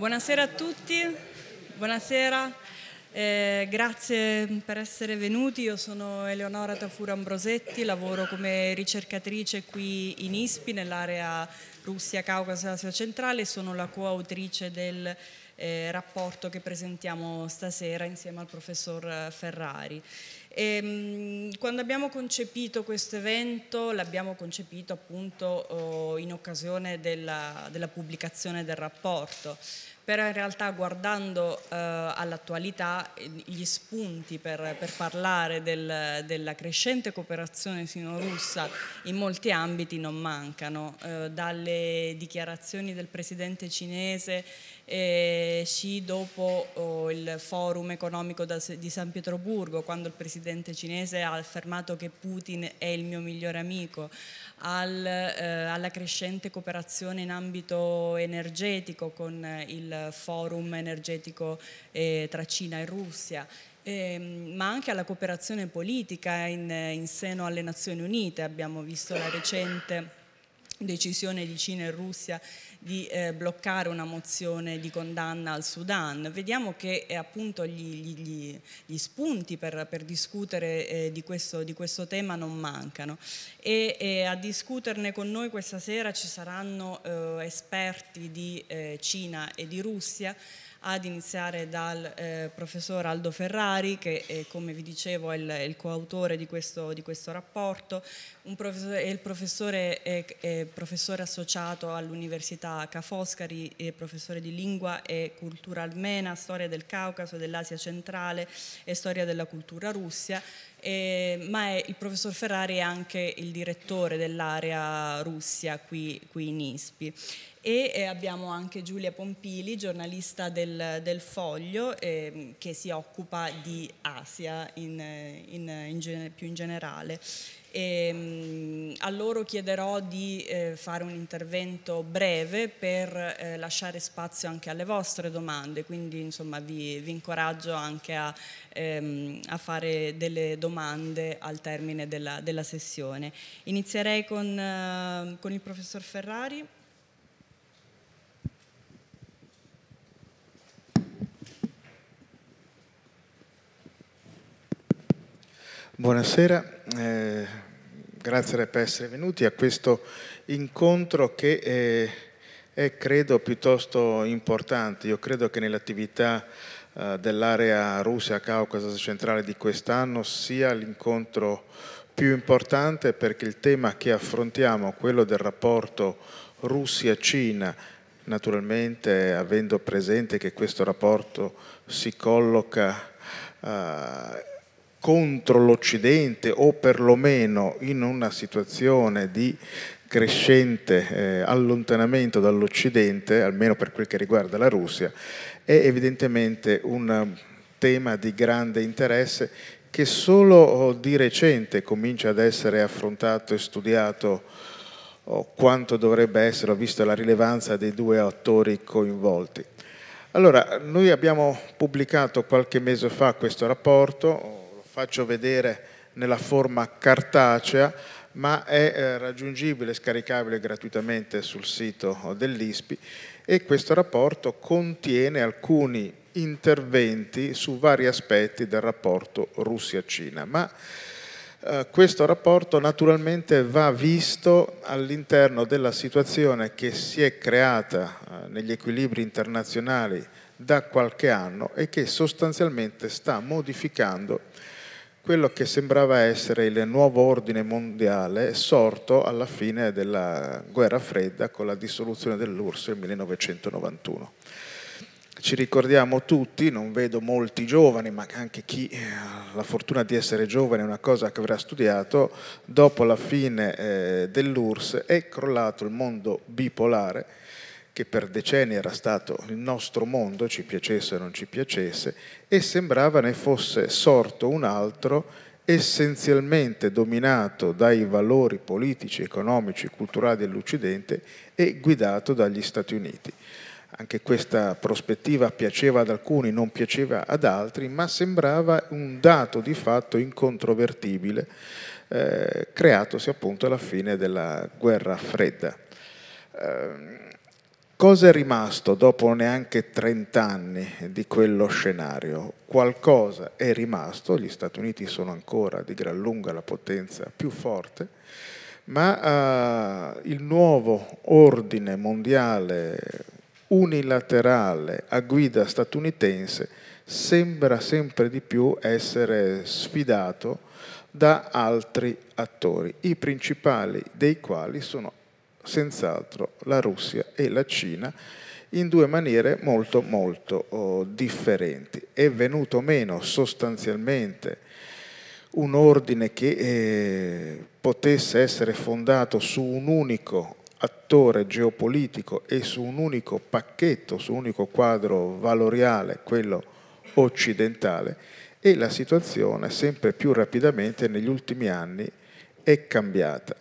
Buonasera a tutti, buonasera, eh, grazie per essere venuti. Io sono Eleonora Tafura Ambrosetti, lavoro come ricercatrice qui in ISPI nell'area Russia, Caucaso e Asia Centrale e sono la coautrice del eh, rapporto che presentiamo stasera insieme al professor Ferrari. E, ehm, quando abbiamo concepito questo evento l'abbiamo concepito appunto oh, in occasione della, della pubblicazione del rapporto però in realtà guardando eh, all'attualità gli spunti per, per parlare del, della crescente cooperazione sino-russa in molti ambiti non mancano, eh, dalle dichiarazioni del presidente cinese eh, sì dopo oh, il forum economico da, di San Pietroburgo, quando il presidente cinese ha affermato che Putin è il mio migliore amico, al, eh, alla crescente cooperazione in ambito energetico con il forum energetico eh, tra Cina e Russia. Eh, ma anche alla cooperazione politica in, in, seno alle Nazioni Unite. Abbiamo visto la recente decisione di Cina e Russia di eh, bloccare una mozione di condanna al Sudan. Vediamo che eh, appunto gli, gli, gli, spunti per, per discutere eh, di, questo, di, questo, tema non mancano e, e, a discuterne con noi questa sera ci saranno eh, esperti di eh, Cina e di Russia ad iniziare dal eh, professor Aldo Ferrari che è, eh, come vi dicevo è il, è il coautore di questo, di questo rapporto, è il professore, è, è professore associato all'Università Ca' Foscari, è professore di lingua e cultura almena, storia del Caucaso, dell'Asia centrale e storia della cultura russa. Eh, ma è, il professor Ferrari è anche il direttore dell'area Russia qui, qui in ISPI e eh, abbiamo anche Giulia Pompili, giornalista del, del Foglio, eh, che si occupa di Asia in, eh, in, in, più in generale. E, ehm, a loro chiederò di eh, fare un intervento breve per eh, lasciare spazio anche alle vostre domande, quindi insomma, vi, vi, incoraggio anche a, ehm, a, fare delle domande al termine della, della sessione. Inizierei con, eh, con il professor Ferrari. Buonasera, eh, grazie per essere venuti a questo incontro che eh, è credo piuttosto importante. Io credo che nell'attività eh, dell'area Russia, Caucaso centrale di quest'anno sia l'incontro più importante perché il tema che affrontiamo, quello del rapporto Russia-Cina, naturalmente avendo presente che questo rapporto si colloca Uh, contro l'Occidente o perlomeno in una situazione di crescente eh, allontanamento dall'Occidente, almeno per quel che riguarda la Russia, è evidentemente un tema di grande interesse che solo oh, di recente comincia ad essere affrontato e studiato oh, quanto dovrebbe essere, vista la rilevanza dei due attori coinvolti. Allora, noi abbiamo pubblicato qualche mese fa questo rapporto, faccio vedere nella forma cartacea, ma è eh, raggiungibile e scaricabile gratuitamente sul sito dell'ISPI e questo rapporto contiene alcuni interventi su vari aspetti del rapporto Russia-Cina, ma eh, questo rapporto naturalmente va visto all'interno della situazione che si è creata eh, negli equilibri internazionali da qualche anno e che sostanzialmente sta modificando quello che sembrava essere il nuovo ordine mondiale sorto alla fine della guerra fredda con la dissoluzione dell'URSS nel 1991. Ci ricordiamo tutti, non vedo molti giovani, ma anche chi eh, ha la fortuna di essere giovane è una cosa che avrà studiato, dopo la fine eh, dell'URSS è crollato il mondo bipolare che per decenni era stato il nostro mondo, ci piacesse o non ci piacesse, e sembrava ne fosse sorto un altro essenzialmente dominato dai valori politici, economici, e culturali dell'Occidente e guidato dagli Stati Uniti. Anche questa prospettiva piaceva ad alcuni, non piaceva ad altri, ma sembrava un dato di fatto incontrovertibile, eh, creatosi appunto alla fine della guerra fredda. Eh, Cosa è rimasto dopo neanche 30 anni di quello scenario? Qualcosa è rimasto, gli Stati Uniti sono ancora di gran lunga la potenza più forte, ma eh, il nuovo ordine mondiale unilaterale a guida statunitense sembra sempre di più essere sfidato da altri attori, i principali dei quali sono senz'altro la Russia e la Cina in due maniere molto molto oh, differenti. È venuto meno sostanzialmente un ordine che eh, potesse essere fondato su un unico attore geopolitico e su un unico pacchetto, su un unico quadro valoriale, quello occidentale, e la situazione sempre più rapidamente negli ultimi anni è cambiata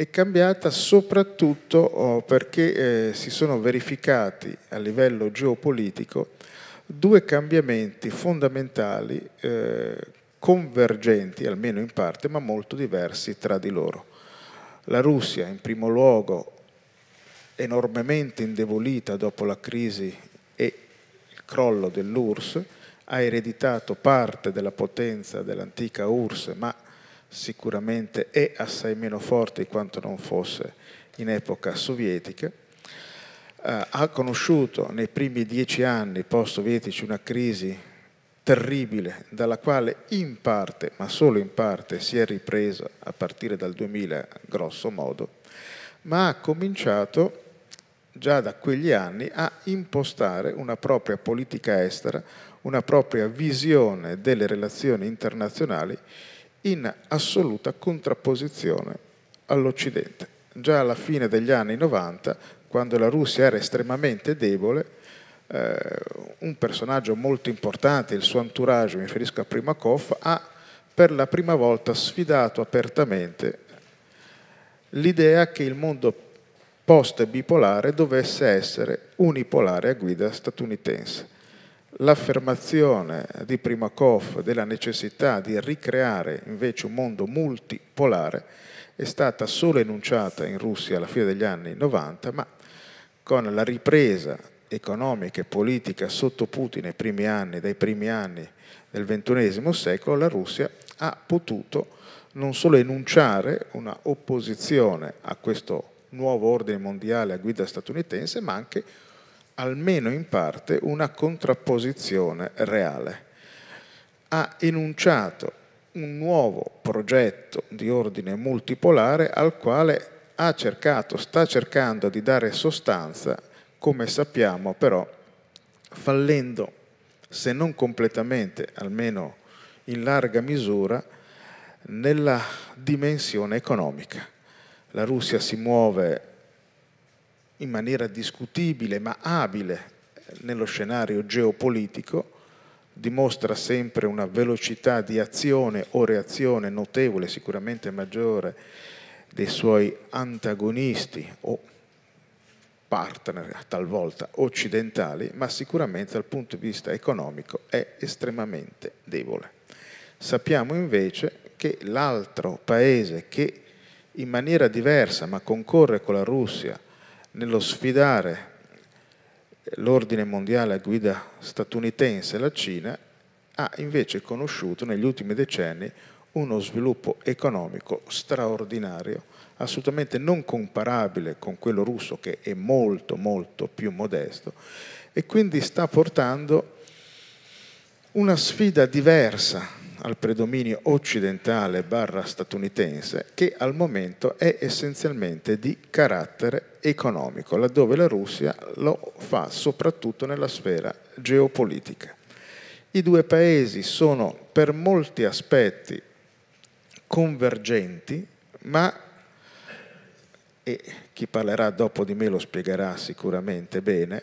è cambiata soprattutto oh, perché eh, si sono verificati a livello geopolitico due cambiamenti fondamentali eh, convergenti, almeno in parte, ma molto diversi tra di loro. La Russia, in primo luogo, enormemente indebolita dopo la crisi e il crollo dell'URSS, ha ereditato parte della potenza dell'antica URSS, ma sicuramente è assai meno forte di quanto non fosse in epoca sovietica, eh, ha conosciuto nei primi dieci anni post-sovietici una crisi terribile dalla quale in parte, ma solo in parte, si è ripresa a partire dal 2000 grosso modo, ma ha cominciato già da quegli anni a impostare una propria politica estera, una propria visione delle relazioni internazionali in assoluta contrapposizione all'Occidente. Già alla fine degli anni 90, quando la Russia era estremamente debole, eh, un personaggio molto importante, il suo entourage, mi riferisco a Primakov, ha per la prima volta sfidato apertamente l'idea che il mondo post-bipolare dovesse essere unipolare a guida statunitense l'affermazione di Primakov della necessità di ricreare invece un mondo multipolare è stata solo enunciata in Russia alla fine degli anni 90, ma con la ripresa economica e politica sotto Putin nei primi anni, dai primi anni del XXI secolo, la Russia ha potuto non solo enunciare una opposizione a questo nuovo ordine mondiale a guida statunitense, ma anche almeno in parte una contrapposizione reale. Ha enunciato un nuovo progetto di ordine multipolare al quale ha cercato, sta cercando di dare sostanza, come sappiamo però, fallendo se non completamente, almeno in larga misura, nella dimensione economica. La Russia si muove in maniera discutibile ma abile nello scenario geopolitico, dimostra sempre una velocità di azione o reazione notevole, sicuramente maggiore dei suoi antagonisti o partner talvolta occidentali, ma sicuramente dal punto di vista economico è estremamente debole. Sappiamo invece che l'altro paese che in maniera diversa ma concorre con la Russia nello sfidare l'ordine mondiale a guida statunitense, la Cina ha invece conosciuto negli ultimi decenni uno sviluppo economico straordinario, assolutamente non comparabile con quello russo che è molto molto più modesto e quindi sta portando una sfida diversa al predominio occidentale barra statunitense che al momento è essenzialmente di carattere economico, laddove la Russia lo fa soprattutto nella sfera geopolitica. I due paesi sono per molti aspetti convergenti, ma, e chi parlerà dopo di me lo spiegherà sicuramente bene,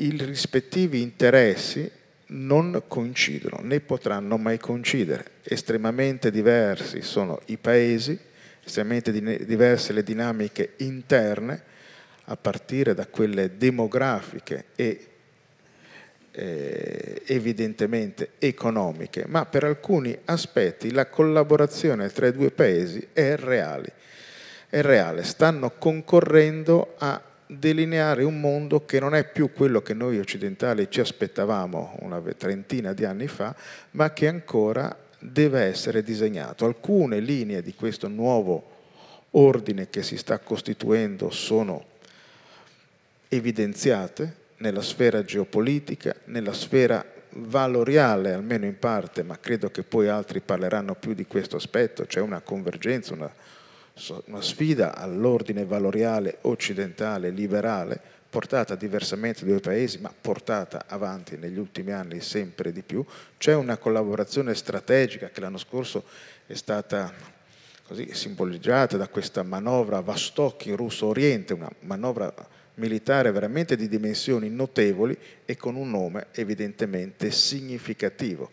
i rispettivi interessi non coincidono né potranno mai coincidere. Estremamente diversi sono i paesi, estremamente diverse le dinamiche interne, a partire da quelle demografiche e eh, evidentemente economiche, ma per alcuni aspetti la collaborazione tra i due paesi è reale, è reale. stanno concorrendo a delineare un mondo che non è più quello che noi occidentali ci aspettavamo una trentina di anni fa, ma che ancora deve essere disegnato. Alcune linee di questo nuovo ordine che si sta costituendo sono evidenziate nella sfera geopolitica, nella sfera valoriale almeno in parte, ma credo che poi altri parleranno più di questo aspetto, c'è cioè una convergenza, una una sfida all'ordine valoriale occidentale liberale portata diversamente dai due paesi, ma portata avanti negli ultimi anni sempre di più. C'è una collaborazione strategica che l'anno scorso è stata così simboleggiata da questa manovra Vostok in russo Oriente, una manovra militare veramente di dimensioni notevoli e con un nome evidentemente significativo.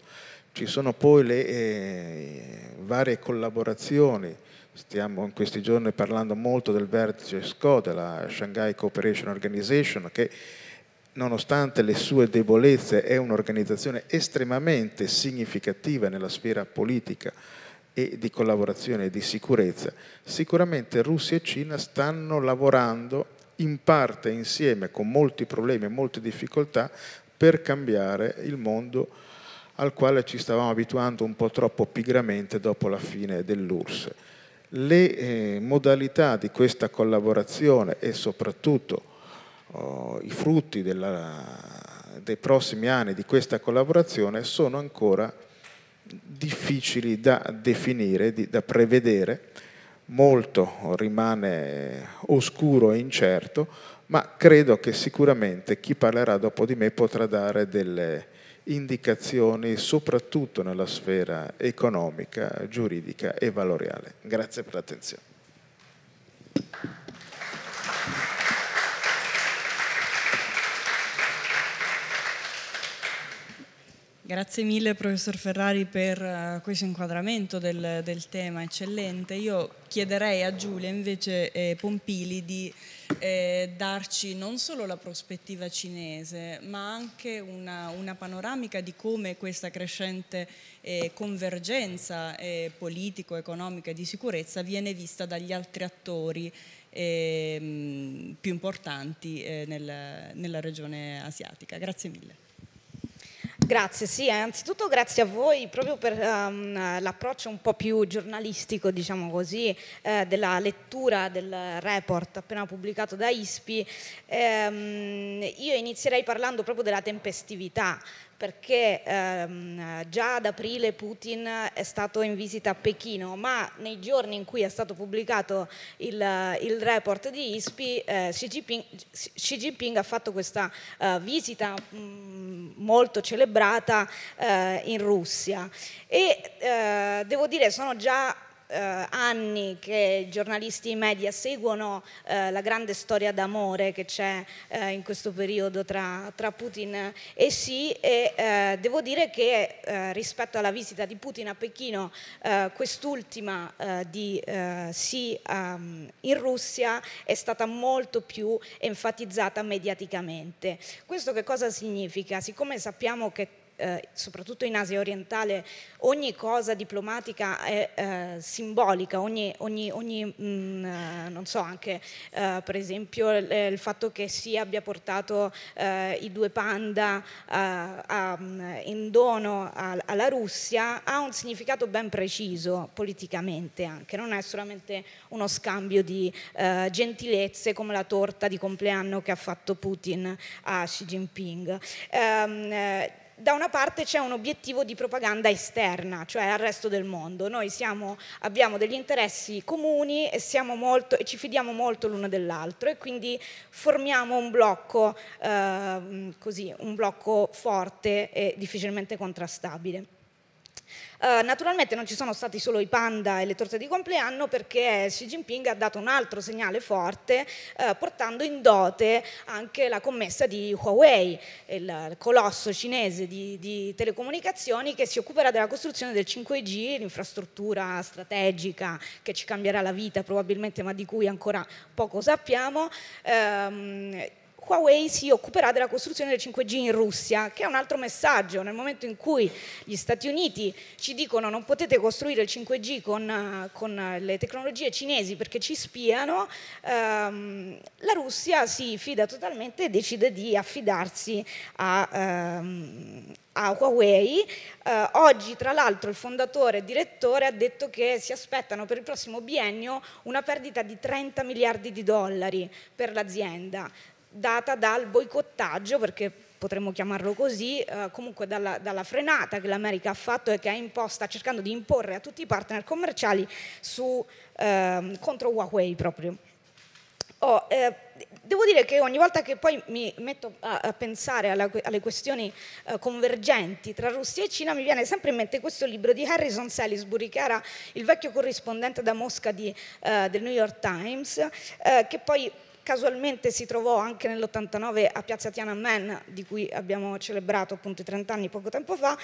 Ci sono poi le eh, varie collaborazioni Stiamo in questi giorni parlando molto del vertice SCO, della Shanghai Cooperation Organization, che nonostante le sue debolezze è un'organizzazione estremamente significativa nella sfera politica e di collaborazione e di sicurezza. Sicuramente Russia e Cina stanno lavorando in parte insieme con molti problemi e molte difficoltà per cambiare il mondo al quale ci stavamo abituando un po' troppo pigramente dopo la fine dell'URSS le eh, modalità di questa collaborazione e soprattutto oh, i frutti della, dei prossimi anni di questa collaborazione sono ancora difficili da definire, da prevedere, molto rimane oscuro e incerto, ma credo che sicuramente chi parlerà dopo di me potrà dare delle, indicazioni soprattutto nella sfera economica, giuridica e valoriale. Grazie per l'attenzione. Grazie mille professor Ferrari per eh, questo inquadramento del, del tema eccellente. Io chiederei a Giulia invece eh, Pompili di eh, darci non solo la prospettiva cinese, ma anche una, una panoramica di come questa crescente eh, convergenza eh, politico-economica e di sicurezza viene vista dagli altri attori ehm, più importanti eh, nel, nella regione asiatica. Grazie mille. Grazie, sì, eh, anzitutto grazie a voi proprio per um, l'approccio un po' più giornalistico, diciamo così, eh, della lettura del report appena pubblicato da ISPI. Ehm, io inizierei parlando proprio della tempestività, perché ehm, già ad aprile Putin è stato in visita a Pechino, ma nei giorni in cui è stato pubblicato il, il report di ISPI, eh, Xi, Jinping, Xi, Jinping, ha fatto questa eh, visita mh, mm, molto celebrata eh, in Russia e eh, devo dire sono già eh, anni che i giornalisti e i media seguono eh, la grande storia d'amore che c'è eh, in questo periodo tra, tra, Putin e Xi e eh, devo dire che eh, rispetto alla visita di Putin a Pechino, eh, quest'ultima di Xi um, in Russia è stata molto più enfatizzata mediaticamente. Questo che cosa significa? Siccome sappiamo che eh, soprattutto in Asia orientale ogni cosa diplomatica è eh, simbolica, ogni, ogni, ogni mh, mm, eh, non so, anche eh, per esempio il, eh, il, fatto che si abbia portato eh, i due panda a, mm, in dono a, alla Russia ha un significato ben preciso politicamente anche, non è solamente uno scambio di gentilezze come la torta di compleanno che ha fatto Putin a Xi Jinping. Um, da una parte c'è un obiettivo di propaganda esterna, cioè al resto del mondo. Noi siamo, abbiamo degli interessi comuni e, molto, e ci fidiamo molto l'uno dell'altro e quindi formiamo un blocco, eh, così, un blocco forte e difficilmente contrastabile. Eh, naturalmente non ci sono stati solo i panda e le torte di compleanno perché Xi Jinping ha dato un altro segnale forte uh, portando in dote anche la commessa di Huawei, il colosso cinese di, di telecomunicazioni che si occuperà della costruzione del 5G, l'infrastruttura strategica che ci cambierà la vita probabilmente ma di cui ancora poco sappiamo. Um, Huawei si occuperà della costruzione del 5G in Russia, che è un altro messaggio. Nel momento in cui gli Stati Uniti ci dicono non potete costruire il 5G con, eh, con eh, le tecnologie cinesi perché ci spiano, ehm, la Russia si fida totalmente e decide di affidarsi a, ehm, a Huawei. Eh, oggi, tra l'altro, il fondatore e direttore ha detto che si aspettano per il prossimo biennio una perdita di 30 miliardi di dollari per l'azienda data dal boicottaggio, perché potremmo chiamarlo così, eh, comunque dalla, dalla, frenata che l'America ha fatto e che ha imposta cercando di imporre a tutti i partner commerciali su, eh, contro Huawei proprio. Oh, eh, devo dire che ogni volta che poi mi metto a, a pensare alla, alle questioni eh, convergenti tra Russia e Cina mi viene sempre in mente questo libro di Harrison Salisbury che era il vecchio corrispondente da Mosca di, eh, del New York Times eh, che poi casualmente si trovò anche nell'89 a Piazza Tiananmen, di cui abbiamo celebrato appunto i 30 anni poco tempo fa,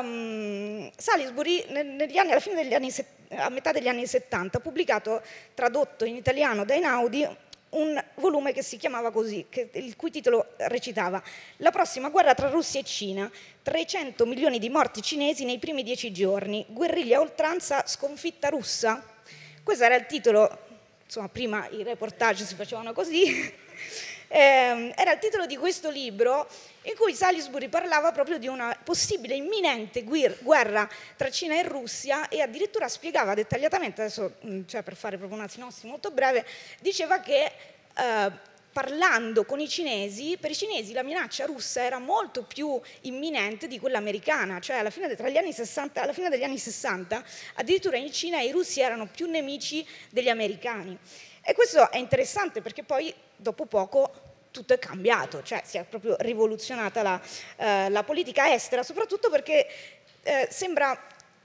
um, Salisbury anni, alla fine degli anni, a metà degli anni 70 ha pubblicato, tradotto in italiano da Einaudi, un volume che si chiamava così, che, il cui titolo recitava La prossima guerra tra Russia e Cina, 300 milioni di morti cinesi nei primi dieci giorni, guerriglia oltranza, sconfitta russa. Questo era il titolo insomma prima i reportage si facevano così, ehm, era il titolo di questo libro in cui Salisbury parlava proprio di una possibile imminente guerra tra Cina e Russia e addirittura spiegava dettagliatamente, adesso mm, cioè per fare proprio una sinossi molto breve, diceva che eh, parlando con i cinesi, per i cinesi la minaccia russa era molto più imminente di quella americana, cioè alla fine, degli 60, alla fine degli anni 60 addirittura in Cina i russi erano più nemici degli americani. E questo è interessante perché poi dopo poco tutto è cambiato, cioè si è proprio rivoluzionata la, eh, la politica estera, soprattutto perché eh, sembra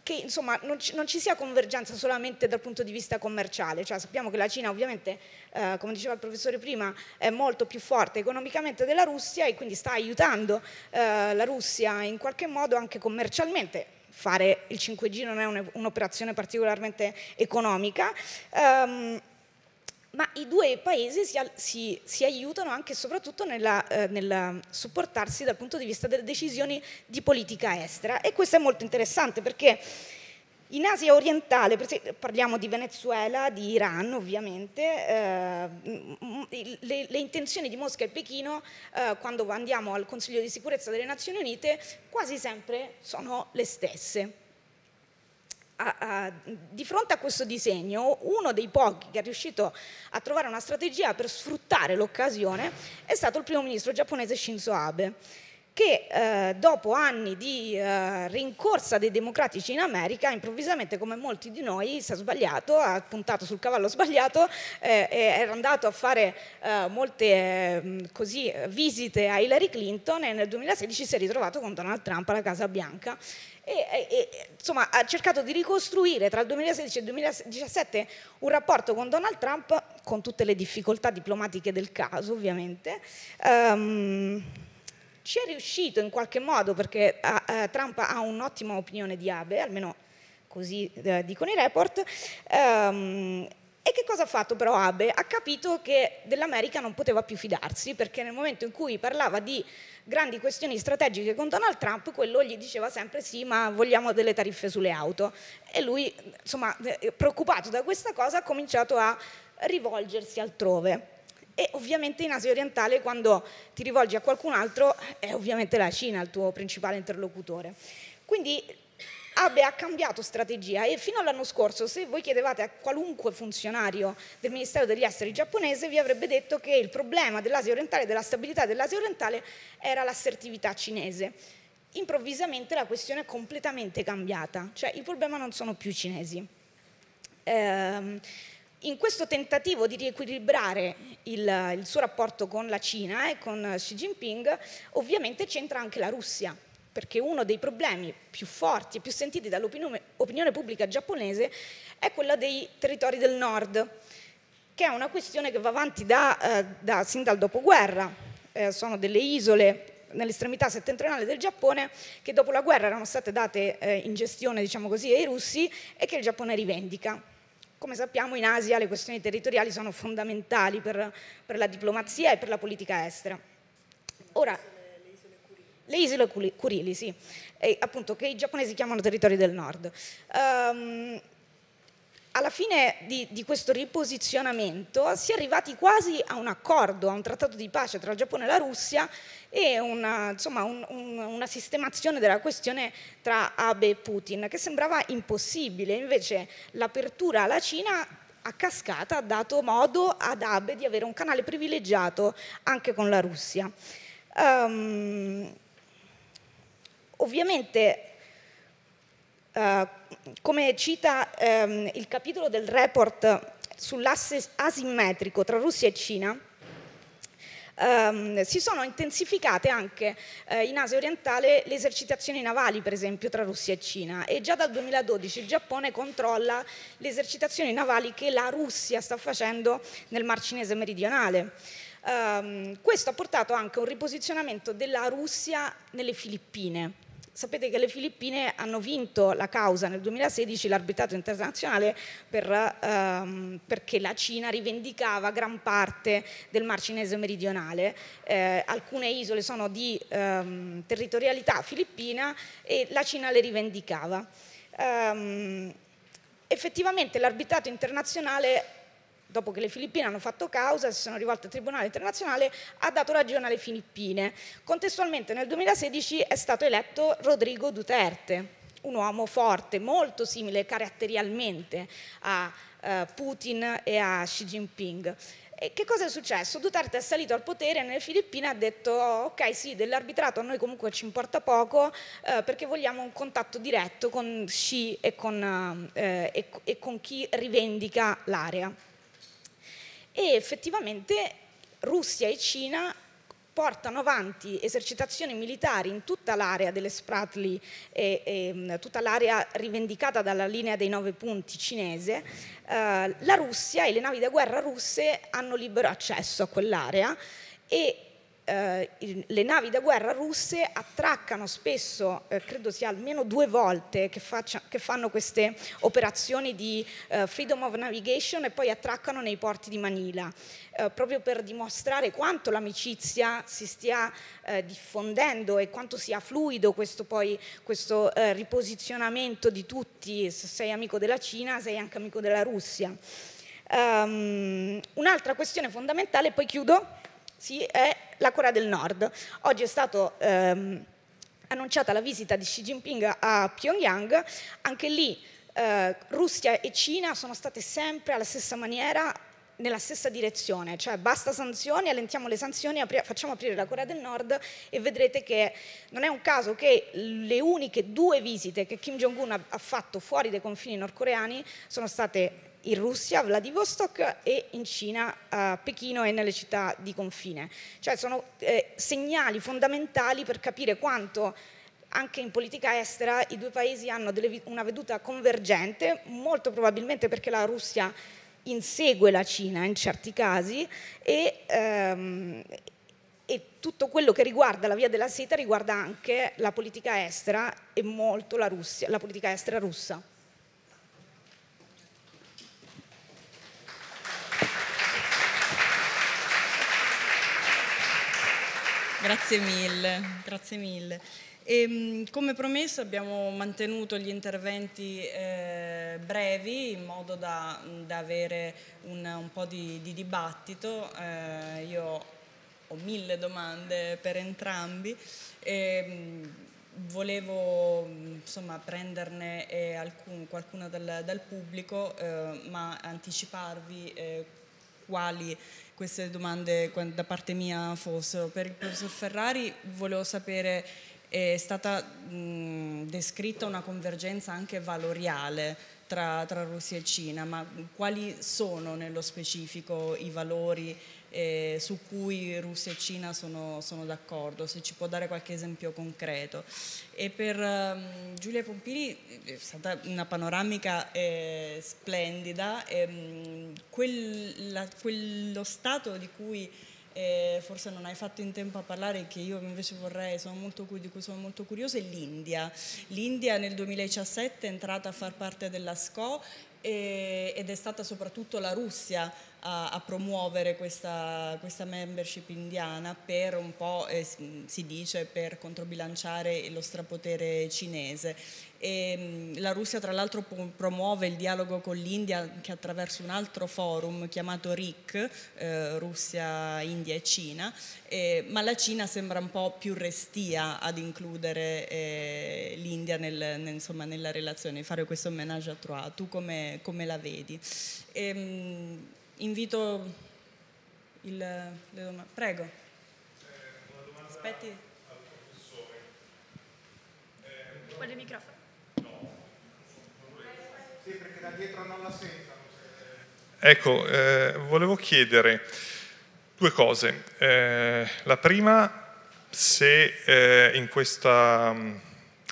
che insomma, non, ci, non, ci, sia convergenza solamente dal punto di vista commerciale, cioè, sappiamo che la Cina ovviamente, eh, come diceva il professore prima, è molto più forte economicamente della Russia e quindi sta aiutando eh, la Russia in qualche modo anche commercialmente. Fare il 5G non è un'operazione particolarmente economica. Um, ma i due paesi si, si, si aiutano anche e soprattutto nella, eh, nel supportarsi dal punto di vista delle decisioni di politica estera e questo è molto interessante perché in Asia orientale, parliamo di Venezuela, di Iran ovviamente, eh, le, le, intenzioni di Mosca e Pechino eh, quando andiamo al Consiglio di sicurezza delle Nazioni Unite quasi sempre sono le stesse a, a, di fronte a questo disegno, uno dei pochi che è riuscito a trovare una strategia per sfruttare l'occasione è stato il primo ministro giapponese Shinzo Abe, che eh, dopo anni di eh, rincorsa dei democratici in America, improvvisamente, come molti di noi, si è sbagliato, ha puntato sul cavallo sbagliato, eh, era andato a fare eh, molte mm, così, visite a Hillary Clinton e nel 2016 si è ritrovato con Donald Trump alla Casa Bianca e, e, insomma, ha cercato di ricostruire tra il 2016 e il 2017 un rapporto con Donald Trump, con tutte le difficoltà diplomatiche del caso ovviamente. Um, ci è riuscito in qualche modo perché uh, uh, Trump ha un'ottima opinione di Abe, almeno così uh, dicono i report, um, e che cosa ha fatto però Abe? Ha capito che dell'America non poteva più fidarsi perché nel momento in cui parlava di grandi questioni strategiche con Donald Trump, quello gli diceva sempre sì, ma vogliamo delle tariffe sulle auto. E lui, insomma, eh, preoccupato da questa cosa, ha cominciato a rivolgersi altrove. E ovviamente in Asia orientale quando ti rivolgi a qualcun altro è ovviamente la Cina il tuo principale interlocutore. Quindi abbia cambiato strategia e fino all'anno scorso se voi chiedevate a qualunque funzionario del Ministero degli Esteri giapponese vi avrebbe detto che il problema dell'Asia orientale, e della stabilità dell'Asia orientale era l'assertività cinese. Improvvisamente la questione è completamente cambiata, cioè il problema non sono più i cinesi. Ehm, in questo tentativo di riequilibrare il, il suo rapporto con la Cina e con Xi Jinping ovviamente c'entra anche la Russia perché uno dei problemi più forti e più sentiti dall'opinione pubblica giapponese è quello dei territori del nord, che è una questione che va avanti da, eh, da, sin dal dopoguerra. Eh, sono delle isole nell'estremità settentrionale del Giappone che dopo la guerra erano state date eh, in gestione diciamo così, ai russi e che il Giappone rivendica. Come sappiamo in Asia le questioni territoriali sono fondamentali per, per la diplomazia e per la politica estera. Ora, le isole Kurilisi, appunto, che i giapponesi chiamano territori del nord. Um, alla fine di, di, questo riposizionamento si è arrivati quasi a un accordo, a un trattato di pace tra il Giappone e la Russia e una, insomma, un, un, una sistemazione della questione tra Abe e Putin, che sembrava impossibile, invece l'apertura alla Cina a cascata ha dato modo ad Abe di avere un canale privilegiato anche con la Russia. Um, Ovviamente, eh, come cita ehm, il capitolo del report sull'asse asimmetrico tra Russia e Cina, ehm, si sono intensificate anche eh, in Asia orientale le esercitazioni navali, per esempio, tra Russia e Cina e già dal 2012 il Giappone controlla le esercitazioni navali che la Russia sta facendo nel Mar Cinese meridionale. Ehm, questo ha portato anche a un riposizionamento della Russia nelle Filippine Sapete che le Filippine hanno vinto la causa nel 2016, l'arbitrato internazionale, per, ehm, perché la Cina rivendicava gran parte del Mar Cinese meridionale. Eh, alcune isole sono di ehm, territorialità filippina e la Cina le rivendicava. Ehm, effettivamente l'arbitrato internazionale dopo che le Filippine hanno fatto causa, si sono rivolte al Tribunale internazionale, ha dato ragione alle Filippine. Contestualmente nel 2016 è stato eletto Rodrigo Duterte, un uomo forte, molto simile caratterialmente a eh, Putin e a Xi Jinping. E che cosa è successo? Duterte è salito al potere nelle Filippine e ha detto oh, ok sì dell'arbitrato a noi comunque ci importa poco eh, perché vogliamo un contatto diretto con Xi e con, eh, e, e con chi rivendica l'area e effettivamente Russia e Cina portano avanti esercitazioni militari in tutta l'area delle Spratly, e, e, tutta l'area rivendicata dalla linea dei nove punti cinese, eh, la Russia e le navi da guerra russe hanno libero accesso a quell'area e eh, le navi da guerra russe attraccano spesso, eh, credo sia almeno due volte che, faccia, che fanno queste operazioni di eh, freedom of navigation e poi attraccano nei porti di Manila, eh, proprio per dimostrare quanto l'amicizia si stia eh, diffondendo e quanto sia fluido questo, poi, questo eh, riposizionamento di tutti, se sei amico della Cina sei anche amico della Russia. Um, un'altra questione fondamentale, poi chiudo, sì, è la Corea del Nord. Oggi è stato... Ehm, annunciata la visita di Xi Jinping a Pyongyang, anche lì eh, Russia e Cina sono state sempre alla stessa maniera nella stessa direzione, cioè basta sanzioni, allentiamo le sanzioni, apri facciamo aprire la Corea del Nord e vedrete che non è un caso che le uniche due visite che Kim Jong-un ha, ha fatto fuori dai confini nordcoreani sono state in Russia, Vladivostok e in Cina, a Pechino e nelle città di confine. Cioè sono eh, segnali fondamentali per capire quanto anche in politica estera i due paesi hanno delle, una veduta convergente, molto probabilmente perché la Russia insegue la Cina in certi casi e, ehm, e tutto quello che riguarda la via della seta riguarda anche la politica estera e molto la, Russia, la politica estera russa. Grazie mille, grazie mille. E, ehm, come promesso abbiamo mantenuto gli interventi eh, brevi in modo da, da avere un, un, po' di, di dibattito. Eh, io ho mille domande per entrambi. E, ehm, volevo insomma, prenderne eh, alcun, qualcuna dal, dal pubblico, eh, ma anticiparvi eh, quali queste domande da parte mia fossero. Per il professor Ferrari volevo sapere, è stata mh, descritta una convergenza anche valoriale tra, tra Russia e Cina, ma quali sono nello specifico i valori eh, su cui Russia e Cina sono, sono d'accordo, se ci può dare qualche esempio concreto. E per um, Giulia Pompini è stata una panoramica eh, splendida, ehm, quel, la, quello stato di cui eh, forse non hai fatto in tempo a parlare che io invece vorrei, molto, di cui sono molto curiosa, è l'India. L'India nel 2017 è entrata a far parte della SCO eh, ed è stata soprattutto la Russia a, a promuovere questa, questa, membership indiana per un po', eh, si dice, per controbilanciare lo strapotere cinese. E, ehm, la Russia tra l'altro promuove il dialogo con l'India anche attraverso un altro forum chiamato RIC, eh, Russia, India e Cina, eh, ma la Cina sembra un po' più restia ad includere eh, l'India nel, nel, nella relazione, fare questo menage a trois. Tu come, come la vedi? E, ehm, invito il... le domande. Prego. Domanda Aspetti. Eh, Guarda il microfono. perché da dietro non la Ecco, eh, volevo chiedere due cose. Eh, la prima, se eh, in questa mm,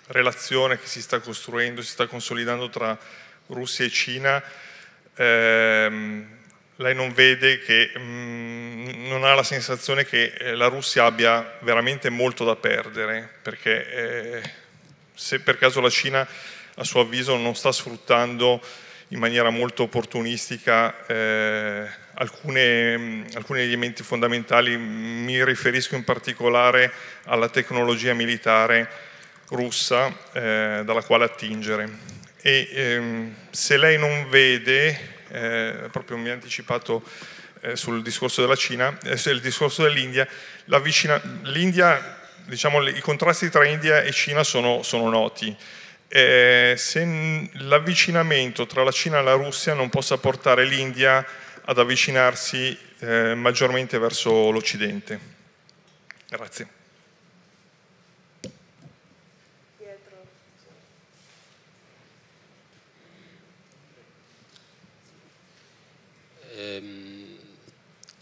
relazione che si sta costruendo, si sta consolidando tra Russia e Cina, ehm, lei non vede che mh, mm, non ha la sensazione che eh, la Russia abbia veramente molto da perdere, perché eh, se per caso la Cina a suo avviso non sta sfruttando in maniera molto opportunistica eh, alcune, mh, mm, alcuni elementi fondamentali, mi riferisco in particolare alla tecnologia militare russa eh, dalla quale attingere. E ehm, se lei non vede eh, proprio mi ha anticipato eh, sul discorso della Cina, eh, il discorso dell'India, l'India, diciamo, i contrasti tra India e Cina sono, sono noti. Eh, se l'avvicinamento tra la Cina e la Russia non possa portare l'India ad avvicinarsi eh, maggiormente verso l'Occidente. Grazie.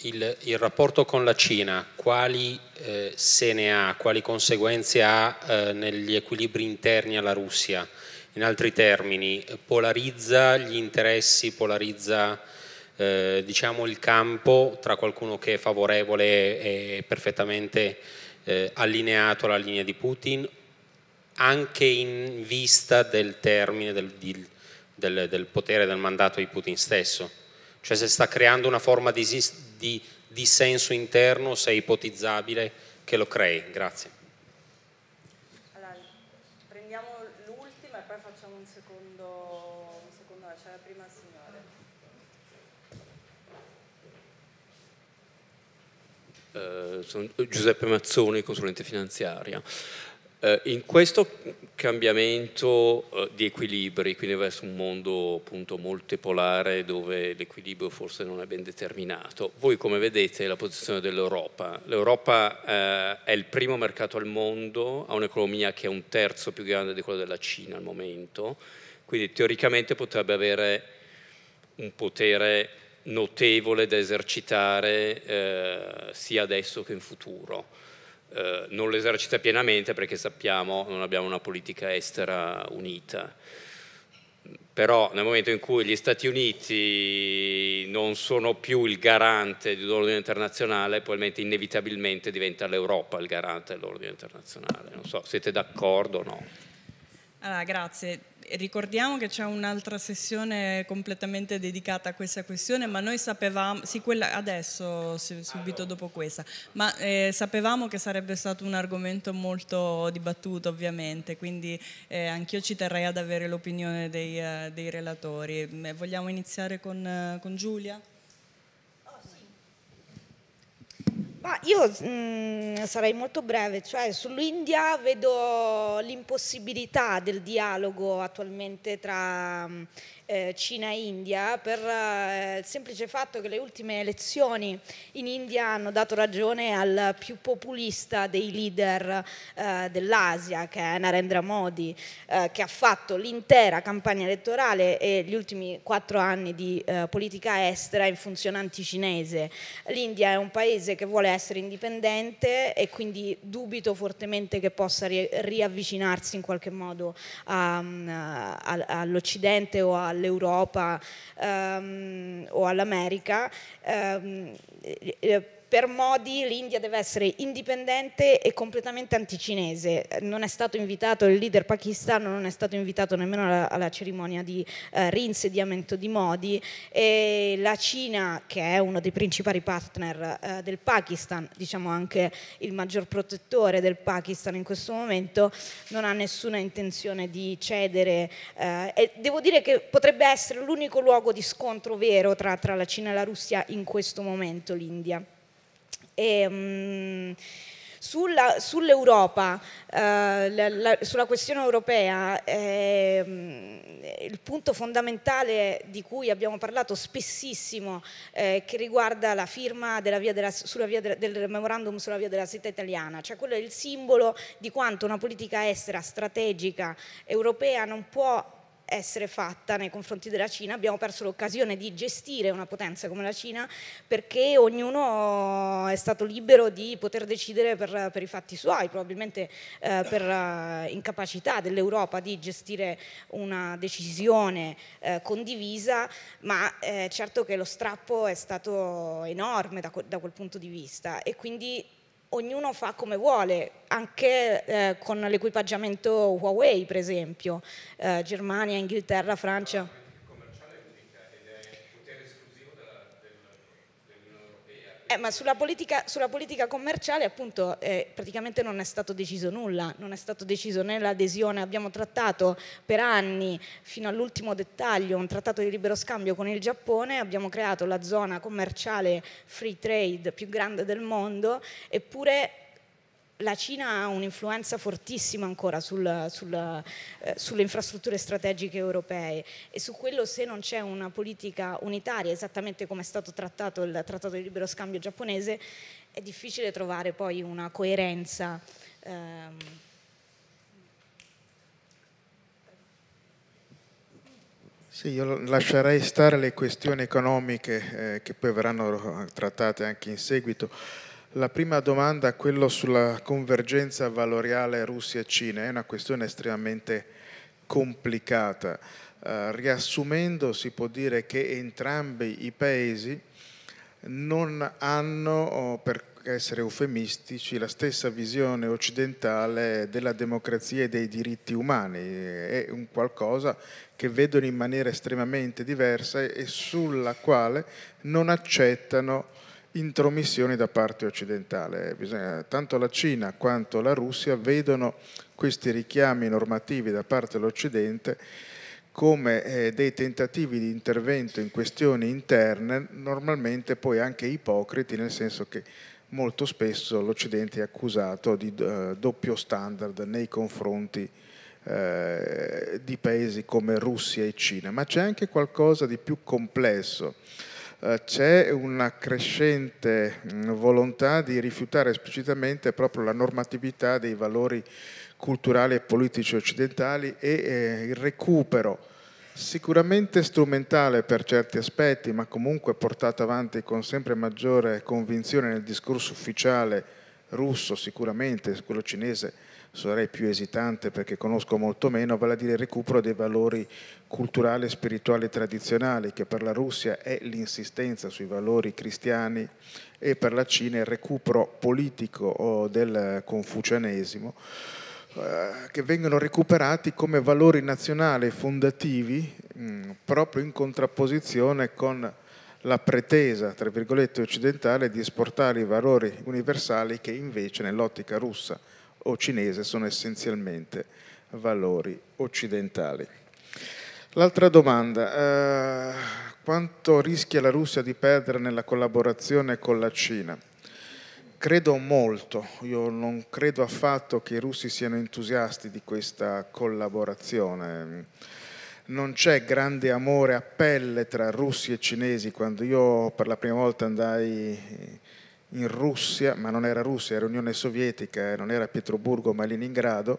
il, il, rapporto con la Cina, quali eh, se ne ha, quali conseguenze ha eh, negli equilibri interni alla Russia? In altri termini, polarizza gli interessi, polarizza eh, diciamo il campo tra qualcuno che è favorevole e perfettamente eh, allineato alla linea di Putin, anche in vista del termine del, del, del potere, del mandato di Putin stesso? Cioè se sta creando una forma di, di, di senso interno, se è ipotizzabile che lo crei. Grazie. Allora, prendiamo l'ultima e poi facciamo un secondo, c'è la prima signore. Eh, sono Giuseppe Mazzoni, consulente finanziaria. Eh, in questo cambiamento eh, di equilibri, quindi verso un mondo appunto multipolare dove l'equilibrio forse non è ben determinato, voi come vedete la posizione dell'Europa? L'Europa eh, è il primo mercato al mondo, ha un'economia che è un terzo più grande di quella della Cina al momento, quindi teoricamente potrebbe avere un potere notevole da esercitare eh, sia adesso che in futuro eh, non lo esercita pienamente perché sappiamo non abbiamo una politica estera unita. Però nel momento in cui gli Stati Uniti non sono più il garante dell'ordine internazionale, probabilmente inevitabilmente diventa l'Europa il garante dell'ordine internazionale. Non so, siete d'accordo o no? Allora, ah, grazie. Ricordiamo che c'è un'altra sessione completamente dedicata a questa questione, ma noi sapevamo, sì, quella adesso, subito dopo questa, ma eh, sapevamo che sarebbe stato un argomento molto dibattuto ovviamente, quindi eh, anch'io ci terrei ad avere l'opinione dei, eh, dei relatori. Eh, vogliamo iniziare con, eh, con Giulia? Ma io mh, mm, sarei molto breve, cioè sull'India vedo l'impossibilità del dialogo attualmente tra mh, mm, eh, Cina-India per eh, il semplice fatto che le ultime elezioni in India hanno dato ragione al più populista dei leader eh, dell'Asia, che è Narendra Modi, eh, che ha fatto l'intera campagna elettorale e gli ultimi quattro anni di eh, politica estera in funzione anticinese. L'India è un paese che vuole essere indipendente e quindi dubito fortemente che possa ri riavvicinarsi in qualche modo mm, all'Occidente o alla all'Europa ehm, o all'America, ehm, per Modi l'India deve essere indipendente e completamente anticinese. Non è stato invitato il leader pakistano, non è stato invitato nemmeno alla, alla cerimonia di eh, reinsediamento di Modi. E la Cina, che è uno dei principali partner eh, del Pakistan, diciamo anche il maggior protettore del Pakistan in questo momento, non ha nessuna intenzione di cedere. Eh, e devo dire che potrebbe essere l'unico luogo di scontro vero tra, tra la Cina e la Russia in questo momento, l'India. E, mh, mm, sulla, sull'Europa, eh, la, la, sulla questione europea, eh, mm, il punto fondamentale di cui abbiamo parlato spessissimo, eh, che riguarda la firma via della, via de, del memorandum sulla via della seta italiana, cioè quello è il simbolo di quanto una politica estera strategica europea non può essere fatta nei confronti della Cina, abbiamo perso l'occasione di gestire una potenza come la Cina perché ognuno è stato libero di poter decidere per, per i fatti suoi, probabilmente eh, per uh, incapacità dell'Europa di gestire una decisione eh, condivisa, ma eh, certo che lo strappo è stato enorme da, da quel punto di vista e quindi ognuno fa come vuole, anche eh, con l'equipaggiamento Huawei per esempio, eh, Germania, Inghilterra, Francia. Eh, ma sulla politica, sulla politica, commerciale appunto eh, praticamente non è stato deciso nulla, non è stato deciso né l'adesione, abbiamo trattato per anni fino all'ultimo dettaglio un trattato di libero scambio con il Giappone, abbiamo creato la zona commerciale free trade più grande del mondo, eppure la Cina ha un'influenza fortissima ancora sul, sul, eh, sulle infrastrutture strategiche europee e su quello se non c'è una politica unitaria, esattamente come è stato trattato il trattato di libero scambio giapponese, è difficile trovare poi una coerenza. Ehm, Sì, io lascerei stare le questioni economiche eh, che poi verranno trattate anche in seguito. La prima domanda, quello sulla convergenza valoriale Russia-Cina, è una questione estremamente complicata. Eh, riassumendo si può dire che entrambi i paesi non hanno, per essere eufemistici, la stessa visione occidentale della democrazia e dei diritti umani. È un qualcosa che vedono in maniera estremamente diversa e sulla quale non accettano intromissioni da parte occidentale. Bisogna, tanto la Cina quanto la Russia vedono questi richiami normativi da parte dell'Occidente come eh, dei tentativi di intervento in questioni interne, normalmente poi anche ipocriti, nel senso che molto spesso l'Occidente è accusato di eh, doppio standard nei confronti eh, di paesi come Russia e Cina, ma c'è anche qualcosa di più complesso eh, c'è una crescente volontà di rifiutare esplicitamente proprio la normatività dei valori culturali e politici occidentali e eh, il recupero sicuramente strumentale per certi aspetti, ma comunque portato avanti con sempre maggiore convinzione nel discorso ufficiale russo sicuramente, quello cinese sarei più esitante perché conosco molto meno, vale a dire il recupero dei valori culturale e spirituale tradizionali, che per la Russia è l'insistenza sui valori cristiani e per la Cina il recupero politico del confucianesimo, eh, che vengono recuperati come valori nazionali fondativi mm, proprio in contrapposizione con la pretesa, tra virgolette, occidentale di esportare i valori universali che invece nell'ottica russa o cinese sono essenzialmente valori occidentali. L'altra domanda, eh, quanto rischia la Russia di perdere nella collaborazione con la Cina? Credo molto, io non credo affatto che i russi siano entusiasti di questa collaborazione. Non c'è grande amore a pelle tra russi e cinesi. Quando io per la prima volta andai in Russia, ma non era Russia, era Unione Sovietica, eh, non era Pietroburgo ma Leningrado,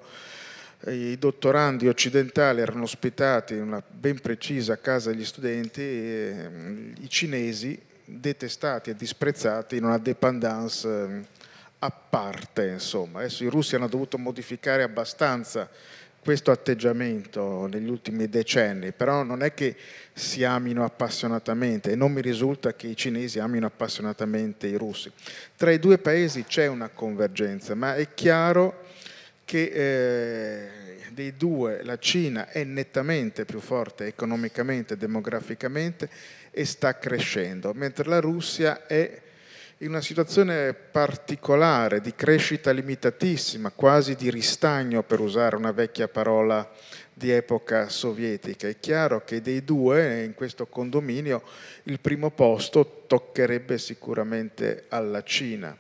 i dottorandi occidentali erano ospitati in una ben precisa casa degli studenti, e, mm, i cinesi detestati e disprezzati in una dépendance mm, a parte. Insomma. Adesso i russi hanno dovuto modificare abbastanza questo atteggiamento negli ultimi decenni, però non è che si amino appassionatamente e non mi risulta che i cinesi amino appassionatamente i russi. Tra i due paesi c'è una convergenza, ma è chiaro che eh, dei due la Cina è nettamente più forte economicamente, demograficamente e sta crescendo, mentre la Russia è in una situazione particolare di crescita limitatissima, quasi di ristagno per usare una vecchia parola di epoca sovietica. È chiaro che dei due in questo condominio il primo posto toccherebbe sicuramente alla Cina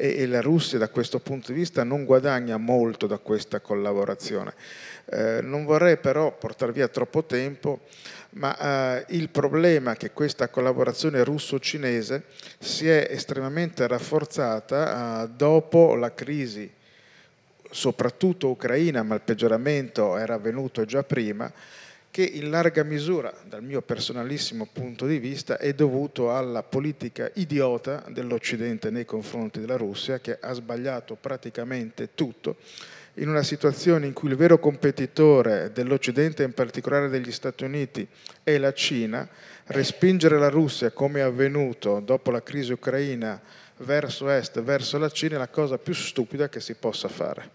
e, la Russia da questo punto di vista non guadagna molto da questa collaborazione. Eh, non vorrei però portare via troppo tempo, ma eh, il problema è che questa collaborazione russo-cinese si è estremamente rafforzata eh, dopo la crisi soprattutto ucraina, ma il peggioramento era avvenuto già prima, che in larga misura, dal mio personalissimo punto di vista, è dovuto alla politica idiota dell'Occidente nei confronti della Russia, che ha sbagliato praticamente tutto, in una situazione in cui il vero competitore dell'Occidente, in particolare degli Stati Uniti, è la Cina, respingere la Russia, come è avvenuto dopo la crisi ucraina, verso est, verso la Cina, è la cosa più stupida che si possa fare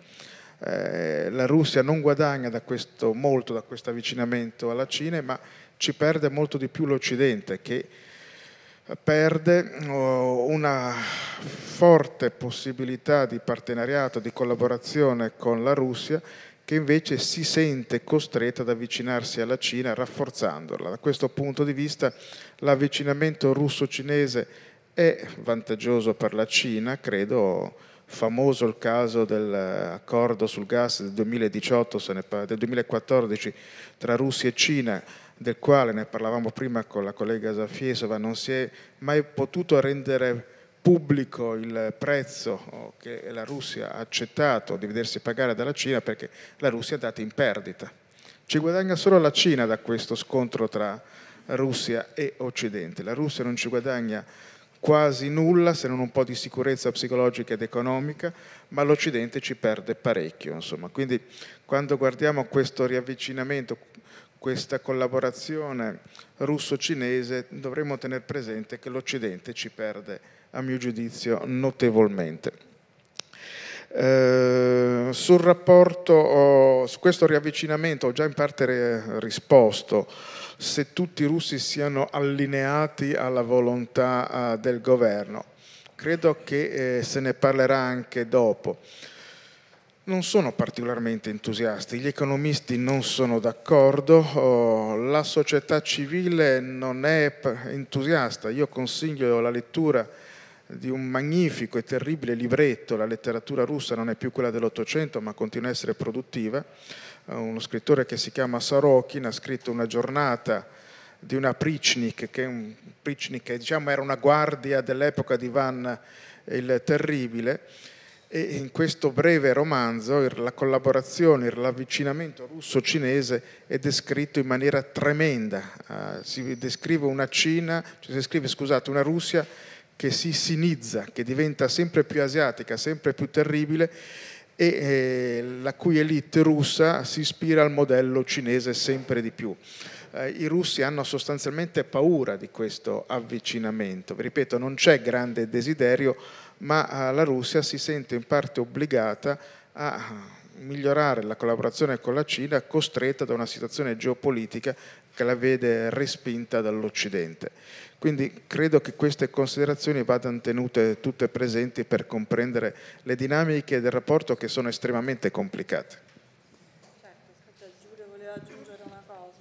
eh, la Russia non guadagna da questo, molto da questo avvicinamento alla Cina, ma ci perde molto di più l'Occidente che perde eh, una forte possibilità di partenariato, di collaborazione con la Russia che invece si sente costretta ad avvicinarsi alla Cina rafforzandola. Da questo punto di vista l'avvicinamento russo-cinese è vantaggioso per la Cina, credo famoso il caso dell'accordo eh, sul gas del, 2018, del 2014 tra Russia e Cina, del quale ne parlavamo prima con la collega Zafiesova, non si è mai potuto rendere pubblico il prezzo oh, che la Russia ha accettato di vedersi pagare dalla Cina perché la Russia è andata in perdita. Ci guadagna solo la Cina da questo scontro tra Russia e Occidente. La Russia non ci guadagna quasi nulla se non un po' di sicurezza psicologica ed economica, ma l'Occidente ci perde parecchio. Insomma. Quindi quando guardiamo questo riavvicinamento, questa collaborazione russo-cinese, dovremmo tenere presente che l'Occidente ci perde, a mio giudizio, notevolmente. Eh, sul rapporto, oh, su questo riavvicinamento ho già in parte risposto se tutti i russi siano allineati alla volontà eh, del governo. Credo che eh, se ne parlerà anche dopo non sono particolarmente entusiasti, gli economisti non sono d'accordo, oh, la società civile non è entusiasta, io consiglio la lettura di un magnifico e terribile libretto, la letteratura russa non è più quella dell'Ottocento ma continua a essere produttiva, eh, uno scrittore che si chiama Sorokin, ha scritto una giornata di una Prichnik, che, un, Prichnik, che diciamo, era una guardia dell'epoca di Ivan il Terribile, e in questo breve romanzo la collaborazione, l'avvicinamento russo-cinese è descritto in maniera tremenda. Uh, si descrive una Cina, cioè si descrive, scusate, una Russia che si sinizza, che diventa sempre più asiatica, sempre più terribile e eh, la cui elite russa si ispira al modello cinese sempre di più. Eh, I russi hanno sostanzialmente paura di questo avvicinamento, vi ripeto non c'è grande desiderio, ma eh, la Russia si sente in parte obbligata a migliorare la collaborazione con la Cina costretta da una situazione geopolitica che la vede respinta dall'Occidente. Quindi credo che queste considerazioni vadano tenute tutte presenti per comprendere le dinamiche del rapporto che sono estremamente complicate. Certo, aspetta, aggiungere una cosa.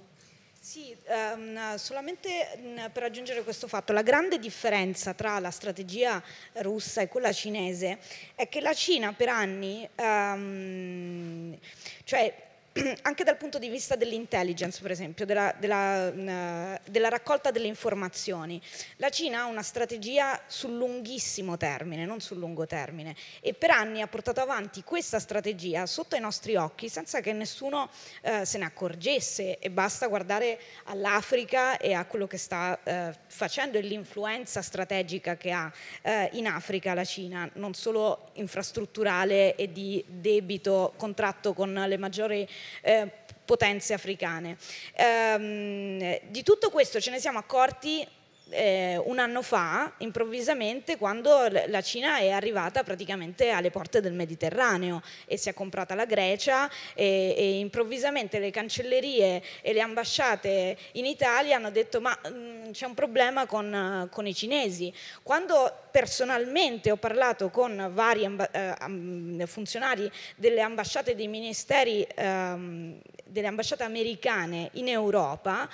Sì, ehm, solamente mh, mm, per aggiungere questo fatto, la grande differenza tra la strategia russa e quella cinese è che la Cina per anni... Ehm, cioè anche dal punto di vista dell'intelligence, per esempio, della, della, mm, della, raccolta delle informazioni. La Cina ha una strategia sul lunghissimo termine, non sul lungo termine, e per anni ha portato avanti questa strategia sotto i nostri occhi senza che nessuno eh, se ne accorgesse e basta guardare all'Africa e a quello che sta eh, facendo e l'influenza strategica che ha eh, in Africa la Cina, non solo infrastrutturale e di debito, contratto con le maggiori eh, potenze africane. Ehm, di tutto questo ce ne siamo accorti eh, un anno fa, improvvisamente, quando la Cina è arrivata praticamente alle porte del Mediterraneo e si è comprata la Grecia e, e improvvisamente le cancellerie e le ambasciate in Italia hanno detto ma mh, mm, c'è un problema con, con, i cinesi. Quando personalmente ho parlato con vari eh, funzionari delle ambasciate dei ministeri, eh, delle ambasciate americane in Europa,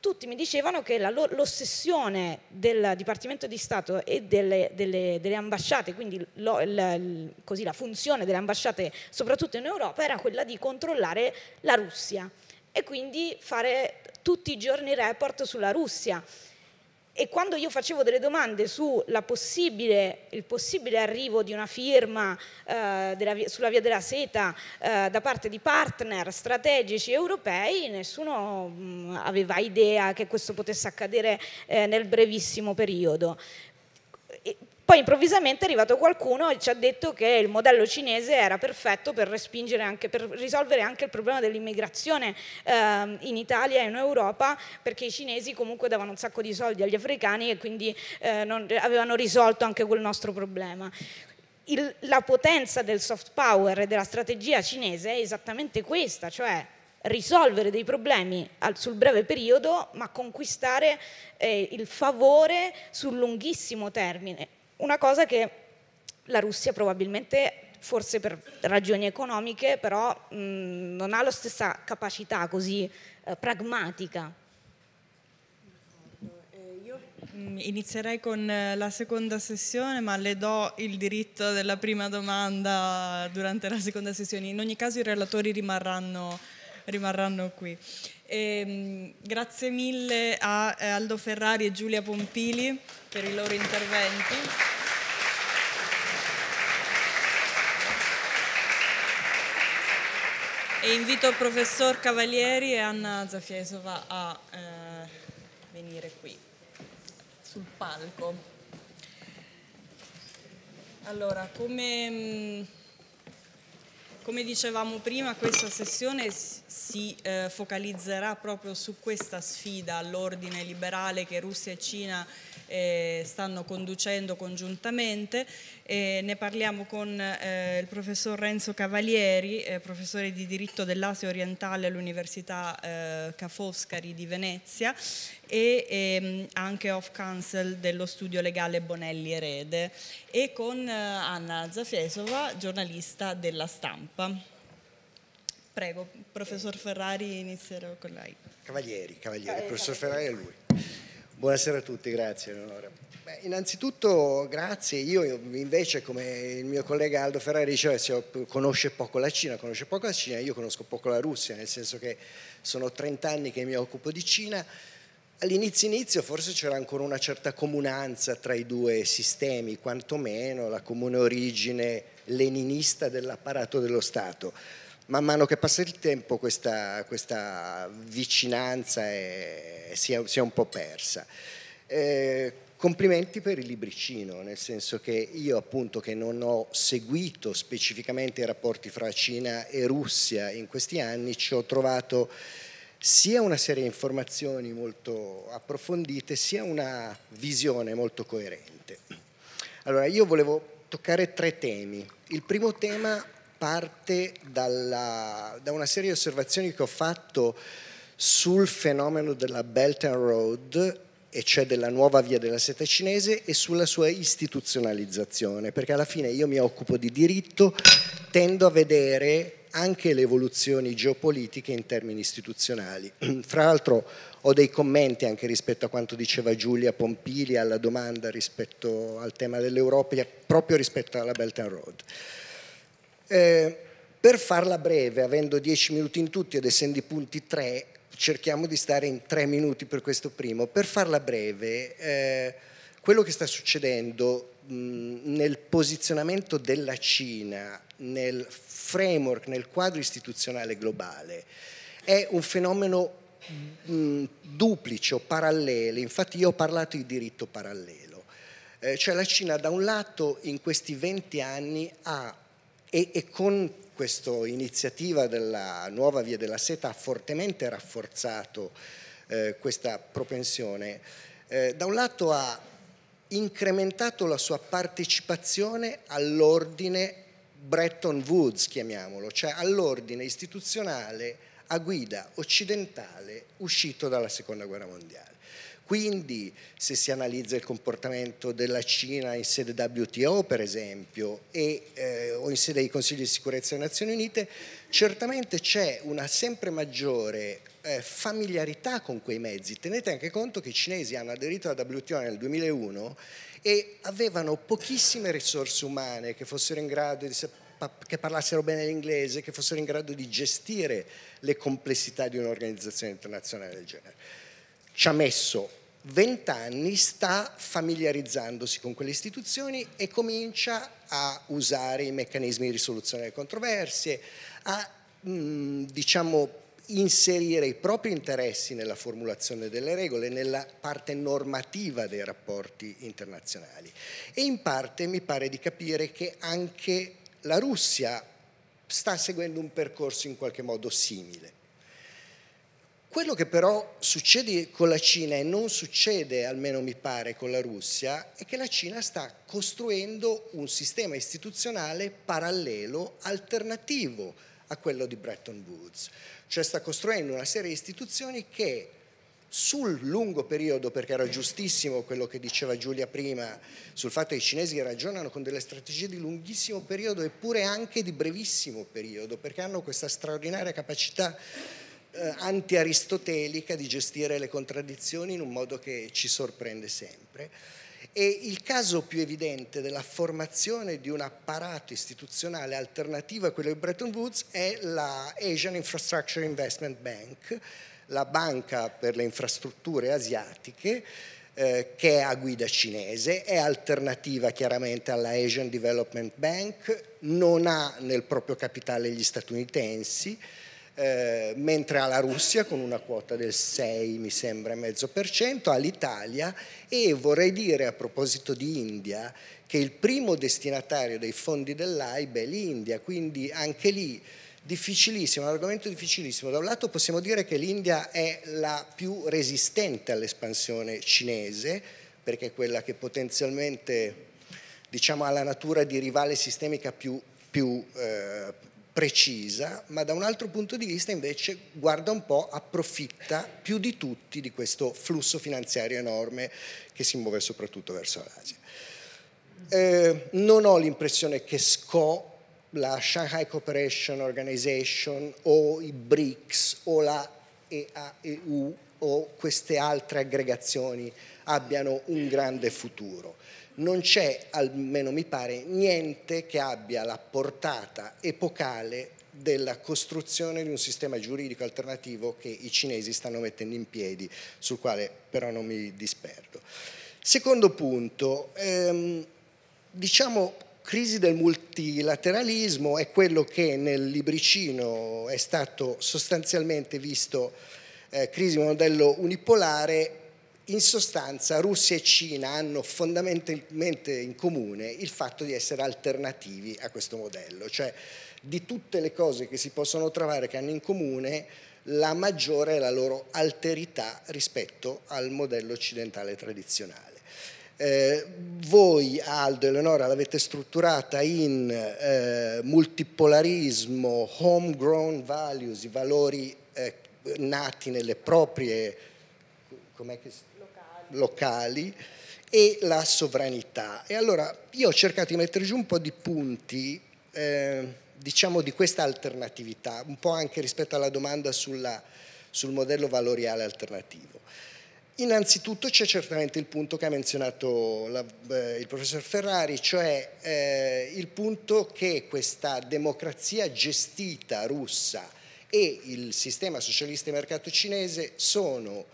tutti mi dicevano che l'ossessione del Dipartimento di Stato e delle, delle, delle ambasciate, quindi lo, il, così, la funzione delle ambasciate soprattutto in Europa, era quella di controllare la Russia e quindi fare tutti i giorni report sulla Russia. E quando io facevo delle domande sul possibile, possibile, arrivo di una firma eh, della, sulla via della seta eh, da parte di partner strategici europei, nessuno mh, mm, aveva idea che questo potesse accadere eh, nel brevissimo periodo. Poi improvvisamente è arrivato qualcuno e ci ha detto che il modello cinese era perfetto per, anche, per risolvere anche il problema dell'immigrazione eh, in Italia e in Europa, perché i cinesi comunque davano un sacco di soldi agli africani e quindi eh, non, avevano risolto anche quel nostro problema. Il, la potenza del soft power e della strategia cinese è esattamente questa, cioè risolvere dei problemi al, sul breve periodo, ma conquistare eh, il favore sul lunghissimo termine. Una cosa che la Russia probabilmente forse per ragioni economiche, però mh, non ha la stessa capacità così eh, pragmatica. io Inizierei con eh, la seconda sessione, ma le do il diritto della prima domanda durante la seconda sessione. In ogni caso i relatori rimarranno, rimarranno qui. E, ehm, grazie mille a eh, Aldo Ferrari e Giulia Pompili per i loro interventi. E invito il professor Cavalieri e Anna Zafiesova a eh, venire qui sul palco. Allora, come... Mm, come dicevamo prima, questa sessione si eh, focalizzerà proprio su questa sfida all'ordine liberale che Russia e Cina eh, stanno conducendo congiuntamente. Eh, ne parliamo con eh, il professor Renzo Cavalieri, eh, professore di diritto dell'Asia orientale all'Università eh, Ca' Foscari di Venezia e ehm, anche off counsel dello studio legale Bonelli Erede e con eh, Anna Zafiesova, giornalista della stampa. Prego, professor Ferrari, inizierò con lei. Cavalieri, Cavalieri, professor Ferrari è lui. Buonasera a tutti, grazie Eleonora. Beh, innanzitutto grazie, io invece come il mio collega Aldo Ferrari diceva conosce poco la Cina, conosce poco la Cina, io conosco poco la Russia, nel senso che sono 30 anni che mi occupo di Cina, All'inizio inizio forse c'era ancora una certa comunanza tra i due sistemi, quantomeno la comune origine leninista dell'apparato dello Stato man mano che passa il tempo questa, questa vicinanza è, si, è, si, è, un po' persa. Eh, complimenti per il libricino, nel senso che io appunto che non ho seguito specificamente i rapporti fra Cina e Russia in questi anni, ci ho trovato sia una serie di informazioni molto approfondite, sia una visione molto coerente. Allora, io volevo toccare tre temi. Il primo tema parte dalla, da una serie di osservazioni che ho fatto sul fenomeno della Belt and Road e cioè della nuova via della seta cinese e sulla sua istituzionalizzazione, perché alla fine io mi occupo di diritto, tendo a vedere anche le evoluzioni geopolitiche in termini istituzionali. Fra l'altro ho dei commenti anche rispetto a quanto diceva Giulia Pompili alla domanda rispetto al tema dell'Europa, proprio rispetto alla Belt and Road. Eh, per farla breve, avendo dieci minuti in tutti ed essendo i punti tre, cerchiamo di stare in tre minuti per questo primo. Per farla breve, eh, quello che sta succedendo mh, nel posizionamento della Cina nel framework, nel quadro istituzionale globale, è un fenomeno mh, duplice o parallelo. Infatti io ho parlato di diritto parallelo. Eh, cioè la Cina da un lato in questi 20 anni ha e, e con questa iniziativa della nuova via della seta ha fortemente rafforzato eh, questa propensione. Eh, da un lato ha incrementato la sua partecipazione all'ordine Bretton Woods, chiamiamolo, cioè all'ordine istituzionale a guida occidentale uscito dalla Seconda Guerra Mondiale. Quindi se si analizza il comportamento della Cina in sede WTO per esempio e, eh, o in sede di Consiglio di sicurezza delle Nazioni Unite, certamente c'è una sempre maggiore eh, familiarità con quei mezzi. Tenete anche conto che i cinesi hanno aderito alla WTO nel 2001 e avevano pochissime risorse umane che fossero in grado di che parlassero bene l'inglese, che fossero in grado di gestire le complessità di un'organizzazione internazionale del genere ci ha messo vent'anni, sta familiarizzandosi con quelle istituzioni e comincia a usare i meccanismi di risoluzione delle controversie, a mh, mm, diciamo inserire i propri interessi nella formulazione delle regole, nella parte normativa dei rapporti internazionali. E in parte mi pare di capire che anche la Russia sta seguendo un percorso in qualche modo simile. Quello che però succede con la Cina e non succede, almeno mi pare, con la Russia, è che la Cina sta costruendo un sistema istituzionale parallelo, alternativo a quello di Bretton Woods, cioè sta costruendo una serie di istituzioni che sul lungo periodo, perché era giustissimo quello che diceva Giulia prima, sul fatto che i cinesi ragionano con delle strategie di lunghissimo periodo eppure anche di brevissimo periodo, perché hanno questa straordinaria capacità eh, anti-aristotelica di gestire le contraddizioni in un modo che ci sorprende sempre. E il caso più evidente della formazione di un apparato istituzionale alternativo a quello di Bretton Woods è la Asian Infrastructure Investment Bank, la banca per le infrastrutture asiatiche eh, che è a guida cinese, è alternativa chiaramente alla Asian Development Bank, non ha nel proprio capitale gli statunitensi, eh, mentre alla Russia con una quota del 6 mi sembra mezzo per cento, all'Italia e vorrei dire a proposito di India che il primo destinatario dei fondi dell'AIB è l'India, quindi anche lì difficilissimo, un argomento difficilissimo. Da un lato possiamo dire che l'India è la più resistente all'espansione cinese, perché è quella che potenzialmente diciamo, ha la natura di rivale sistemica più, più eh, precisa, ma da un altro punto di vista invece guarda un po', approfitta più di tutti di questo flusso finanziario enorme che si muove soprattutto verso l'Asia. Eh, non ho l'impressione che SCO, la Shanghai Cooperation Organization o i BRICS o la EAEU o queste altre aggregazioni abbiano un grande futuro non c'è, almeno mi pare, niente che abbia la portata epocale della costruzione di un sistema giuridico alternativo che i cinesi stanno mettendo in piedi, sul quale però non mi disperdo. Secondo punto, ehm, diciamo crisi del multilateralismo è quello che nel libricino è stato sostanzialmente visto eh, crisi del modello unipolare in sostanza Russia e Cina hanno fondamentalmente in comune il fatto di essere alternativi a questo modello, cioè di tutte le cose che si possono trovare che hanno in comune la maggiore è la loro alterità rispetto al modello occidentale tradizionale. Eh, voi, Aldo e Eleonora, l'avete strutturata in eh, multipolarismo, homegrown values, i valori eh, nati nelle proprie, com'è che si locali e la sovranità. E allora io ho cercato di mettere giù un po' di punti, eh, diciamo, di questa alternatività, un po' anche rispetto alla domanda sulla, sul modello valoriale alternativo. Innanzitutto c'è certamente il punto che ha menzionato la, eh, il professor Ferrari, cioè eh, il punto che questa democrazia gestita russa e il sistema socialista di mercato cinese sono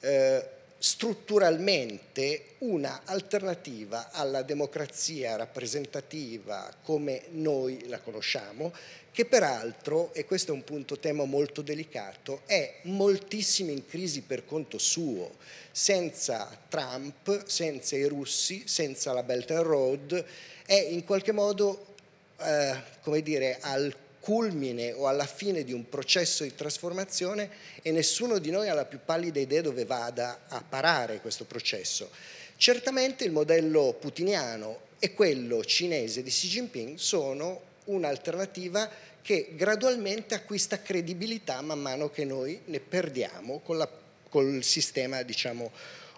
eh, strutturalmente una alternativa alla democrazia rappresentativa come noi la conosciamo, che peraltro, e questo è un punto tema molto delicato, è moltissimo in crisi per conto suo. Senza Trump, senza i russi, senza la Belt and Road, è in qualche modo, eh, come dire, al culmine o alla fine di un processo di trasformazione e nessuno di noi ha la più pallida idea dove vada a parare questo processo. Certamente il modello putiniano e quello cinese di Xi Jinping sono un'alternativa che gradualmente acquista credibilità man mano che noi ne perdiamo con la, col sistema diciamo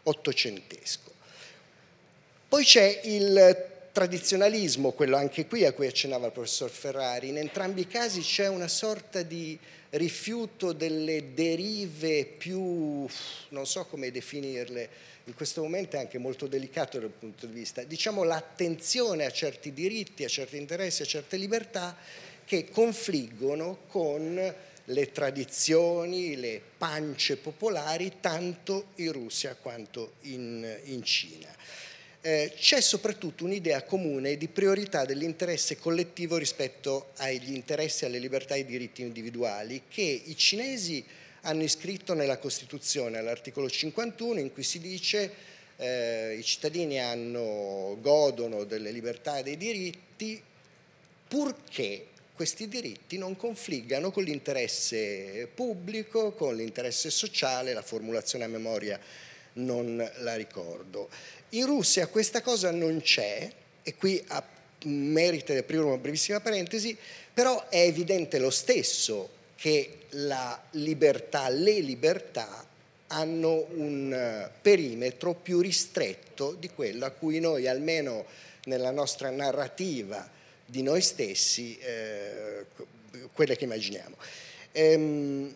ottocentesco. Poi c'è il tradizionalismo, quello anche qui a cui accennava il professor Ferrari, in entrambi i casi c'è una sorta di rifiuto delle derive più, non so come definirle, in questo momento è anche molto delicato dal punto di vista, diciamo l'attenzione a certi diritti, a certi interessi, a certe libertà che confliggono con le tradizioni, le pance popolari tanto in Russia quanto in, in Cina eh, c'è soprattutto un'idea comune di priorità dell'interesse collettivo rispetto agli interessi, alle libertà e ai diritti individuali che i cinesi hanno iscritto nella Costituzione all'articolo 51 in cui si dice eh, i cittadini hanno, godono delle libertà e dei diritti purché questi diritti non confliggano con l'interesse pubblico, con l'interesse sociale, la formulazione a memoria non la ricordo. In Russia questa cosa non c'è, e qui a merito di aprire una brevissima parentesi, però è evidente lo stesso che la libertà, le libertà hanno un eh, perimetro più ristretto di quello a cui noi, almeno nella nostra narrativa di noi stessi, eh, quelle che immaginiamo. Ehm,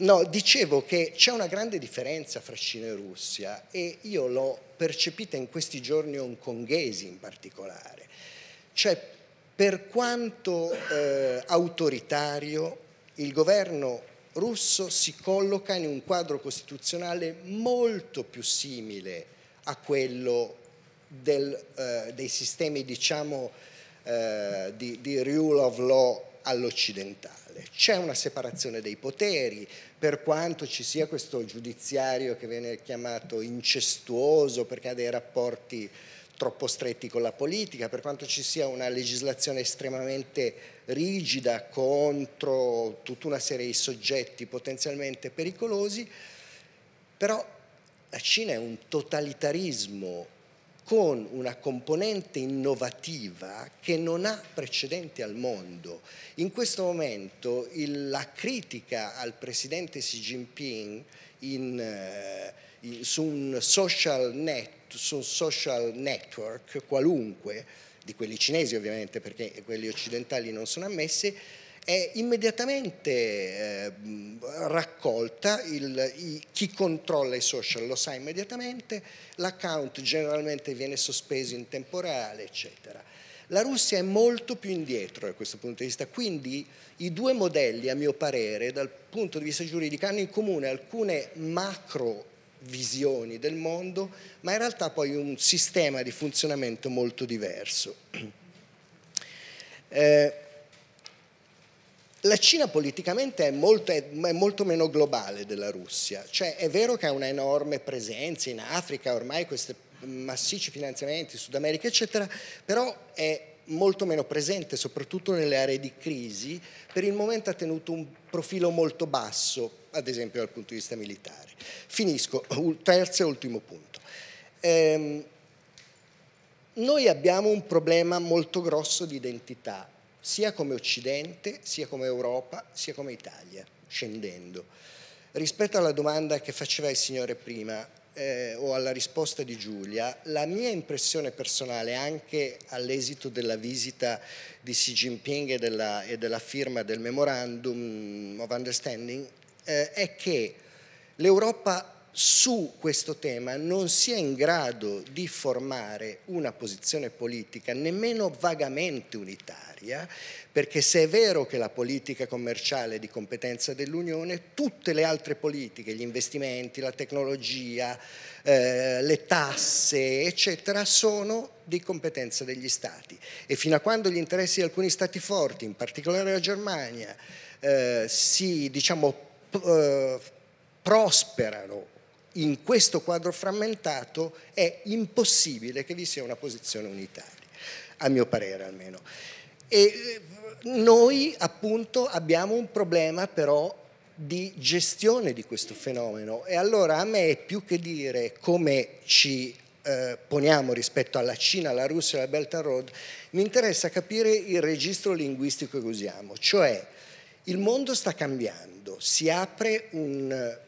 No, dicevo che c'è una grande differenza fra Cina e Russia e io l'ho percepita in questi giorni hongkonghesi in particolare. Cioè, per quanto eh, autoritario, il governo russo si colloca in un quadro costituzionale molto più simile a quello del, eh, dei sistemi, diciamo, eh, di, di rule of law all'occidentale c'è una separazione dei poteri, per quanto ci sia questo giudiziario che viene chiamato incestuoso perché ha dei rapporti troppo stretti con la politica, per quanto ci sia una legislazione estremamente rigida contro tutta una serie di soggetti potenzialmente pericolosi, però la Cina è un totalitarismo con una componente innovativa che non ha precedenti al mondo. In questo momento il, la critica al presidente Xi Jinping in, eh, in, su, un net, su un social network qualunque, di quelli cinesi ovviamente perché quelli occidentali non sono ammessi, è immediatamente eh, raccolta, il, i, chi controlla i social lo sa immediatamente, l'account generalmente viene sospeso in temporale, eccetera. La Russia è molto più indietro da questo punto di vista, quindi i due modelli, a mio parere, dal punto di vista giuridico, hanno in comune alcune macro visioni del mondo, ma in realtà poi un sistema di funzionamento molto diverso. Eh, la Cina politicamente è molto, è molto, meno globale della Russia, cioè è vero che ha una enorme presenza in Africa, ormai questi massicci finanziamenti, Sud America eccetera, però è molto meno presente, soprattutto nelle aree di crisi, per il momento ha tenuto un profilo molto basso, ad esempio dal punto di vista militare. Finisco, terzo e ultimo punto. Ehm, noi abbiamo un problema molto grosso di identità sia come Occidente, sia come Europa, sia come Italia, scendendo. Rispetto alla domanda che faceva il signore prima eh, o alla risposta di Giulia, la mia impressione personale anche all'esito della visita di Xi Jinping e della, e della firma del Memorandum of Understanding eh, è che l'Europa su questo tema non sia in grado di formare una posizione politica nemmeno vagamente unitaria unitaria, perché se è vero che la politica commerciale è di competenza dell'Unione, tutte le altre politiche, gli investimenti, la tecnologia, eh, le tasse, eccetera, sono di competenza degli Stati. E fino a quando gli interessi di alcuni Stati forti, in particolare la Germania, eh, si diciamo, eh, prosperano in questo quadro frammentato è impossibile che vi sia una posizione unitaria, a mio parere almeno. E eh, noi appunto abbiamo un problema però di gestione di questo fenomeno e allora a me più che dire come ci eh, poniamo rispetto alla Cina, alla Russia e alla Belt and Road, mi interessa capire il registro linguistico che usiamo, cioè il mondo sta cambiando, si apre un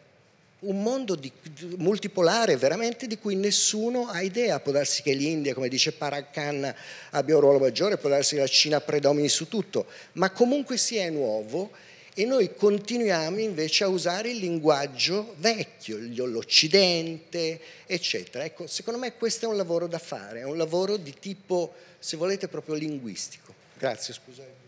un mondo di, multipolare veramente di cui nessuno ha idea. Può darsi che l'India, come dice Parakhan, abbia un ruolo maggiore, può darsi che la Cina predomini su tutto, ma comunque sia è nuovo e noi continuiamo invece a usare il linguaggio vecchio, l'Occidente, eccetera. Ecco, secondo me questo è un lavoro da fare, è un lavoro di tipo, se volete, proprio linguistico. Grazie, scusate.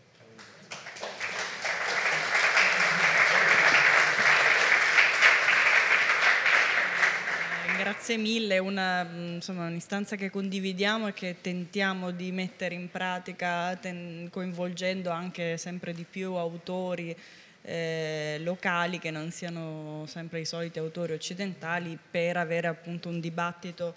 Grazie mille, una, mm, insomma, un'istanza che condividiamo e che tentiamo di mettere in pratica ten, coinvolgendo anche sempre di più autori eh, locali che non siano sempre i soliti autori occidentali per avere appunto un dibattito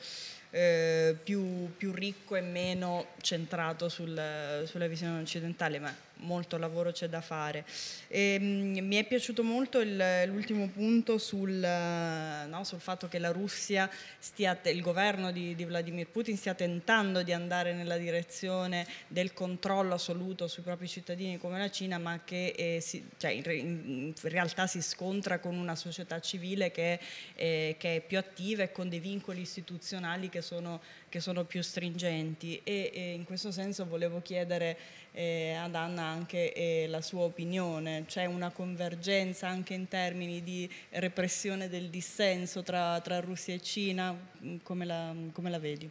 eh, più, più, ricco e meno centrato sul, sulla visione occidentale. Ma molto lavoro c'è da fare. E, ehm, mh, mi è piaciuto molto il, l'ultimo punto sul, no, sul, fatto che la Russia, stia, il governo di, di, Vladimir Putin stia tentando di andare nella direzione del controllo assoluto sui propri cittadini come la Cina, ma che eh, si, cioè in, in, realtà si scontra con una società civile che, eh, che è più attiva e con dei vincoli istituzionali che sono che sono più stringenti e, e in questo senso volevo chiedere eh, ad Anna anche eh, la sua opinione. C'è una convergenza anche in termini di repressione del dissenso tra, tra Russia e Cina? Mm, come la, come la vedi?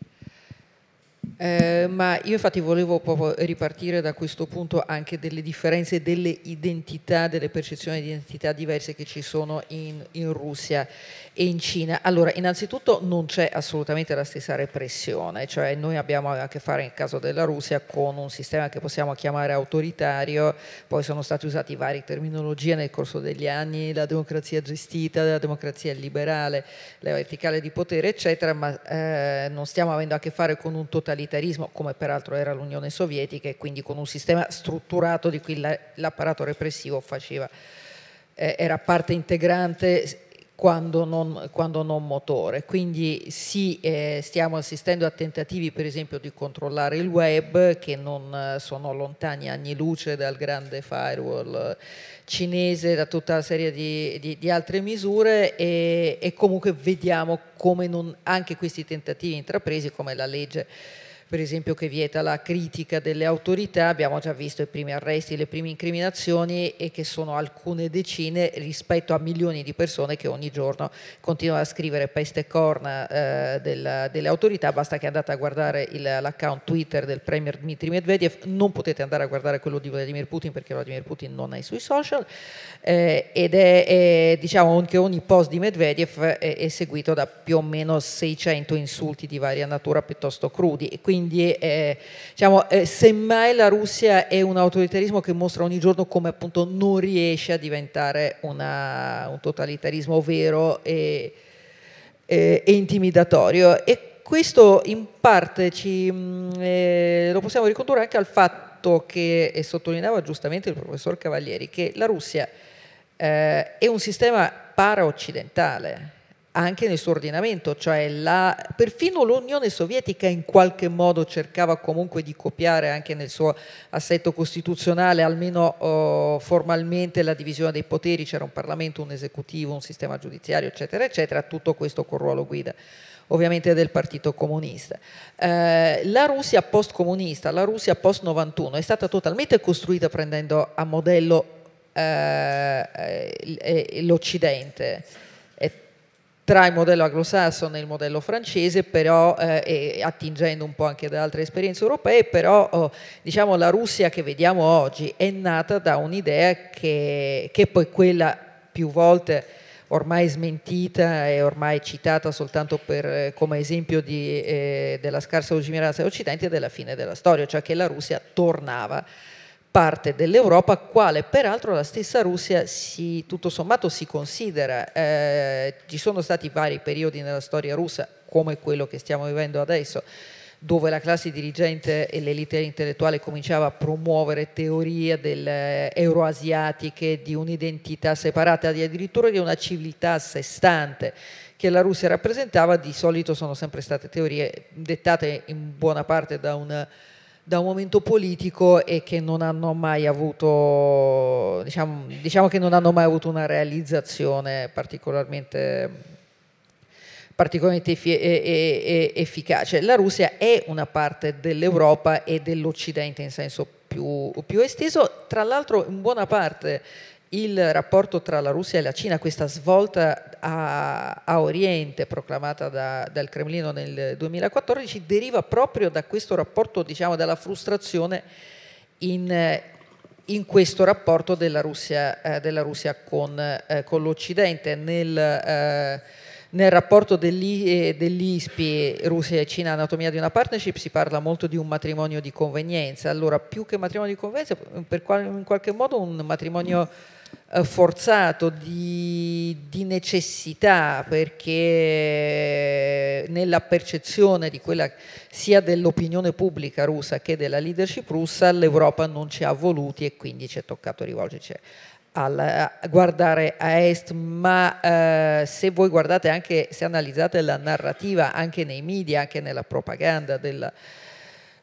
Eh, ma io infatti volevo proprio ripartire da questo punto anche delle differenze delle identità, delle percezioni di identità diverse che ci sono in, in Russia e in Cina? Allora, innanzitutto non c'è assolutamente la stessa repressione, cioè noi abbiamo a che fare nel caso della Russia con un sistema che possiamo chiamare autoritario, poi sono stati usati vari terminologie nel corso degli anni, la democrazia gestita, la democrazia liberale, la verticale di potere, eccetera, ma eh, non stiamo avendo a che fare con un totalitarismo, come peraltro era l'Unione Sovietica, e quindi con un sistema strutturato di cui l'apparato repressivo faceva, eh, era parte integrante quando non, quando non motore. Quindi sì, eh, stiamo assistendo a tentativi per esempio di controllare il web che non eh, sono lontani anni luce dal grande firewall eh, cinese, da tutta una serie di, di, di altre misure e, e, comunque vediamo come non, anche questi tentativi intrapresi come la legge per esempio che vieta la critica delle autorità, abbiamo già visto i primi arresti, le prime incriminazioni e che sono alcune decine rispetto a milioni di persone che ogni giorno continuano a scrivere peste e corna eh, della, delle autorità, basta che andate a guardare l'account Twitter del Premier Dmitry Medvedev, non potete andare a guardare quello di Vladimir Putin perché Vladimir Putin non è sui social eh, ed è, è, diciamo che ogni post di Medvedev è, è, seguito da più o meno 600 insulti di varia natura piuttosto crudi quindi eh, diciamo, eh, semmai la Russia è un autoritarismo che mostra ogni giorno come appunto non riesce a diventare una, un totalitarismo vero e, e, eh, e intimidatorio e questo in parte ci, mh, mm, eh, lo possiamo ricondurre anche al fatto che, e sottolineava giustamente il professor Cavalieri, che la Russia eh, è un sistema paraoccidentale, anche nel suo ordinamento, cioè la, perfino l'Unione Sovietica in qualche modo cercava comunque di copiare anche nel suo assetto costituzionale, almeno oh, formalmente, la divisione dei poteri, c'era un Parlamento, un esecutivo, un sistema giudiziario, eccetera, eccetera, tutto questo col ruolo guida ovviamente del Partito Comunista. Eh, la Russia post-comunista, la Russia post-91 è stata totalmente costruita prendendo a modello eh, eh, eh l'Occidente tra il modello anglosassone e il modello francese, però eh, attingendo un po' anche da altre esperienze europee, però oh, diciamo la Russia che vediamo oggi è nata da un'idea che, che poi quella più volte ormai smentita e ormai citata soltanto per, come esempio di, eh, della scarsa lungimiranza dell'Occidente e della fine della storia, cioè che la Russia tornava parte dell'Europa, quale peraltro la stessa Russia si, tutto sommato si considera. Eh, ci sono stati vari periodi nella storia russa, come quello che stiamo vivendo adesso, dove la classe dirigente e l'elite intellettuale cominciava a promuovere teorie euroasiatiche di un'identità separata, di addirittura di una civiltà a sé stante che la Russia rappresentava, di solito sono sempre state teorie dettate in buona parte da una da un momento politico e che non hanno mai avuto, diciamo, diciamo che non hanno mai avuto una realizzazione particolarmente particolarmente efficace. La Russia è una parte dell'Europa e dell'Occidente in senso più, più esteso, tra l'altro in buona parte il rapporto tra la Russia e la Cina, questa svolta a, a Oriente proclamata da, dal Cremlino nel 2014, deriva proprio da questo rapporto, diciamo, dalla frustrazione in, in questo rapporto della Russia, eh, della Russia con, eh, con l'Occidente. Nel, eh, nel rapporto eh, dell'ISPI Russia e Cina Anatomia di una partnership si parla molto di un matrimonio di convenienza, allora più che matrimonio di convenienza, per qual in qualche modo un matrimonio eh, forzato di, di, necessità perché nella percezione di quella sia dell'opinione pubblica russa che della leadership russa l'Europa non ci ha voluti e quindi ci è toccato rivolgerci a guardare a est ma eh, se voi guardate anche se analizzate la narrativa anche nei media anche nella propaganda della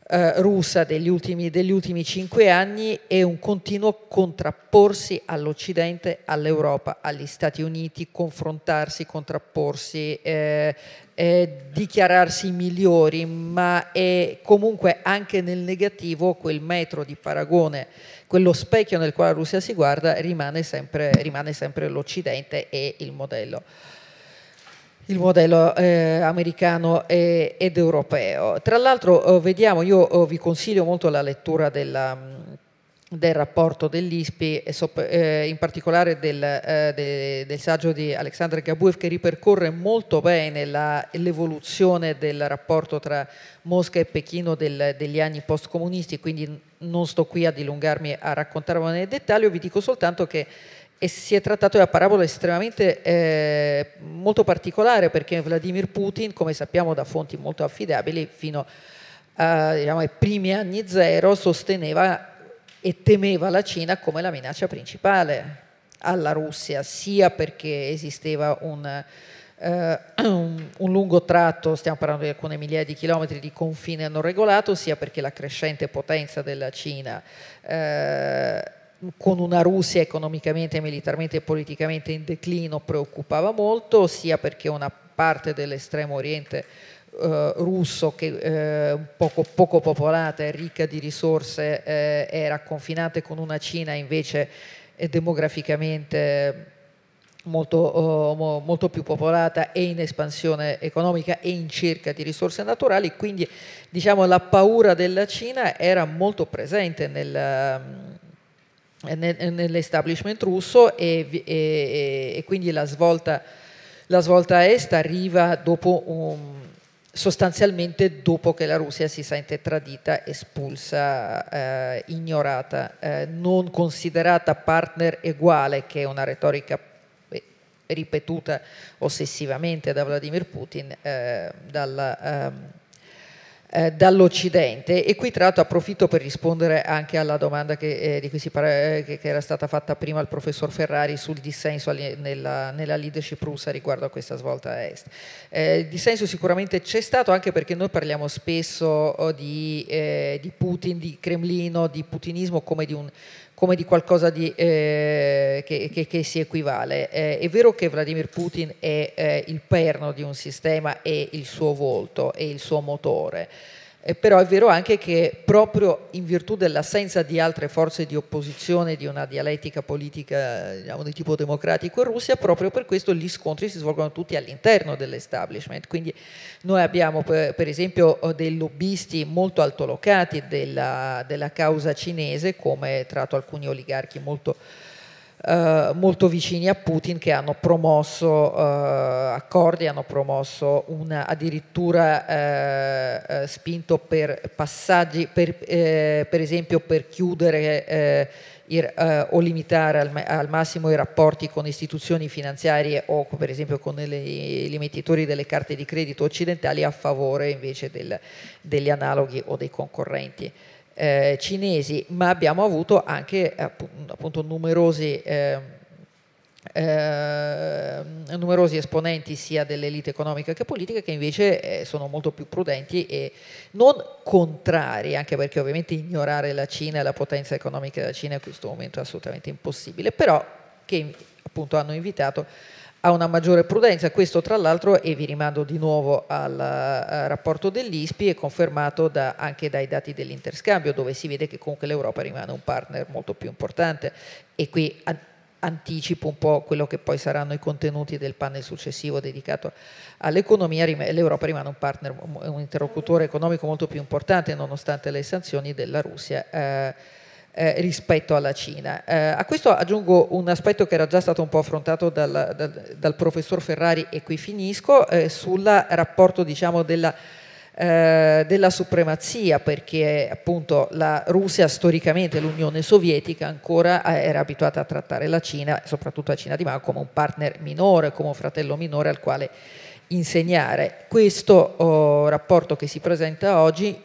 eh, russa degli ultimi, degli ultimi cinque anni e un continuo contrapporsi all'Occidente, all'Europa, agli Stati Uniti, confrontarsi, contrapporsi, eh, eh, dichiararsi migliori, ma è comunque anche nel negativo quel metro di paragone, quello specchio nel quale la Russia si guarda rimane sempre, rimane sempre l'Occidente e il modello il modello eh, americano e, ed europeo. Tra l'altro eh, vediamo, io eh, vi consiglio molto la lettura della, mm, del rapporto dell'ISPI, eh, in particolare del, eh, de, del, saggio di Alexander Gabuev che ripercorre molto bene l'evoluzione del rapporto tra Mosca e Pechino del, degli anni post-comunisti, quindi non sto qui a dilungarmi a raccontarvelo nel dettaglio, vi dico soltanto che e si è trattato di una parabola estremamente eh, molto particolare perché Vladimir Putin, come sappiamo da fonti molto affidabili, fino a, diciamo, ai primi anni zero sosteneva e temeva la Cina come la minaccia principale alla Russia, sia perché esisteva un, eh, un, un, lungo tratto, stiamo parlando di alcune migliaia di chilometri di confine non regolato, sia perché la crescente potenza della Cina eh, con una Russia economicamente, militarmente e politicamente in declino preoccupava molto, sia perché una parte dell'estremo oriente eh, russo che eh, poco, poco, popolata e ricca di risorse eh, era confinante con una Cina invece eh, demograficamente eh, molto, oh, molto più popolata e in espansione economica e in cerca di risorse naturali, quindi diciamo la paura della Cina era molto presente nel eh, eh, nell'establishment russo e, e, e quindi la svolta, la svolta, est arriva dopo un, sostanzialmente dopo che la Russia si sente tradita, espulsa, eh, ignorata, eh, non considerata partner uguale, che è una retorica eh, ripetuta ossessivamente da Vladimir Putin, eh, dalla, ehm, eh, dall'Occidente e qui tra l'altro approfitto per rispondere anche alla domanda che, eh, cui parla, eh, che, che era stata fatta prima al professor Ferrari sul dissenso nella, nella leadership russa riguardo a questa svolta a est. Eh, il dissenso sicuramente c'è stato anche perché noi parliamo spesso oh, di, eh, di Putin, di Cremlino, di putinismo come di un come di qualcosa di, eh, che, che, che, si equivale. Eh, è vero che Vladimir Putin è eh, il perno di un sistema, è il suo volto, è il suo motore. Eh, però è vero anche che proprio in virtù dell'assenza di altre forze di opposizione, di una dialettica politica diciamo, di tipo democratico in Russia, proprio per questo gli scontri si svolgono tutti all'interno dell'establishment. Quindi noi abbiamo per, esempio dei lobbisti molto altolocati della, della causa cinese, come tratto alcuni oligarchi molto eh, molto vicini a Putin che hanno promosso eh, accordi, hanno promosso una, addirittura eh, eh, spinto per passaggi, per, eh, per esempio per chiudere il, o limitare al, al, massimo i rapporti con istituzioni finanziarie o per esempio con le, gli emettitori delle carte di credito occidentali a favore invece del, degli analoghi o dei concorrenti eh, cinesi, ma abbiamo avuto anche appunto, numerosi, eh, eh, numerosi, esponenti sia dell'elite economica che politica che invece eh, sono molto più prudenti e non contrari, anche perché ovviamente ignorare la Cina e la potenza economica della Cina in questo momento è assolutamente impossibile, però che appunto hanno invitato a una maggiore prudenza. Questo tra l'altro, e vi rimando di nuovo al, eh, rapporto dell'ISPI, è confermato da, anche dai dati dell'interscambio, dove si vede che comunque l'Europa rimane un partner molto più importante. E qui anticipo un po' quello che poi saranno i contenuti del panel successivo dedicato all'economia, l'Europa rimane un partner, un interlocutore economico molto più importante nonostante le sanzioni della Russia eh, eh, rispetto alla Cina. Eh, a questo aggiungo un aspetto che era già stato un po' affrontato dal, dal, dal professor Ferrari e qui finisco, eh, sul rapporto diciamo, della, eh, della, supremazia, perché appunto la Russia storicamente, l'Unione Sovietica ancora eh, era abituata a trattare la Cina, soprattutto la Cina di Mao, come un partner minore, come un fratello minore al quale insegnare. Questo oh, rapporto che si presenta oggi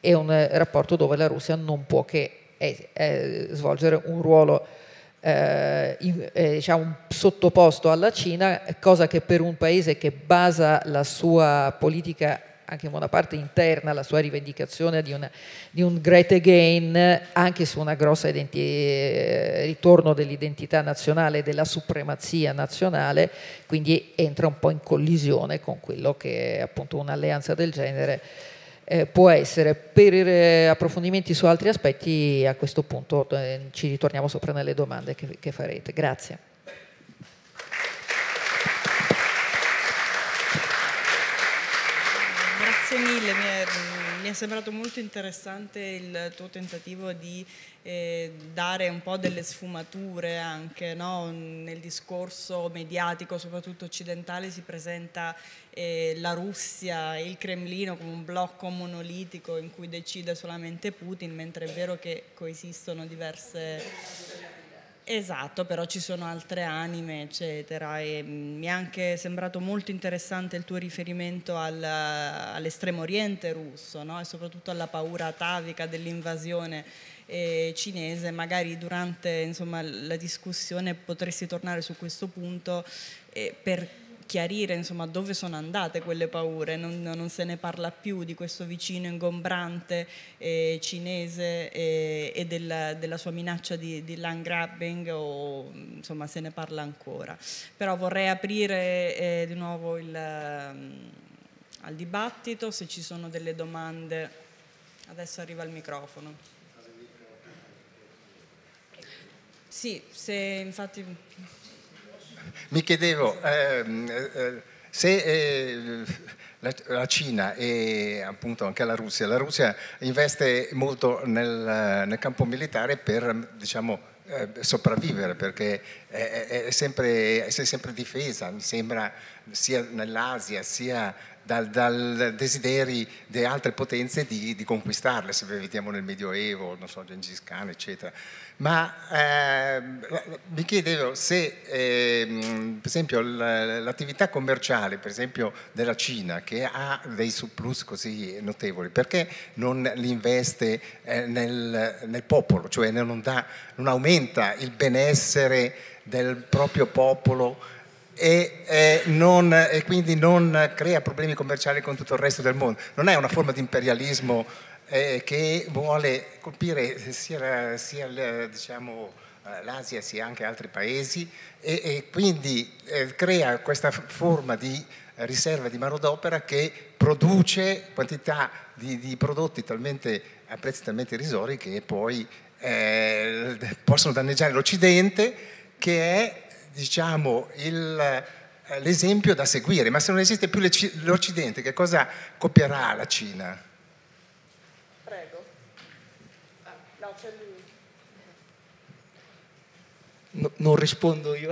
è un rapporto dove la Russia non può che e, e svolgere un ruolo eh, in, eh, diciamo, sottoposto alla Cina, cosa che per un paese che basa la sua politica anche in buona parte interna, la sua rivendicazione di, una, di un great again, anche su una grossa grosso eh, ritorno dell'identità nazionale, della supremazia nazionale, quindi entra un po' in collisione con quello che è appunto un'alleanza del genere eh, può essere. Per eh, approfondimenti su altri aspetti a questo punto eh, ci ritorniamo sopra nelle domande che, che farete. Grazie. Grazie mille mi è sembrato molto interessante il tuo tentativo di eh, dare un po' delle sfumature anche no? nel discorso mediatico, soprattutto occidentale, si presenta eh, la Russia e il Cremlino come un blocco monolitico in cui decide solamente Putin, mentre è vero che coesistono diverse Esatto, però ci sono altre anime, eccetera. E mm, mi è anche sembrato molto interessante il tuo riferimento al, all'estremo oriente russo, no? e soprattutto alla paura atavica dell'invasione eh, cinese. Magari durante insomma, la discussione potresti tornare su questo punto eh, per chiarire insomma, dove sono andate quelle paure, non, non, se ne parla più di questo vicino ingombrante eh, cinese eh, e della, della, sua minaccia di, di, land grabbing o insomma se ne parla ancora. Però vorrei aprire eh, di nuovo il, mm, al dibattito se ci sono delle domande. Adesso arriva il microfono. Sì, se infatti mi chiedevo ehm, eh, se eh, la, Cina e appunto anche la Russia, la Russia investe molto nel, nel campo militare per diciamo, eh, sopravvivere perché è, è, sempre, è sempre difesa, mi sembra, sia nell'Asia sia dal, dal desiderio di altre potenze di, di, conquistarle, se vediamo nel Medioevo, non so, Gengis Khan, eccetera. Ma eh, mi chiedevo se, eh, per esempio, l'attività commerciale, per esempio, della Cina, che ha dei surplus così notevoli, perché non li investe eh, nel, nel, popolo, cioè non, da, non aumenta il benessere del proprio popolo? e, eh, non, e, quindi non crea problemi commerciali con tutto il resto del mondo. Non è una forma di imperialismo eh, che vuole colpire sia, sia diciamo, l'Asia sia anche altri paesi e, e quindi eh, crea questa forma di riserva di manodopera che produce quantità di, di prodotti talmente, a prezzi talmente irrisori che poi eh, possono danneggiare l'Occidente che è diciamo, eh, l'esempio da seguire, ma se non esiste più l'Occidente, che cosa copierà la Cina? Prego. Ah, no, c'è lui. No, non rispondo io,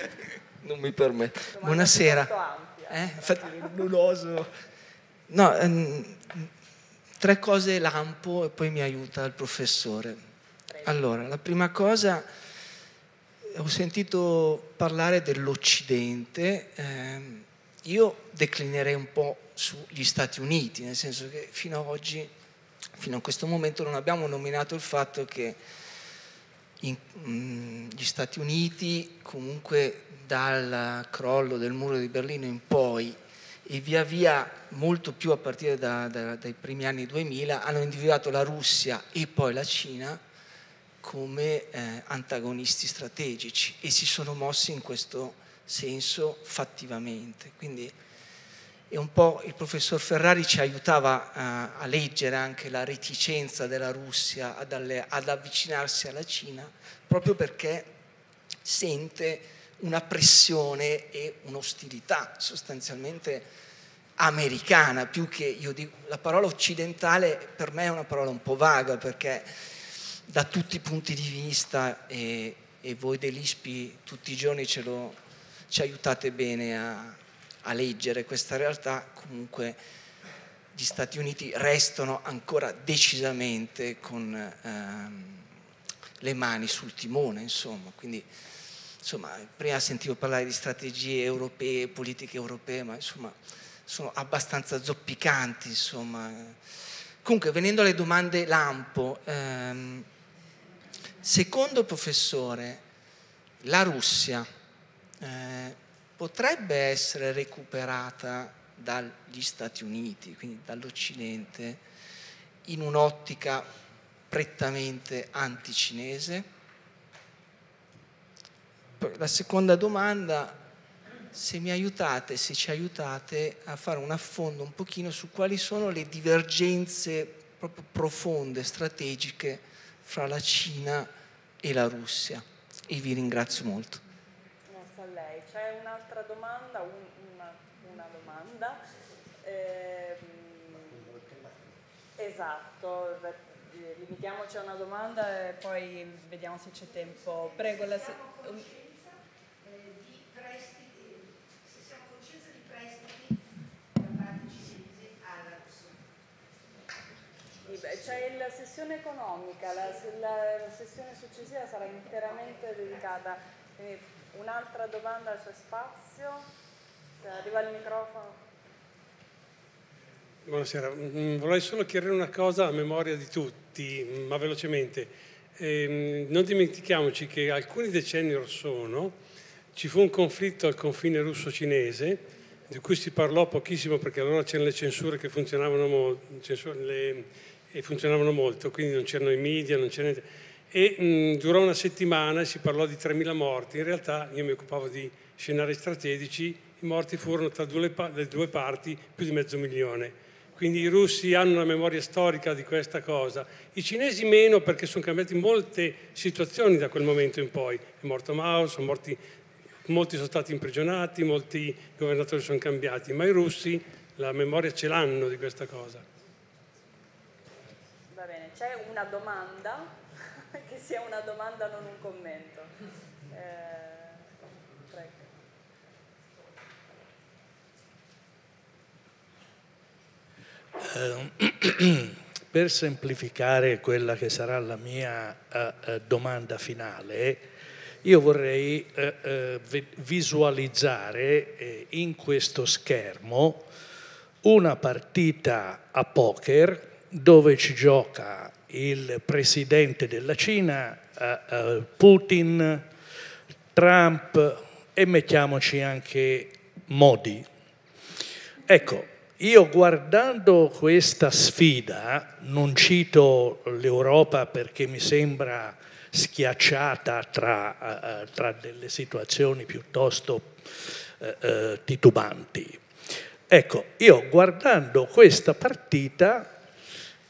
non mi permetto. Domanda Buonasera. Eh, infatti non oso. No, ehm, tre cose lampo e poi mi aiuta il professore. Allora, la prima cosa ho sentito parlare dell'Occidente, ehm, io declinerei un po' sugli Stati Uniti, nel senso che fino ad oggi, fino a questo momento non abbiamo nominato il fatto che in, mh, mm, gli Stati Uniti comunque dal crollo del muro di Berlino in poi e via via molto più a partire da, da, dai primi anni 2000 hanno individuato la Russia e poi la Cina come eh, antagonisti strategici e si sono mossi in questo senso fattivamente. Quindi e un po' il professor Ferrari ci aiutava a, eh, a leggere anche la reticenza della Russia ad, alle, ad, avvicinarsi alla Cina, proprio perché sente una pressione e un'ostilità sostanzialmente americana, più che io dico, la parola occidentale per me è una parola un po' vaga perché da tutti i punti di vista e, e voi dell'ISPI tutti i giorni lo, ci aiutate bene a, a leggere questa realtà, comunque gli Stati Uniti restano ancora decisamente con ehm, le mani sul timone, insomma. Quindi, insomma, prima sentivo parlare di strategie europee, politiche europee, ma insomma, sono abbastanza zoppicanti, insomma. Comunque, venendo alle domande lampo, ehm, secondo il professore, la Russia eh, potrebbe essere recuperata dagli Stati Uniti, quindi dall'Occidente, in un'ottica prettamente anticinese? La seconda domanda, se mi aiutate, se ci aiutate a fare un affondo un pochino su quali sono le divergenze proprio profonde, strategiche, fra la Cina e la Russia. E vi ringrazio molto. Grazie a lei. C'è un'altra domanda? Un, una, una, domanda? Ehm, esatto, eh, esatto, limitiamoci a una domanda e poi vediamo se c'è tempo. Prego, la, c'è la sessione economica, la, la, la, sessione successiva sarà interamente dedicata. Quindi un'altra domanda c'è spazio? Se arriva il microfono. Buonasera, mm, vorrei solo chiarire una cosa a memoria di tutti, mm, ma velocemente. Eh, non dimentichiamoci che alcuni decenni or sono ci fu un conflitto al confine russo-cinese di cui si parlò pochissimo perché allora c'erano le censure che funzionavano, censure, le, e funzionavano molto, quindi non c'erano i media, non c'era niente. E mh, durò una settimana e si parlò di 3.000 morti. In realtà io mi occupavo di scenari strategici, i morti furono tra due, le due parti più di mezzo milione. Quindi i russi hanno una memoria storica di questa cosa, i cinesi meno perché sono cambiate molte situazioni da quel momento in poi. È morto Mao, sono morti, molti sono stati imprigionati, molti governatori sono cambiati, ma i russi la memoria ce l'hanno di questa cosa c'è una domanda, che sia una domanda non un commento. Eh, prego. Ehm, per semplificare quella che sarà la mia eh, eh, domanda finale, io vorrei eh, visualizzare in questo schermo una partita a poker dove ci gioca il presidente della Cina, eh, eh, Putin, Trump e mettiamoci anche Modi. Ecco, io guardando questa sfida, non cito l'Europa perché mi sembra schiacciata tra, eh, tra delle situazioni piuttosto titubanti. Ecco, io guardando questa partita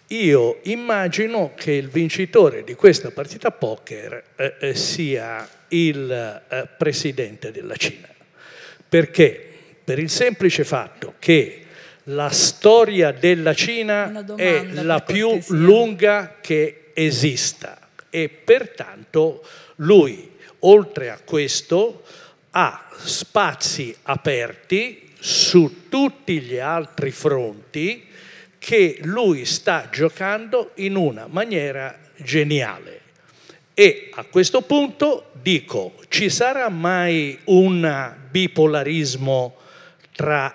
io immagino che il vincitore di questa partita poker eh, eh, sia il eh, presidente della Cina, perché per il semplice fatto che la storia della Cina è la più cortesia. lunga che esista e pertanto lui, oltre a questo, ha spazi aperti su tutti gli altri fronti che lui sta giocando in una maniera geniale. E a questo punto dico, ci sarà mai un bipolarismo tra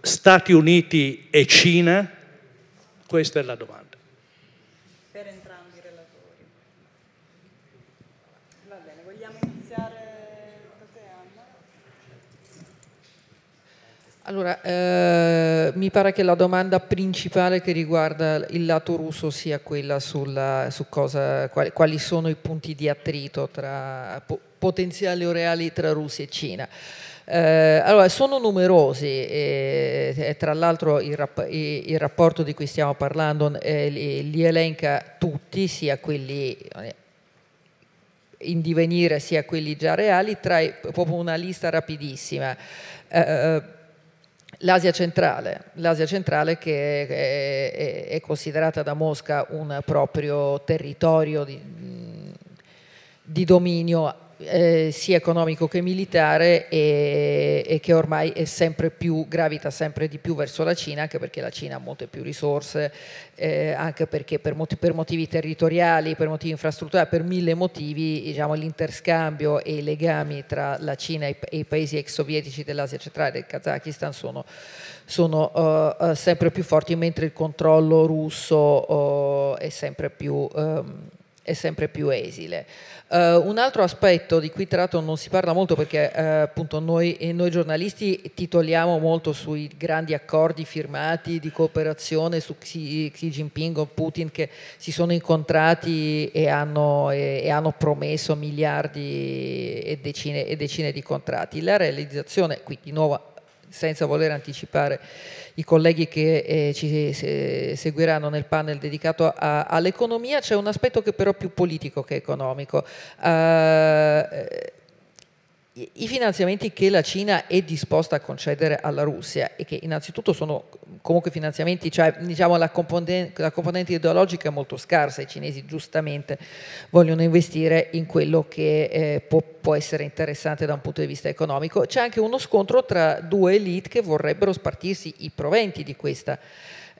Stati Uniti e Cina? Questa è la domanda. Allora, eh, mi pare che la domanda principale che riguarda il lato russo sia quella sulla, su cosa, quali, quali, sono i punti di attrito tra, po, potenziali o reali tra Russia e Cina. Eh, allora, sono numerosi, eh, e, tra l'altro il, rap il, rapporto di cui stiamo parlando eh, li, li, elenca tutti, sia quelli eh, in divenire sia quelli già reali, tra proprio una lista rapidissima. Eh, eh L'Asia centrale, l'Asia centrale che è, è, è, considerata da Mosca un proprio territorio di, di dominio eh, sia economico che militare e, e che ormai sempre più, gravita sempre di più verso la Cina, anche perché la Cina ha molte più risorse, eh, anche perché per, mot per, motivi territoriali, per motivi infrastrutturali, per mille motivi diciamo, l'interscambio e i legami tra la Cina e, i paesi ex sovietici dell'Asia centrale, e del Kazakistan, sono, sono uh, sempre più forti, mentre il controllo russo uh, è sempre più... Um, è sempre più esile. Uh, un altro aspetto di cui tra l'altro non si parla molto perché uh, appunto noi, noi, giornalisti titoliamo molto sui grandi accordi firmati di cooperazione su Xi, Xi Jinping o Putin che si sono incontrati e hanno, e, e hanno promesso miliardi e decine, e decine di contratti. La realizzazione, qui di nuovo senza voler anticipare i colleghi che eh, ci se, seguiranno nel panel dedicato all'economia, c'è un aspetto che però è più politico che economico. Eh, i finanziamenti che la Cina è disposta a concedere alla Russia e che innanzitutto sono comunque finanziamenti, cioè diciamo la componente, la componente ideologica è molto scarsa, i cinesi giustamente vogliono investire in quello che eh, può, può, essere interessante da un punto di vista economico. C'è anche uno scontro tra due elite che vorrebbero spartirsi i proventi di questa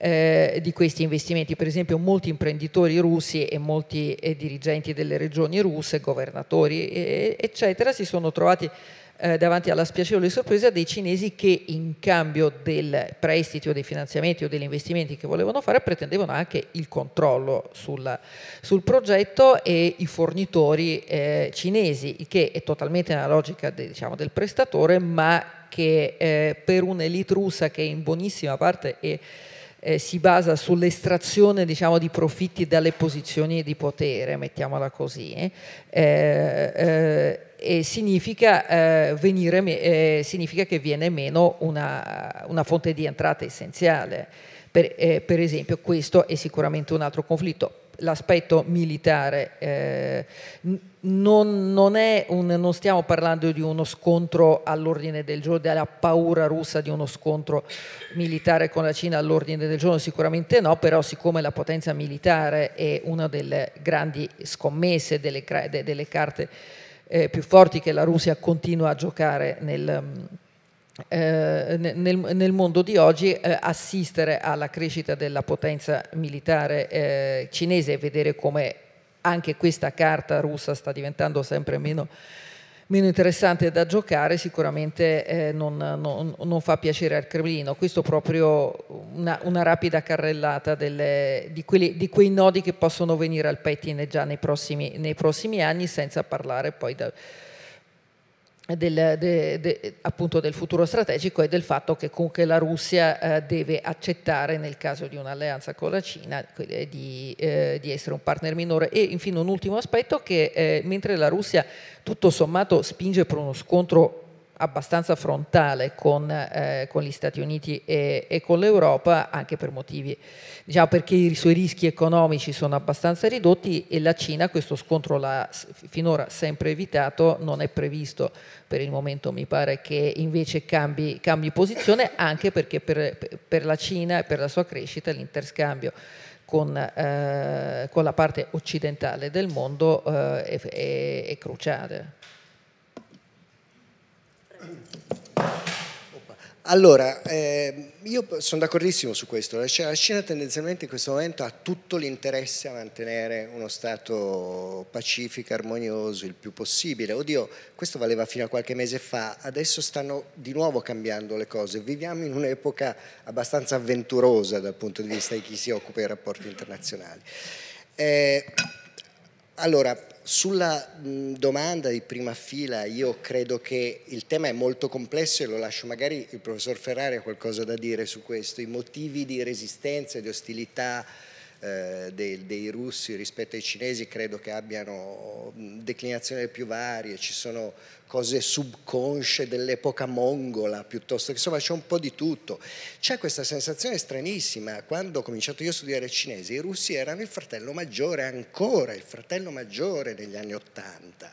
eh, di questi investimenti. Per esempio molti imprenditori russi e molti eh, dirigenti delle regioni russe, governatori, eh, eccetera, si sono trovati eh, davanti alla spiacevole sorpresa dei cinesi che in cambio del prestito, dei finanziamenti o degli investimenti che volevano fare pretendevano anche il controllo sul, sul progetto e i fornitori eh, cinesi, il che è totalmente nella logica de, diciamo, del prestatore, ma che eh, per un'elite russa che in buonissima parte è eh, si basa sull'estrazione diciamo, di profitti dalle posizioni di potere, mettiamola così, eh, eh significa, eh, venire, eh, significa, che viene meno una, una fonte di entrata essenziale. Per, per esempio questo è sicuramente un altro conflitto. L'aspetto militare non, non, un, non, stiamo parlando di uno scontro all'ordine del giorno, della paura russa di uno scontro militare con la Cina all'ordine del giorno, sicuramente no, però siccome la potenza militare è una delle grandi scommesse, delle, delle carte eh, più forti che la Russia continua a giocare nel, mm, eh, nel, nel mondo di oggi, eh, assistere alla crescita della potenza militare eh, cinese e vedere come anche questa carta russa sta diventando sempre meno, meno interessante da giocare, sicuramente eh, non, non, non, fa piacere al Cremlino. Questo è proprio una, una rapida carrellata delle, di, quelli, di, quei nodi che possono venire al pettine già nei prossimi, nei prossimi anni, senza parlare poi da del, de, de, appunto del futuro strategico e del fatto che, che la Russia eh, deve accettare nel caso di un'alleanza con la Cina di, eh, di, essere un partner minore. E infine un ultimo aspetto che eh, mentre la Russia tutto sommato spinge per uno scontro abbastanza frontale con, eh, con, gli Stati Uniti e, e con l'Europa, anche per motivi, diciamo, perché i suoi rischi economici sono abbastanza ridotti e la Cina questo scontro l'ha finora sempre evitato, non è previsto per il momento, mi pare che invece cambi, cambi posizione, anche perché per, per la Cina e per la sua crescita l'interscambio con, eh, con, la parte occidentale del mondo eh, è, è, è cruciale. Allora, eh, io sono d'accordissimo su questo, la Cina, la Cina tendenzialmente in questo momento ha tutto l'interesse a mantenere uno stato pacifico, armonioso, il più possibile. Oddio, questo valeva fino a qualche mese fa, adesso stanno di nuovo cambiando le cose, viviamo in un'epoca abbastanza avventurosa dal punto di vista di chi si occupa dei rapporti internazionali. Eh, allora, sulla domanda di prima fila io credo che il tema è molto complesso e lo lascio magari il professor Ferrari ha qualcosa da dire su questo, i motivi di resistenza e di ostilità eh, dei, dei, russi rispetto ai cinesi credo che abbiano mm, declinazioni più varie, ci sono cose subconsce dell'epoca mongola piuttosto che insomma c'è un po' di tutto. C'è questa sensazione stranissima, quando ho cominciato io a studiare cinese i russi erano il fratello maggiore, ancora il fratello maggiore negli anni Ottanta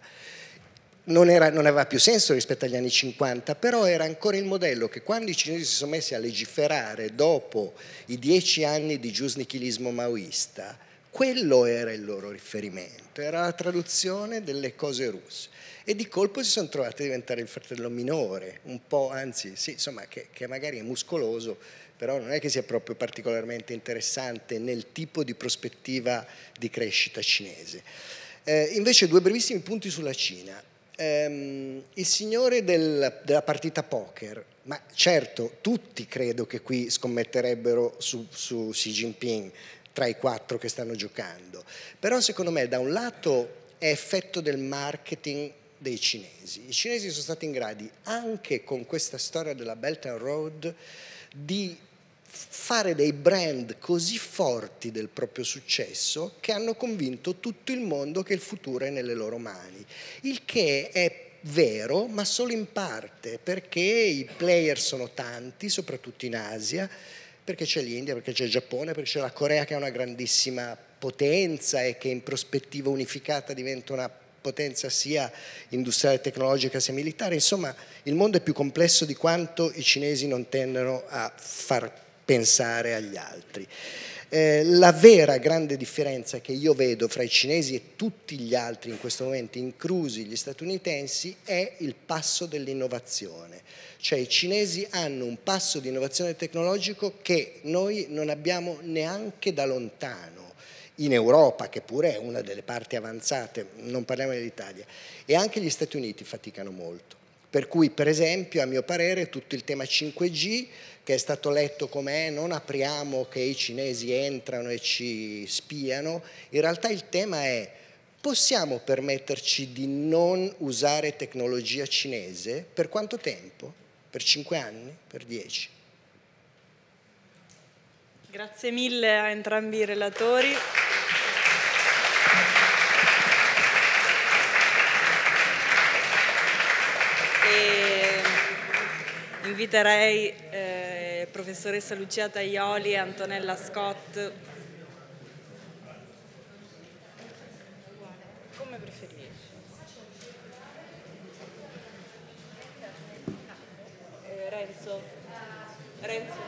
non, era, non, aveva più senso rispetto agli anni 50, però era ancora il modello che quando i cinesi si sono messi a legiferare dopo i dieci anni di giusnichilismo maoista, quello era il loro riferimento, era la traduzione delle cose russe. E di colpo si sono trovati a diventare il fratello minore, un po', anzi, sì, insomma, che, che magari è muscoloso, però non è che sia proprio particolarmente interessante nel tipo di prospettiva di crescita cinese. Eh, invece due brevissimi punti sulla Cina ehm, il signore del, della partita poker, ma certo tutti credo che qui scommetterebbero su, su Xi Jinping tra i quattro che stanno giocando, però secondo me da un lato è effetto del marketing dei cinesi. I cinesi sono stati in grado, anche con questa storia della Belt and Road, di fare dei brand così forti del proprio successo che hanno convinto tutto il mondo che il futuro è nelle loro mani, il che è vero, ma solo in parte, perché i player sono tanti, soprattutto in Asia, perché c'è l'India, perché c'è il Giappone, perché c'è la Corea che è una grandissima potenza e che in prospettiva unificata diventa una potenza sia industriale tecnologica sia militare, insomma il mondo è più complesso di quanto i cinesi non tendano a far pensare agli altri. Eh, la vera grande differenza che io vedo fra i cinesi e tutti gli altri in questo momento, inclusi gli statunitensi, è il passo dell'innovazione. Cioè i cinesi hanno un passo di innovazione tecnologico che noi non abbiamo neanche da lontano in Europa, che pure è una delle parti avanzate, non parliamo dell'Italia, e anche gli Stati Uniti faticano molto. Per cui, per esempio, a mio parere, tutto il tema 5G, che è stato letto come eh, non apriamo che i cinesi entrano e ci spiano, in realtà il tema è possiamo permetterci di non usare tecnologia cinese per quanto tempo? Per 5 anni? Per 10? Grazie mille a entrambi i relatori. inviterei eh, professoressa Lucia Taioli e Antonella Scott. Come preferisci. Eh, Renzo. Renzo.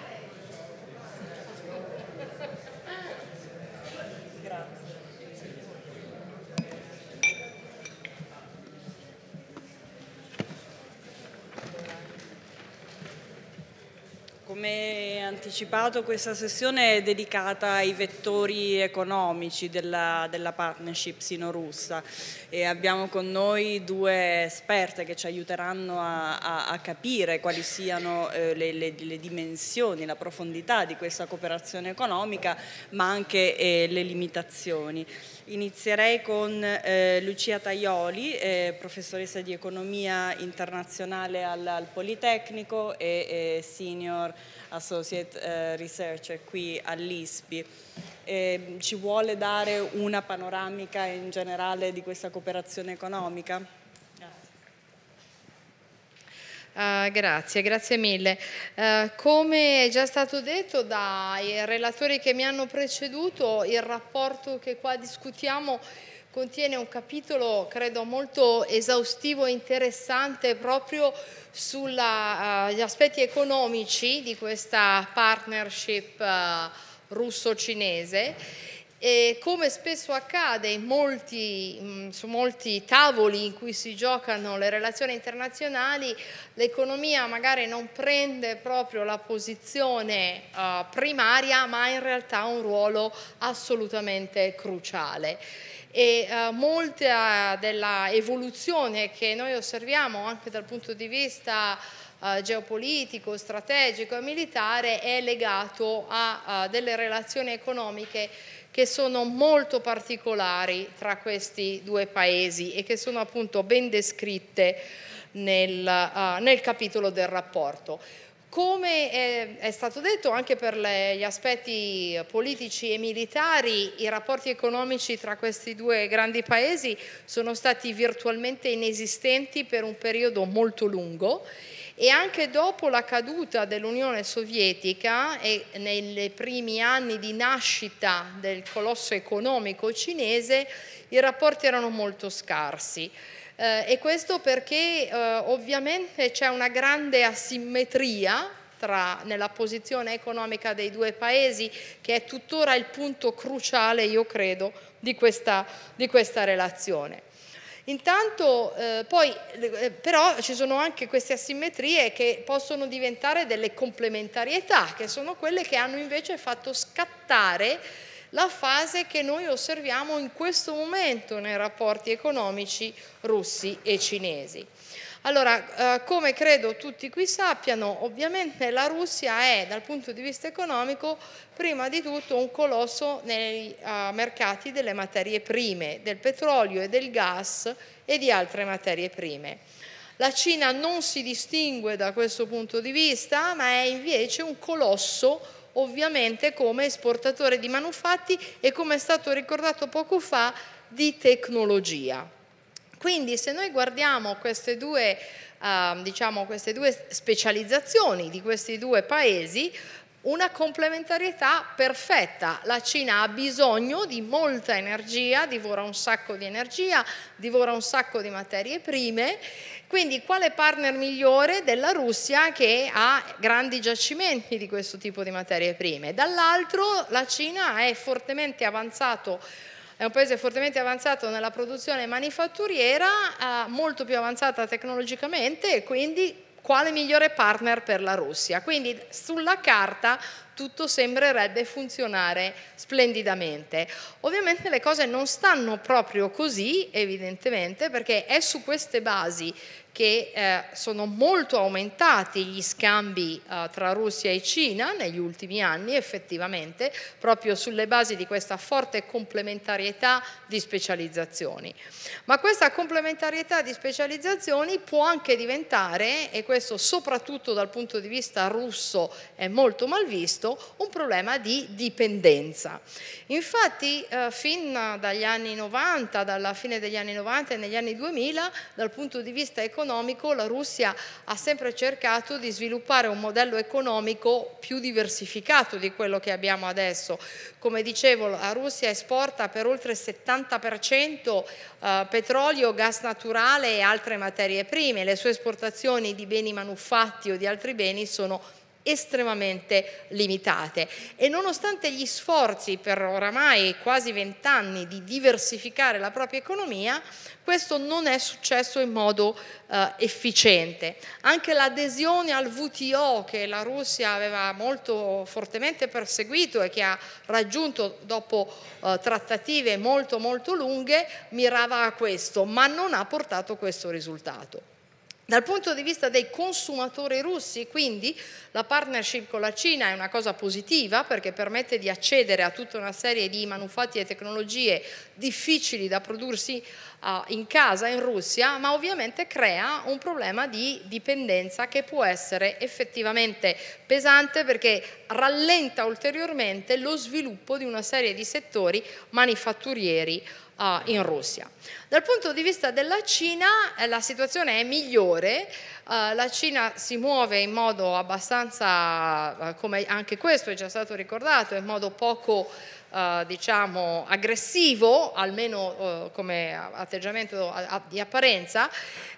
come anticipato questa sessione è dedicata ai vettori economici della, della partnership sino-russa e abbiamo con noi due esperte che ci aiuteranno a, a, a capire quali siano eh, le, le, le, dimensioni, la profondità di questa cooperazione economica ma anche eh, le limitazioni. Inizierei con eh, Lucia Taioli, eh, professoressa di economia internazionale al, al Politecnico e eh, senior associate eh, researcher qui all'ISPI. Eh, ci vuole dare una panoramica in generale di questa cooperazione economica? Uh, grazie, grazie mille. Uh, come è già stato detto dai relatori che mi hanno preceduto, il rapporto che qua discutiamo contiene un capitolo credo molto esaustivo e interessante proprio sugli ah, uh, aspetti economici di questa partnership russo-cinese e come spesso accade molti, mm, su molti tavoli in cui si giocano le relazioni internazionali, l'economia magari non prende proprio la posizione uh, primaria, ma in realtà ha un ruolo assolutamente cruciale e uh, eh, molta eh, dell'evoluzione che noi osserviamo anche dal punto di vista geopolitico, strategico e militare è legato a uh, delle relazioni economiche che sono molto particolari tra questi due paesi e che sono appunto ben descritte nel, uh, nel capitolo del rapporto. Come è, è, stato detto, anche per le, gli aspetti politici e militari, i rapporti economici tra questi due grandi paesi sono stati virtualmente inesistenti per un periodo molto lungo e anche dopo la caduta dell'Unione Sovietica e nei primi anni di nascita del colosso economico cinese, i rapporti erano molto scarsi. Eh, e questo perché eh, ovviamente c'è una grande asimmetria tra, nella posizione economica dei due paesi, che è tuttora il punto cruciale, io credo, di questa, di questa relazione. Intanto eh, poi eh, però ci sono anche queste asimmetrie che possono diventare delle complementarietà, che sono quelle che hanno invece fatto scattare la fase che noi osserviamo in questo momento nei rapporti economici russi e cinesi. Allora, eh, come credo tutti qui sappiano, ovviamente la Russia è dal punto di vista economico prima di tutto un colosso nei eh, mercati delle materie prime, del petrolio e del gas e di altre materie prime. La Cina non si distingue da questo punto di vista, ma è invece un colosso ovviamente come esportatore di manufatti e come è stato ricordato poco fa di tecnologia. Quindi se noi guardiamo queste due, eh, diciamo, queste due specializzazioni di questi due paesi, una complementarietà perfetta. La Cina ha bisogno di molta energia, divora un sacco di energia, divora un sacco di materie prime, quindi quale partner migliore della Russia che ha grandi giacimenti di questo tipo di materie prime? Dall'altro la Cina è fortemente avanzato è un paese fortemente avanzato nella produzione manifatturiera, molto più avanzata tecnologicamente e quindi quale migliore partner per la Russia. Quindi sulla carta tutto sembrerebbe funzionare splendidamente. Ovviamente le cose non stanno proprio così, evidentemente, perché è su queste basi che eh, sono molto aumentati gli scambi eh, tra Russia e Cina negli ultimi anni effettivamente, proprio sulle basi di questa forte complementarietà di specializzazioni. Ma questa complementarietà di specializzazioni può anche diventare, e questo soprattutto dal punto di vista russo è molto mal visto, un problema di dipendenza. Infatti eh, fin dagli anni 90, dalla fine degli anni 90 e negli anni 2000, dal punto di vista economico, economico la Russia ha sempre cercato di sviluppare un modello economico più diversificato di quello che abbiamo adesso. Come dicevo, la Russia esporta per oltre il 70% eh, petrolio, gas naturale e altre materie prime. Le sue esportazioni di beni manufatti o di altri beni sono molto estremamente limitate e nonostante gli sforzi per oramai quasi vent'anni di diversificare la propria economia, questo non è successo in modo eh, efficiente. Anche l'adesione al WTO che la Russia aveva molto fortemente perseguito e che ha raggiunto dopo eh, trattative molto molto lunghe mirava a questo, ma non ha portato questo risultato. Dal punto di vista dei consumatori russi, quindi, la partnership con la Cina è una cosa positiva perché permette di accedere a tutta una serie di manufatti e tecnologie difficili da prodursi uh, in casa, in Russia, ma ovviamente crea un problema di dipendenza che può essere effettivamente pesante perché rallenta ulteriormente lo sviluppo di una serie di settori manifatturieri uh, in Russia. Dal punto di vista della Cina eh, la situazione è migliore, uh, la Cina si muove in modo abbastanza, uh, come anche questo è già stato ricordato, in modo poco Uh, diciamo aggressivo, almeno uh, come atteggiamento di apparenza,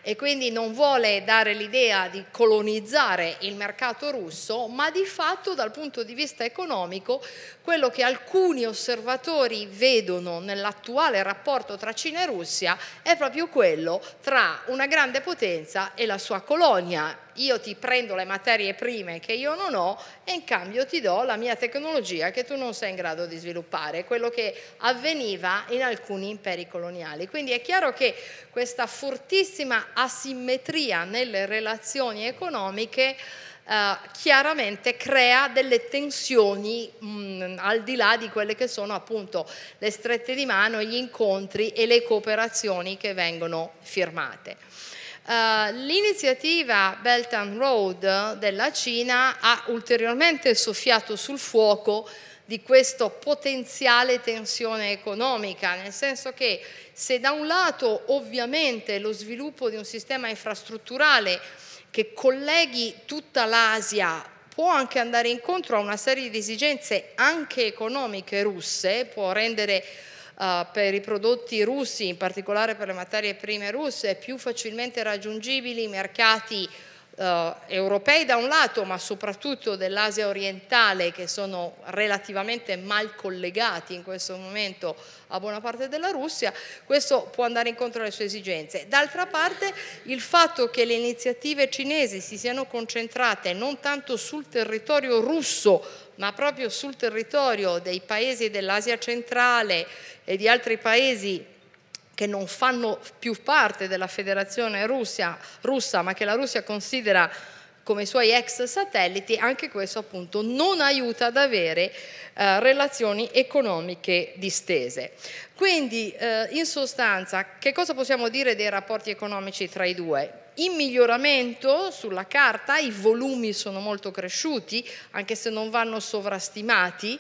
e quindi non vuole dare l'idea di colonizzare il mercato russo, ma di fatto dal punto di vista economico quello che alcuni osservatori vedono nell'attuale rapporto tra Cina e Russia è proprio quello tra una grande potenza e la sua colonia. Io ti prendo le materie prime che io non ho e in cambio ti do la mia tecnologia che tu non sei in grado di sviluppare, quello che avveniva in alcuni imperi coloniali. Quindi è chiaro che questa fortissima asimmetria nelle relazioni economiche eh, chiaramente crea delle tensioni mh, mm, al di là di quelle che sono appunto le strette di mano, gli incontri e le cooperazioni che vengono firmate. Uh, l'iniziativa Belt and Road della Cina ha ulteriormente soffiato sul fuoco di questa potenziale tensione economica, nel senso che se da un lato ovviamente lo sviluppo di un sistema infrastrutturale che colleghi tutta l'Asia può anche andare incontro a una serie di esigenze anche economiche russe, può rendere Uh, per i prodotti russi, in particolare per le materie prime russe, più facilmente raggiungibili i mercati eh, europei da un lato, ma soprattutto dell'Asia orientale che sono relativamente mal collegati in questo momento a buona parte della Russia, questo può andare incontro alle sue esigenze. D'altra parte il fatto che le iniziative cinesi si siano concentrate non tanto sul territorio russo, ma proprio sul territorio dei paesi dell'Asia centrale e di altri paesi che non fanno più parte della federazione Russia, russa, ma che la Russia considera come i suoi ex satelliti, anche questo appunto non aiuta ad avere eh, relazioni economiche distese. Quindi eh, in sostanza che cosa possiamo dire dei rapporti economici tra i due? in miglioramento sulla carta, i volumi sono molto cresciuti, anche se non vanno sovrastimati,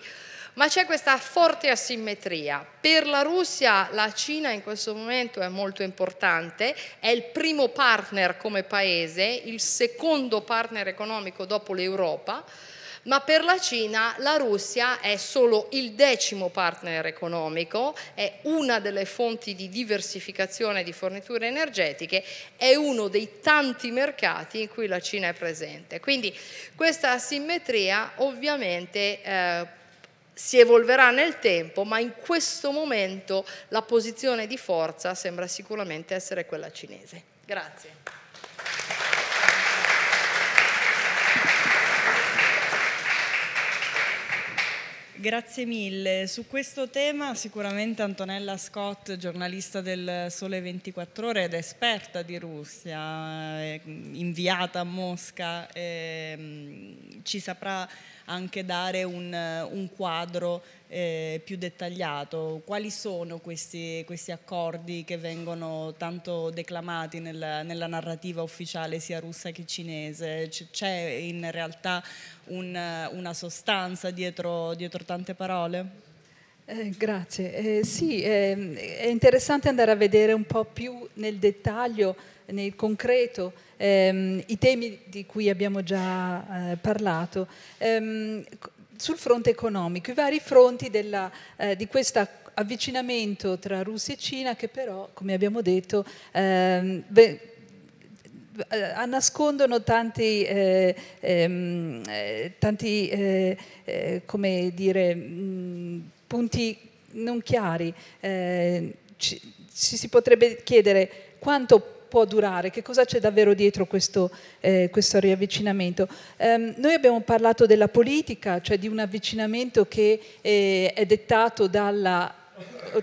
ma c'è questa forte asimmetria. Per la Russia la Cina in questo momento è molto importante, è il primo partner come paese, il secondo partner economico dopo l'Europa, ma per la Cina la Russia è solo il decimo partner economico, è una delle fonti di diversificazione di forniture energetiche, è uno dei tanti mercati in cui la Cina è presente. Quindi questa asimmetria ovviamente... Eh, si evolverà nel tempo, ma in questo momento la posizione di forza sembra sicuramente essere quella cinese. Grazie. Grazie mille. Su questo tema sicuramente Antonella Scott, giornalista del Sole 24 ore ed esperta di Russia, eh, inviata a Mosca, eh, ci saprà anche dare un, un quadro eh, più dettagliato. Quali sono questi, questi, accordi che vengono tanto declamati nella, nella narrativa ufficiale sia russa che cinese? c'è in realtà un, una sostanza dietro, dietro tante parole? Eh, grazie. Eh, sì, eh, è interessante andare a vedere un po' più nel dettaglio nel concreto ehm, i temi di cui abbiamo già eh, parlato. Ehm, sul fronte economico, i vari fronti della, eh, di questo avvicinamento tra Russia e Cina che però, come abbiamo detto, ehm, beh, nascondono tanti, eh, ehm, eh, tanti eh, eh come dire, mh, mm, punti non chiari. Eh, ci, si potrebbe chiedere quanto può durare, che cosa c'è davvero dietro questo, eh, questo riavvicinamento. Eh, noi abbiamo parlato della politica, cioè di un avvicinamento che eh, è dettato dalla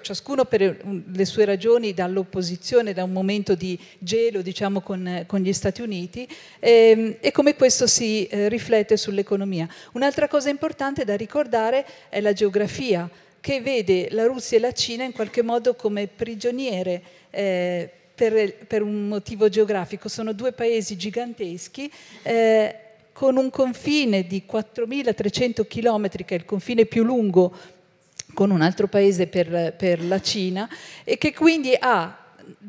ciascuno per le sue ragioni dall'opposizione, da un momento di gelo diciamo, con, con gli Stati Uniti ehm, e come questo si eh, riflette sull'economia. Un'altra cosa importante da ricordare è la geografia che vede la Russia e la Cina in qualche modo come prigioniere. Eh, per, per un motivo geografico, sono due paesi giganteschi. Eh, con un confine di 4.300 km, che è il confine più lungo con un altro paese per, per la Cina, e che quindi ha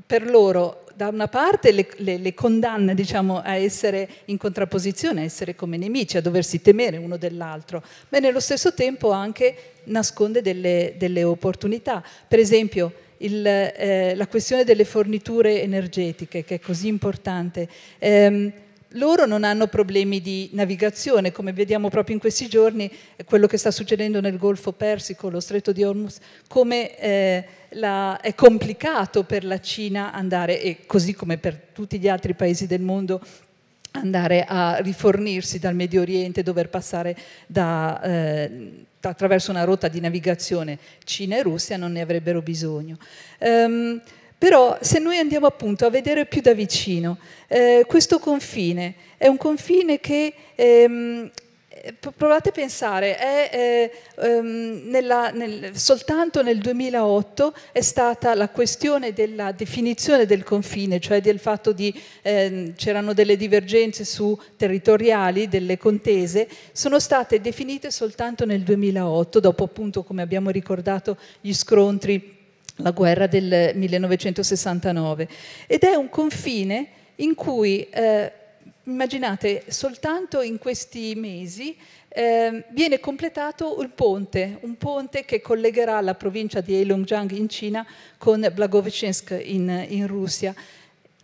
per loro da una parte le, le, le condanna diciamo, a essere in contrapposizione, a essere come nemici, a doversi temere uno dell'altro, ma nello stesso tempo anche nasconde delle, delle opportunità. Per esempio il, eh, la questione delle forniture energetiche, che è così importante. Ehm, loro non hanno problemi di navigazione, come vediamo proprio in questi giorni, eh, quello che sta succedendo nel Golfo Persico, lo stretto di Hormuz, come eh, la, è complicato per la Cina andare, e così come per tutti gli altri paesi del mondo, andare a rifornirsi dal Medio Oriente, dover passare da, eh, attraverso una rotta di navigazione Cina e Russia, non ne avrebbero bisogno. Um, però se noi andiamo appunto a vedere più da vicino, eh, questo confine è un confine che ehm, provate a pensare, è, eh, ehm, nella, nel, soltanto nel 2008 è stata la questione della definizione del confine, cioè del fatto di ehm, c'erano delle divergenze su territoriali, delle contese, sono state definite soltanto nel 2008, dopo appunto, come abbiamo ricordato, gli scontri, la guerra del 1969. Ed è un confine in cui... Eh, Immaginate, soltanto in questi mesi eh, viene completato il ponte, un ponte che collegherà la provincia di Heilongjiang in Cina con Blagoveshchensk in, in Russia.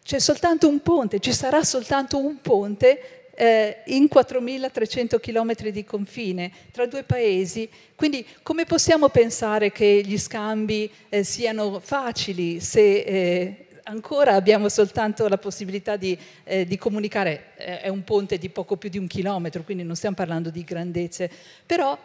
C'è soltanto un ponte, ci sarà soltanto un ponte eh, in 4.300 km di confine tra due paesi. Quindi come possiamo pensare che gli scambi eh, siano facili se eh, ancora abbiamo soltanto la possibilità di, eh, di comunicare, eh, è un ponte di poco più di un chilometro, quindi non stiamo parlando di grandezze, però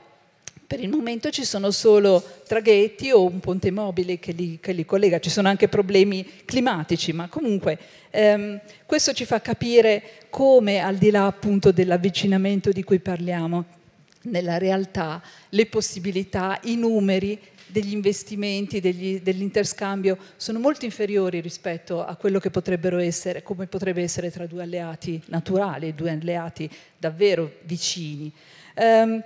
per il momento ci sono solo traghetti o un ponte mobile che li, che li collega, ci sono anche problemi climatici, ma comunque ehm, questo ci fa capire come al di là appunto dell'avvicinamento di cui parliamo, nella realtà le possibilità, i numeri degli investimenti, dell'interscambio sono molto inferiori rispetto a quello che potrebbero essere, come potrebbe essere tra due alleati naturali, due alleati davvero vicini. Um,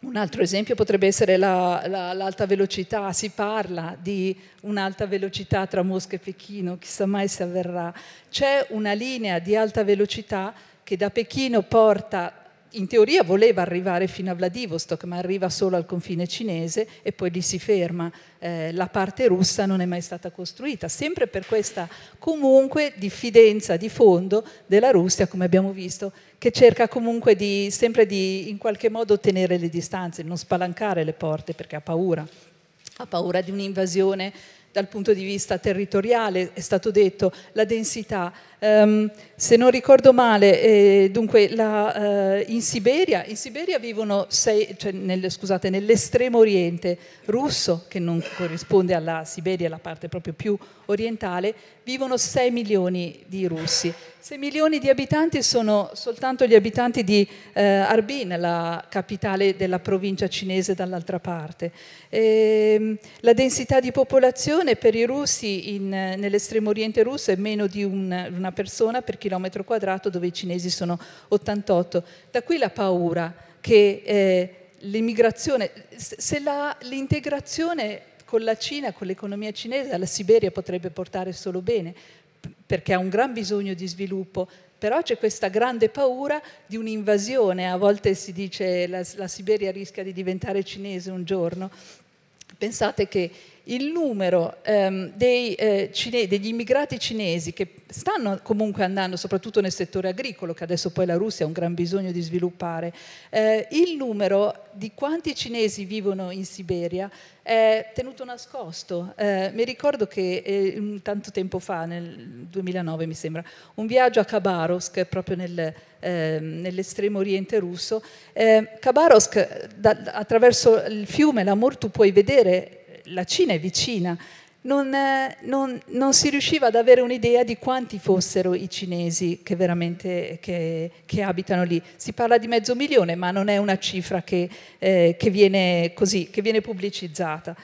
un altro esempio potrebbe essere la, la, l'alta velocità, si parla di un'alta velocità tra Mosca e Pechino, chissà mai se avverrà. C'è una linea di alta velocità che da Pechino porta in teoria voleva arrivare fino a Vladivostok, ma arriva solo al confine cinese e poi lì si ferma. Eh, la parte russa non è mai stata costruita, sempre per questa comunque diffidenza di fondo della Russia, come abbiamo visto, che cerca comunque di, sempre di in qualche modo tenere le distanze, non spalancare le porte perché ha paura. Ha paura di un'invasione dal punto di vista territoriale, è stato detto, la densità. Um, se non ricordo male, eh, dunque, la, uh, in, Siberia, in Siberia, vivono sei, cioè nel, scusate, nell'estremo oriente russo, che non corrisponde alla Siberia, la parte proprio più orientale, vivono 6 milioni di russi. 6 milioni di abitanti sono soltanto gli abitanti di eh, Harbin, la capitale della provincia cinese dall'altra parte. E, ehm, la densità di popolazione popolazione per i russi in, nell'estremo oriente russo è meno di un, una persona per chilometro quadrato, dove i cinesi sono 88. Da qui la paura che eh, l'immigrazione, se la, l'integrazione con la Cina, con l'economia cinese, la Siberia potrebbe portare solo bene, perché ha un gran bisogno di sviluppo, però c'è questa grande paura di un'invasione, a volte si dice la, la Siberia rischia di diventare cinese un giorno. Pensate che il numero ehm, dei, eh, cine- degli immigrati cinesi che stanno comunque andando, soprattutto nel settore agricolo, che adesso poi la Russia ha un gran bisogno di sviluppare, eh, il numero di quanti cinesi vivono in Siberia è tenuto nascosto. Eh, mi ricordo che eh, tanto tempo fa, nel 2009 mi sembra, un viaggio a Khabarovsk, proprio nel, ehm, nell'estremo oriente russo, eh, Khabarovsk da, attraverso il fiume, la Mur, tu puoi vedere la Cina è vicina, non, eh, non, non, si riusciva ad avere un'idea di quanti fossero i cinesi che veramente che, che abitano lì. Si parla di mezzo milione, ma non è una cifra che, eh, che viene, così, viene, pubblicizzata.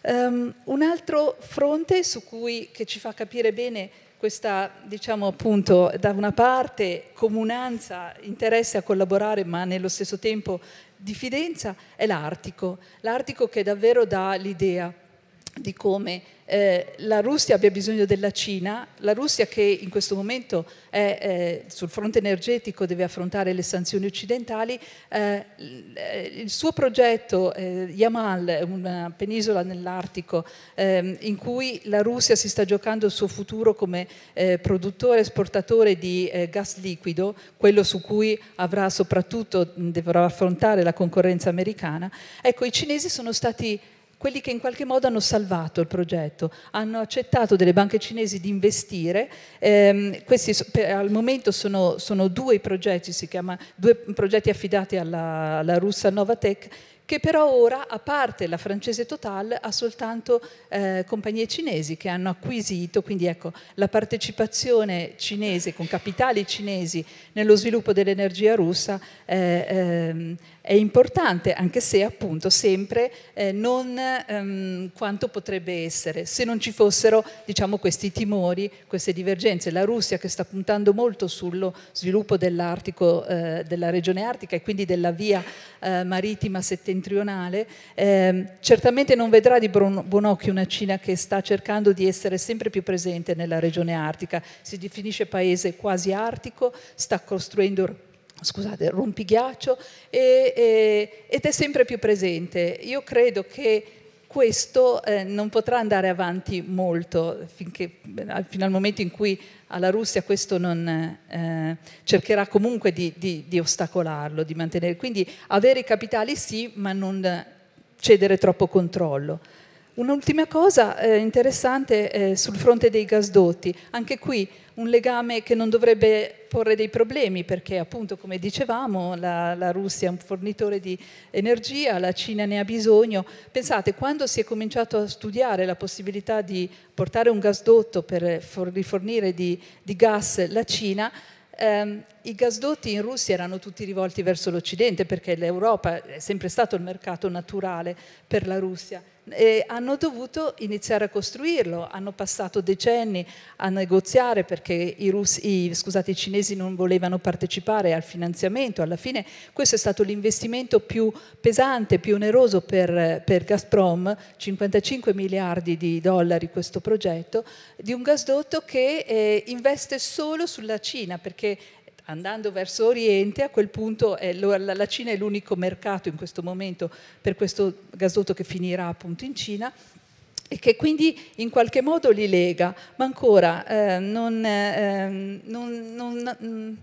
Um, un altro fronte su cui che ci fa capire bene questa, diciamo appunto, da una parte comunanza, interesse a collaborare, ma nello stesso tempo di Fidenza è l'Artico, l'Artico che davvero dà l'idea di come eh, la Russia abbia bisogno della Cina, la Russia che in questo momento è, eh, sul fronte energetico deve affrontare le sanzioni occidentali, eh, il suo progetto eh, Yamal, una penisola nell'Artico ehm, in cui la Russia si sta giocando il suo futuro come eh, produttore, esportatore di eh, gas liquido, quello su cui avrà soprattutto, dovrà affrontare la concorrenza americana, ecco i cinesi sono stati quelli che in qualche modo hanno salvato il progetto, hanno accettato delle banche cinesi di investire, ehm, questi per, al momento sono, sono, due progetti, si chiama, due progetti affidati alla, alla russa Novatec, che però ora, a parte la francese Total, ha soltanto eh, compagnie cinesi che hanno acquisito, quindi ecco, la partecipazione cinese con capitali cinesi nello sviluppo dell'energia russa eh, ehm, è importante, anche se appunto sempre eh, non ehm, quanto potrebbe essere, se non ci fossero diciamo, questi timori, queste divergenze. La Russia che sta puntando molto sullo sviluppo dell'Artico, eh, della regione artica e quindi della via eh, marittima settentrionale, ehm, certamente non vedrà di buon occhio una Cina che sta cercando di essere sempre più presente nella regione artica, si definisce paese quasi artico, sta costruendo scusate, rompighiaccio e, e, ed è sempre più presente. Io credo che questo eh, non potrà andare avanti molto finché, fino al momento in cui alla Russia questo non eh, cercherà comunque di, di, di ostacolarlo, di mantenere. Quindi avere i capitali sì, ma non cedere troppo controllo. Un'ultima cosa eh, interessante eh, sul fronte dei gasdotti, anche qui un legame che non dovrebbe porre dei problemi perché appunto come dicevamo la, la, Russia è un fornitore di energia, la Cina ne ha bisogno. Pensate, quando si è cominciato a studiare la possibilità di portare un gasdotto per rifornire di, di gas la Cina, Um, I gasdotti in Russia erano tutti rivolti verso l'Occidente perché l'Europa è sempre stato il mercato naturale per la Russia eh, hanno dovuto iniziare a costruirlo, hanno passato decenni a negoziare perché i, russi, i, scusate, i cinesi non volevano partecipare al finanziamento, alla fine questo è stato l'investimento più pesante, più oneroso per, per Gazprom, 55 miliardi di dollari questo progetto, di un gasdotto che eh, investe solo sulla Cina perché andando verso Oriente, a quel punto eh, la Cina è l'unico mercato in questo momento per questo gasdotto che finirà appunto in Cina e che quindi in qualche modo li lega, ma ancora eh, non, eh, ehm, non, non, mm,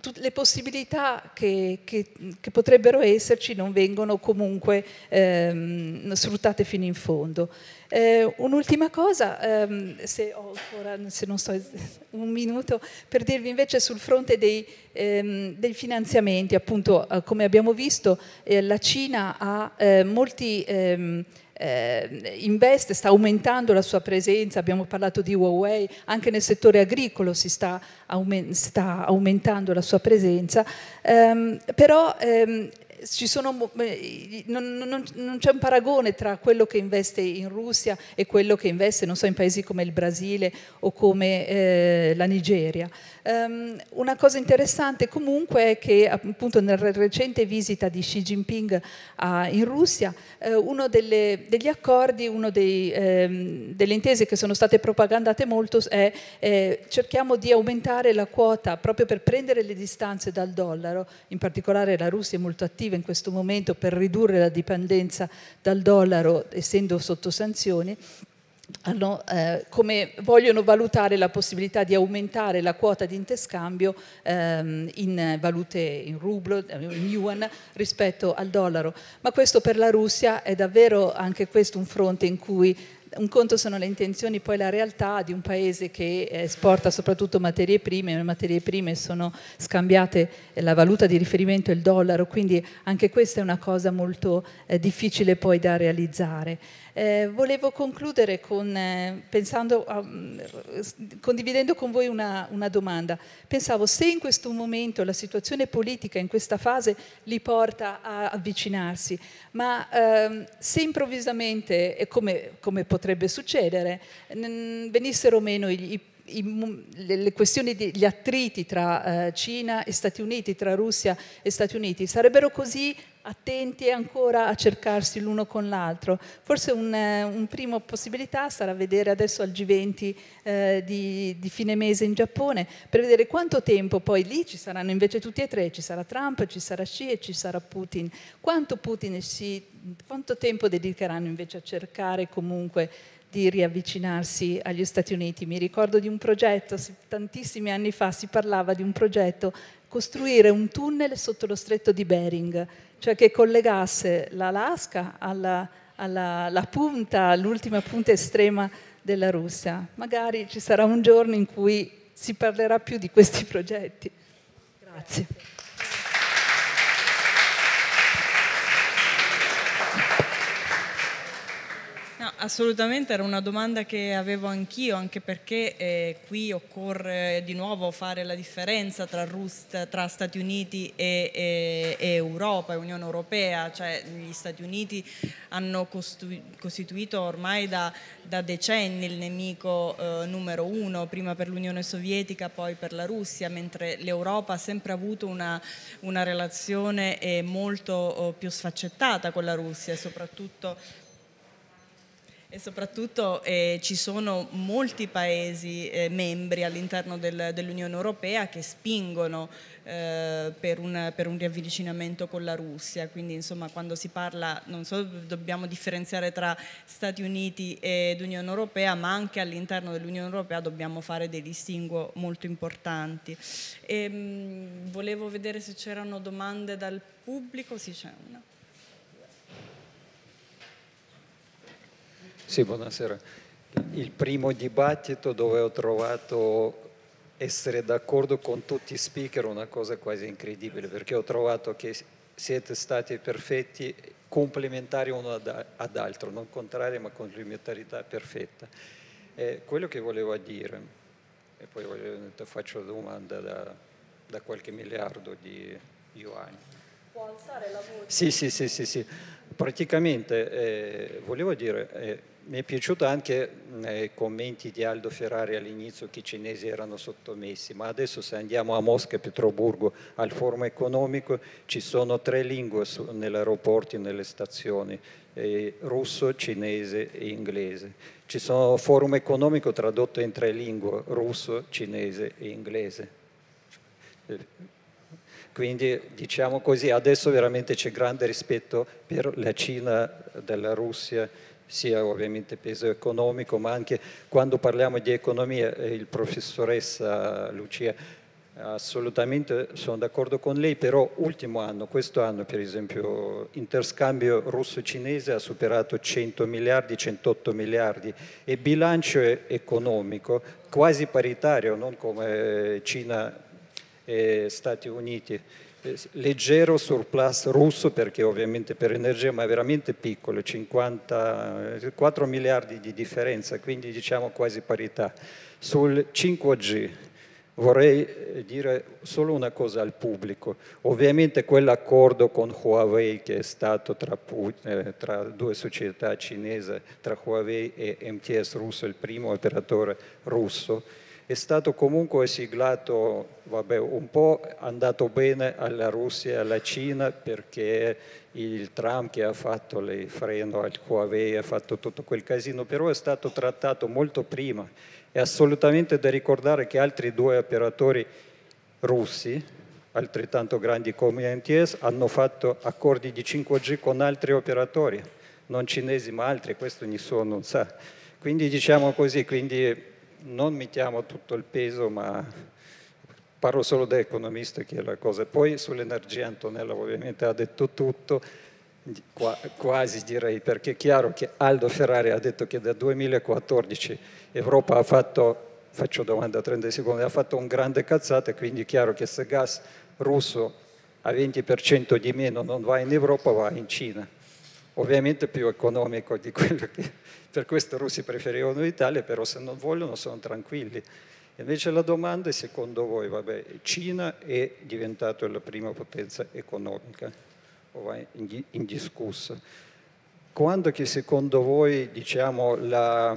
tutte le possibilità che, che, che, potrebbero esserci non vengono comunque ehm, sfruttate fino in fondo. Eh, un'ultima cosa, ehm, se ho ancora, se non so, un minuto, per dirvi invece sul fronte dei, ehm, dei finanziamenti, appunto eh, come abbiamo visto eh, la Cina ha eh, molti... Ehm, eh, investe, sta aumentando la sua presenza, abbiamo parlato di Huawei, anche nel settore agricolo si sta, aument- sta aumentando la sua presenza, um, però um, sono, non, non, non, c'è un paragone tra quello che investe in Russia e quello che investe, non so, in paesi come il Brasile o come eh, la Nigeria. Um, una cosa interessante comunque è che appunto nella recente visita di Xi Jinping a, in Russia, eh, uno delle, degli accordi, una ehm, delle intese che sono state propagandate molto è eh, cerchiamo di aumentare la quota proprio per prendere le distanze dal dollaro, in particolare la Russia è molto attiva attiva in questo momento per ridurre la dipendenza dal dollaro, essendo sotto sanzioni, hanno, eh, come vogliono valutare la possibilità di aumentare la quota di interscambio ehm, in valute in rublo, eh, in yuan rispetto al dollaro. Ma questo per la Russia è davvero anche questo un fronte in cui un conto sono le intenzioni, poi la realtà di un paese che eh, esporta soprattutto materie prime, le materie prime sono scambiate, eh, la valuta di riferimento è il dollaro, quindi anche questa è una cosa molto eh, difficile poi da realizzare. Eh, volevo concludere con, eh, pensando, um, condividendo con voi una, una, domanda. Pensavo se in questo momento la situazione politica in questa fase li porta a avvicinarsi, ma ehm, se improvvisamente, come, come potrebbe succedere, mh, venissero meno i, i i, le questioni degli attriti tra eh, Cina e Stati Uniti, tra Russia e Stati Uniti, sarebbero così attenti ancora a cercarsi l'uno con l'altro. Forse un, eh, un, primo possibilità sarà vedere adesso al G20 eh, di, di, fine mese in Giappone, per vedere quanto tempo poi lì ci saranno invece tutti e tre, ci sarà Trump, ci sarà Xi e ci sarà Putin. Quanto Putin e Xi, quanto tempo dedicheranno invece a cercare comunque di riavvicinarsi agli Stati Uniti. Mi ricordo di un progetto, tantissimi anni fa si parlava di un progetto, costruire un tunnel sotto lo stretto di Bering, cioè che collegasse l'Alaska alla, alla la punta, all'ultima punta estrema della Russia. Magari ci sarà un giorno in cui si parlerà più di questi progetti. Grazie. assolutamente era una domanda che avevo anch'io, anche perché eh, qui occorre di nuovo fare la differenza tra, Rust, tra Stati Uniti e, e, e, Europa, e Unione Europea, cioè gli Stati Uniti hanno costituito ormai da, da decenni il nemico eh, numero uno, prima per l'Unione Sovietica, poi per la Russia, mentre l'Europa ha sempre avuto una, una relazione eh, molto oh, più sfaccettata con la Russia, e soprattutto e soprattutto eh, ci sono molti paesi eh, membri all'interno del, dell'Unione Europea che spingono eh, per, un, per, un, riavvicinamento con la Russia, quindi insomma quando si parla, non solo dobbiamo differenziare tra Stati Uniti ed Unione Europea, ma anche all'interno dell'Unione Europea dobbiamo fare dei distinguo molto importanti. E, ehm, mh, volevo vedere se c'erano domande dal pubblico, sì c'è una. Sì, buonasera. Il primo dibattito dove ho trovato essere d'accordo con tutti i speaker è una cosa quasi incredibile, perché ho trovato che siete stati perfetti, complementari uno ad, ad altro, non contrari ma complementarità perfetta. Eh, quello che volevo dire, e poi volevo, faccio domanda da, da qualche miliardo di yuan. Può alzare la voce? Sì, sì, sì, sì, sì. praticamente eh, volevo dire... Eh, mi è piaciuto anche nei eh, commenti di Aldo Ferrari all'inizio che i cinesi erano sottomessi, ma adesso se andiamo a Mosca, a Pietroburgo, al forum economico, ci sono tre lingue nell'aeroporto e nelle stazioni, eh, russo, cinese e inglese. Ci sono forum economico tradotto in tre lingue, russo, cinese e inglese. Quindi diciamo così, adesso veramente c'è grande rispetto per la Cina, della Russia, sia ovviamente peso economico, ma anche quando parliamo di economia, eh, il professoressa Lucia assolutamente sono d'accordo con lei, però ultimo anno, questo anno per esempio, interscambio russo-cinese ha superato 100 miliardi, 108 miliardi e bilancio economico quasi paritario, non come Cina e Stati Uniti leggero surplus russo, perché ovviamente per energia, ma veramente piccolo, 54 miliardi di differenza, quindi diciamo quasi parità. Sul 5G vorrei eh, dire solo una cosa al pubblico, ovviamente quell'accordo con Huawei che è stato tra, eh, tra due società cinese, tra Huawei e MTS russo, il primo operatore russo, è stato comunque siglato, vabbè, un po' andato bene alla Russia e alla Cina perché il Trump che ha fatto il freno al Huawei, ha fatto tutto quel casino, però è stato trattato molto prima. È assolutamente da ricordare che altri due operatori russi, altrettanto grandi come MTS, hanno fatto accordi di 5G con altri operatori, non cinesi ma altri, questo nessuno non sa. Quindi diciamo così, quindi non mettiamo tutto il peso, ma parlo solo da economista che è la cosa. Poi sull'energia Antonella ovviamente ha detto tutto, quasi direi, perché è chiaro che Aldo Ferrari ha detto che dal 2014 Europa ha fatto, faccio domanda 30 secondi, ha fatto un grande cazzata, quindi è chiaro che se gas russo a 20% di meno non va in Europa, va in Cina ovviamente più economico di quello che per questo i russi preferivano l'Italia, però se non vogliono sono tranquilli. Invece la domanda è secondo voi, vabbè, Cina è diventata la prima potenza economica, indiscussa. Quando che secondo voi diciamo, la,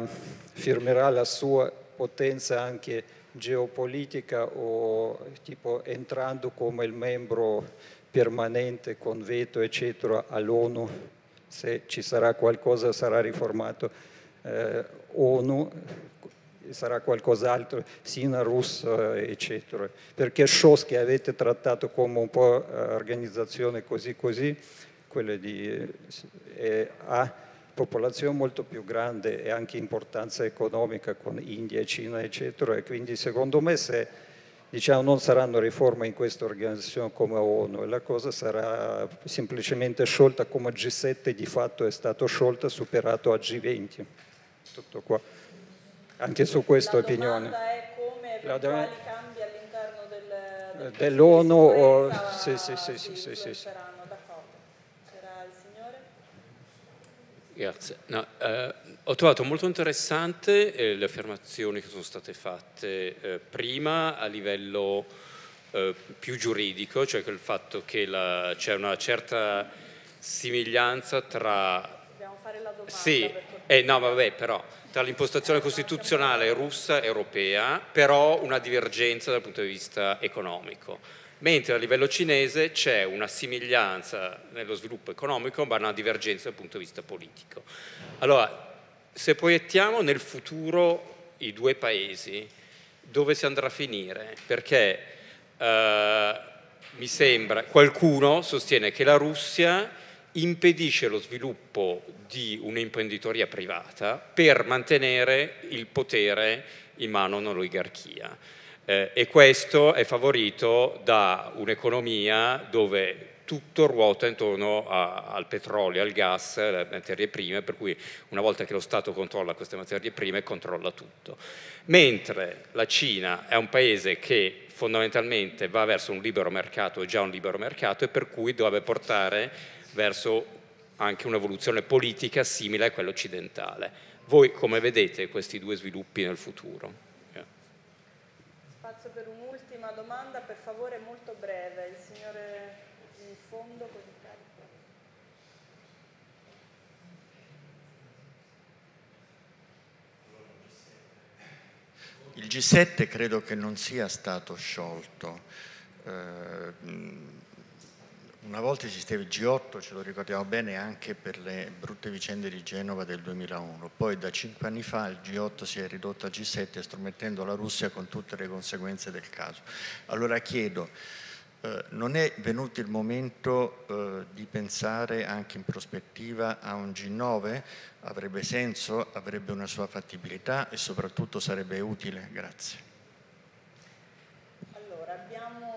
firmerà la sua potenza anche geopolitica o tipo entrando come il membro permanente con veto eccetera all'ONU se ci sarà qualcosa sarà riformato eh, ONU, sarà qualcos'altro, Sina Rus, eccetera. Perché Shows che avete trattato come un po' eh, organizzazione così così, quella di, eh, ha popolazione molto più grande e anche importanza economica con India, Cina, eccetera. E quindi secondo me se diciamo, non saranno riforme in questa organizzazione come ONU, la cosa sarà semplicemente sciolta come G7 di fatto è stato sciolta, superato a G20. Tutto qua. Anche su questo opinione. La domanda È come la domanda cambia all'interno del, dell'ONU? Del dell'ONU o... Sì, sì, sì, sì, sì, sì. Grazie. No, eh, ho trovato molto interessante eh, le affermazioni che sono state fatte eh, prima a livello eh, più giuridico, cioè che il fatto che c'è una certa simiglianza tra... Dobbiamo fare la domanda. Sì, perché... Eh, no, vabbè, però tra l'impostazione costituzionale russa e europea, però una divergenza dal punto di vista economico mentre a livello cinese c'è una somiglianza nello sviluppo economico ma una divergenza dal punto di vista politico. Allora, se proiettiamo nel futuro i due paesi, dove si andrà a finire? Perché eh, mi sembra, qualcuno sostiene che la Russia impedisce lo sviluppo di un'imprenditoria privata per mantenere il potere in mano all'oligarchia eh, e questo è favorito da un'economia dove tutto ruota intorno a, al petrolio, al gas, alle materie prime, per cui una volta che lo Stato controlla queste materie prime controlla tutto. Mentre la Cina è un paese che fondamentalmente va verso un libero mercato, è già un libero mercato e per cui dovrebbe portare verso anche un'evoluzione politica simile a quella occidentale. Voi come vedete questi due sviluppi nel futuro? per favore molto breve, il signore in fondo così carico. Il G7 credo che non sia stato sciolto. Eh, una volta esisteva il G8, ce lo ricordiamo bene anche per le brutte vicende di Genova del 2001, poi da cinque anni fa il G8 si è ridotto al G7 estromettendo la Russia con tutte le conseguenze del caso. Allora chiedo, eh, non è venuto il momento eh, di pensare anche in prospettiva a un G9? Avrebbe senso, avrebbe una sua fattibilità e soprattutto sarebbe utile? Grazie. Allora, abbiamo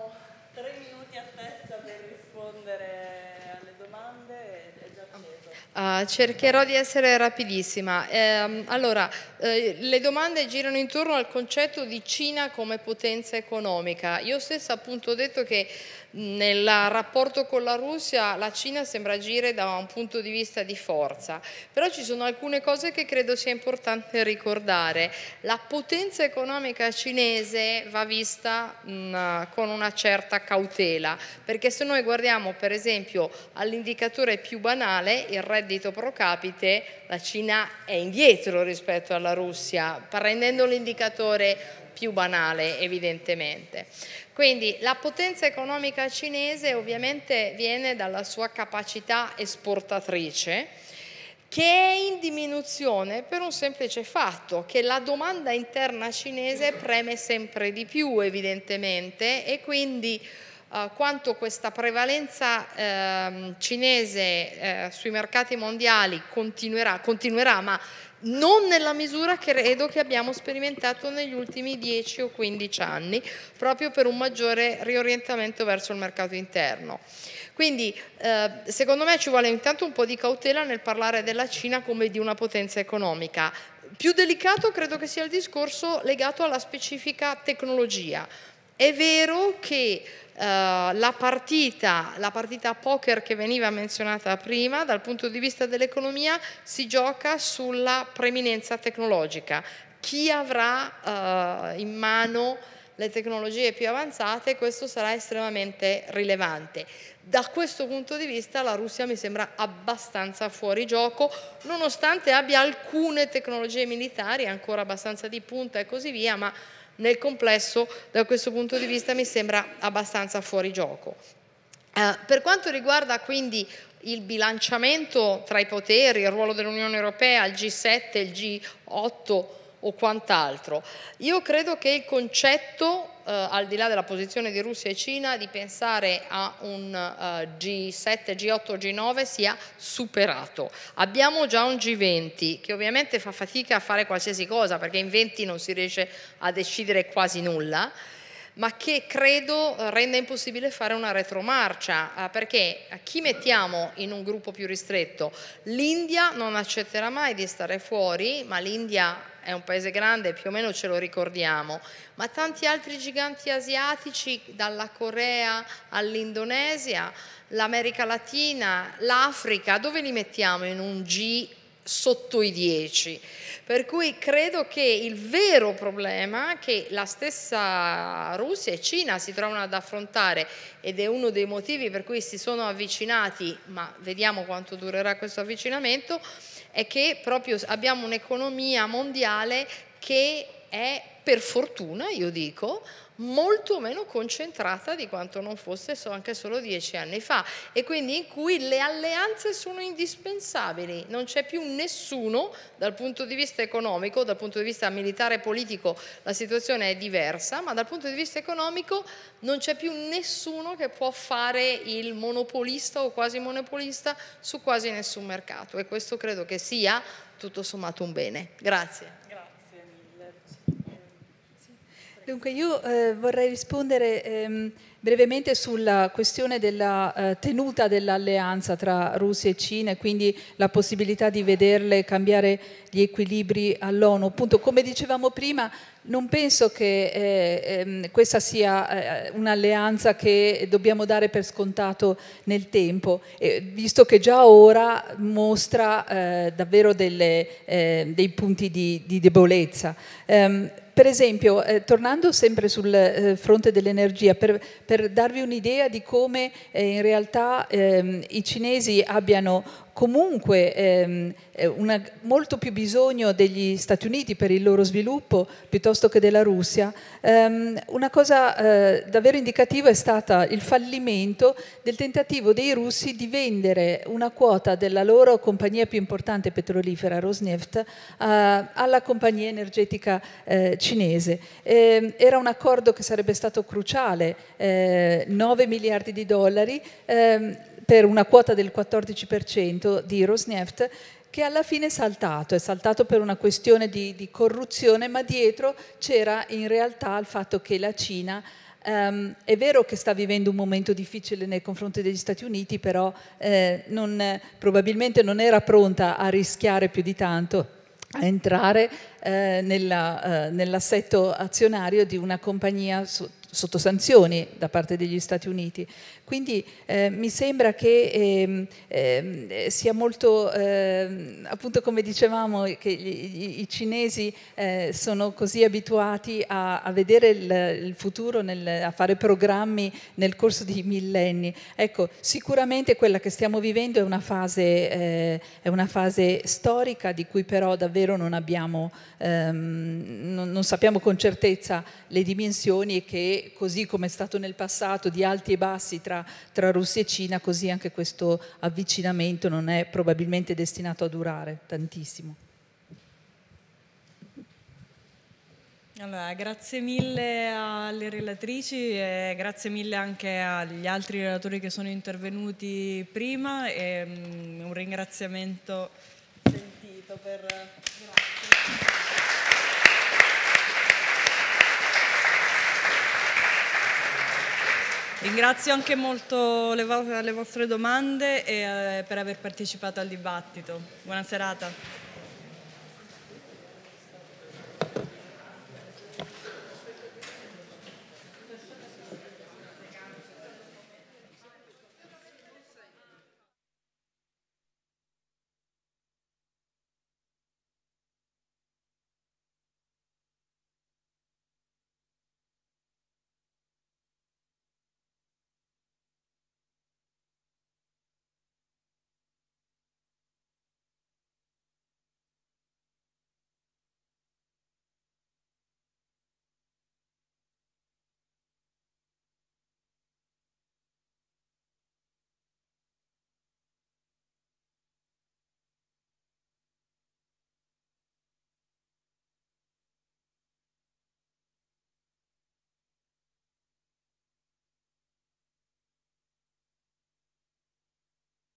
rispondere alle domande, è già acceso. Uh, cercherò di essere rapidissima. Eh, allora, eh, le domande girano intorno al concetto di Cina come potenza economica. Io stessa appunto ho detto che nel rapporto con la Russia la Cina sembra agire da un punto di vista di forza, però ci sono alcune cose che credo sia importante ricordare. La potenza economica cinese va vista mh, con una certa cautela, perché se noi guardiamo per esempio all'indicatore più banale, il reddito pro capite, la Cina è indietro rispetto alla Russia, prendendo l'indicatore più banale evidentemente. Quindi la potenza economica cinese ovviamente viene dalla sua capacità esportatrice che è in diminuzione per un semplice fatto che la domanda interna cinese preme sempre di più evidentemente e quindi eh, quanto questa prevalenza eh, cinese eh, sui mercati mondiali continuerà, continuerà ma non nella misura credo che abbiamo sperimentato negli ultimi 10 o 15 anni, proprio per un maggiore riorientamento verso il mercato interno. Quindi eh, secondo me ci vuole intanto un po' di cautela nel parlare della Cina come di una potenza economica. Più delicato credo che sia il discorso legato alla specifica tecnologia è vero che Uh, la, partita, la partita poker che veniva menzionata prima, dal punto di vista dell'economia, si gioca sulla preminenza tecnologica. Chi avrà uh, in mano le tecnologie più avanzate, questo sarà estremamente rilevante. Da questo punto di vista la Russia mi sembra abbastanza fuori gioco, nonostante abbia alcune tecnologie militari ancora abbastanza di punta e così via, ma nel complesso da questo punto di vista mi sembra abbastanza fuori gioco. Eh, per quanto riguarda quindi il bilanciamento tra i poteri, il ruolo dell'Unione Europea, il G7, il G8 o quant'altro, io credo che il concetto eh, al di là della posizione di Russia e Cina, di pensare a un eh, G7, G8, G9 sia superato. Abbiamo già un G20 che ovviamente fa fatica a fare qualsiasi cosa perché in 20 non si riesce a decidere quasi nulla ma che credo eh, renda impossibile fare una retromarcia, eh, perché chi mettiamo in un gruppo più ristretto? L'India non accetterà mai di stare fuori, ma l'India è un paese grande, più o meno ce lo ricordiamo, ma tanti altri giganti asiatici, dalla Corea all'Indonesia, l'America Latina, l'Africa, dove li mettiamo in un G sotto i 10. Per cui credo che il vero problema che la stessa Russia e Cina si trovano ad affrontare ed è uno dei motivi per cui si sono avvicinati, ma vediamo quanto durerà questo avvicinamento, è che proprio abbiamo un'economia mondiale che è per fortuna, io dico, molto meno concentrata di quanto non fosse anche solo dieci anni fa e quindi in cui le alleanze sono indispensabili, non c'è più nessuno dal punto di vista economico, dal punto di vista militare e politico la situazione è diversa, ma dal punto di vista economico non c'è più nessuno che può fare il monopolista o quasi monopolista su quasi nessun mercato e questo credo che sia tutto sommato un bene. Grazie. Dunque io eh, vorrei rispondere ehm, brevemente sulla questione della eh, tenuta dell'alleanza tra Russia e Cina e quindi la possibilità di vederle cambiare gli equilibri all'ONU. Appunto, come dicevamo prima, non penso che eh, ehm, questa sia eh, un'alleanza che dobbiamo dare per scontato nel tempo, visto che già ora mostra eh, davvero delle, eh, dei punti di, di debolezza. Ehm, per esempio, eh, tornando sempre sul eh, fronte dell'energia, per, per, darvi un'idea di come eh, in realtà ehm, i cinesi abbiano comunque ehm, eh, una, molto più bisogno degli Stati Uniti per il loro sviluppo piuttosto che della Russia, ehm, una cosa eh, davvero indicativa è stata il fallimento del tentativo dei russi di vendere una quota della loro compagnia più importante petrolifera, Rosneft, eh, alla compagnia energetica eh, cinese. Ehm, era un accordo che sarebbe stato cruciale, 9 eh, miliardi di dollari. Ehm, per una quota del 14% di Rosneft che alla fine è saltato, è saltato per una questione di, di corruzione, ma dietro c'era in realtà il fatto che la Cina Um, è vero che sta vivendo un momento difficile nei confronti degli Stati Uniti, però eh, non, probabilmente non era pronta a rischiare più di tanto a entrare eh, nella, eh, nell'assetto azionario di una compagnia su, sotto sanzioni da parte degli Stati Uniti. Quindi eh, mi sembra che eh, eh, sia molto, ehm, appunto come dicevamo, che gli, i cinesi eh, sono così abituati a, a vedere il, il futuro, nel, a fare programmi nel corso di millenni. Ecco, sicuramente quella che stiamo vivendo è una fase, eh, è una fase storica di cui però davvero non abbiamo, ehm, non, non sappiamo con certezza le dimensioni che così come è stato nel passato di alti e bassi tra, tra Russia e Cina, così anche questo avvicinamento non è probabilmente destinato a durare tantissimo. Allora, grazie mille alle relatrici e grazie mille anche agli altri relatori che sono intervenuti prima e um, un ringraziamento sentito per... Ringrazio anche molto le, vo le vostre domande e eh, per aver partecipato al dibattito. Buona serata.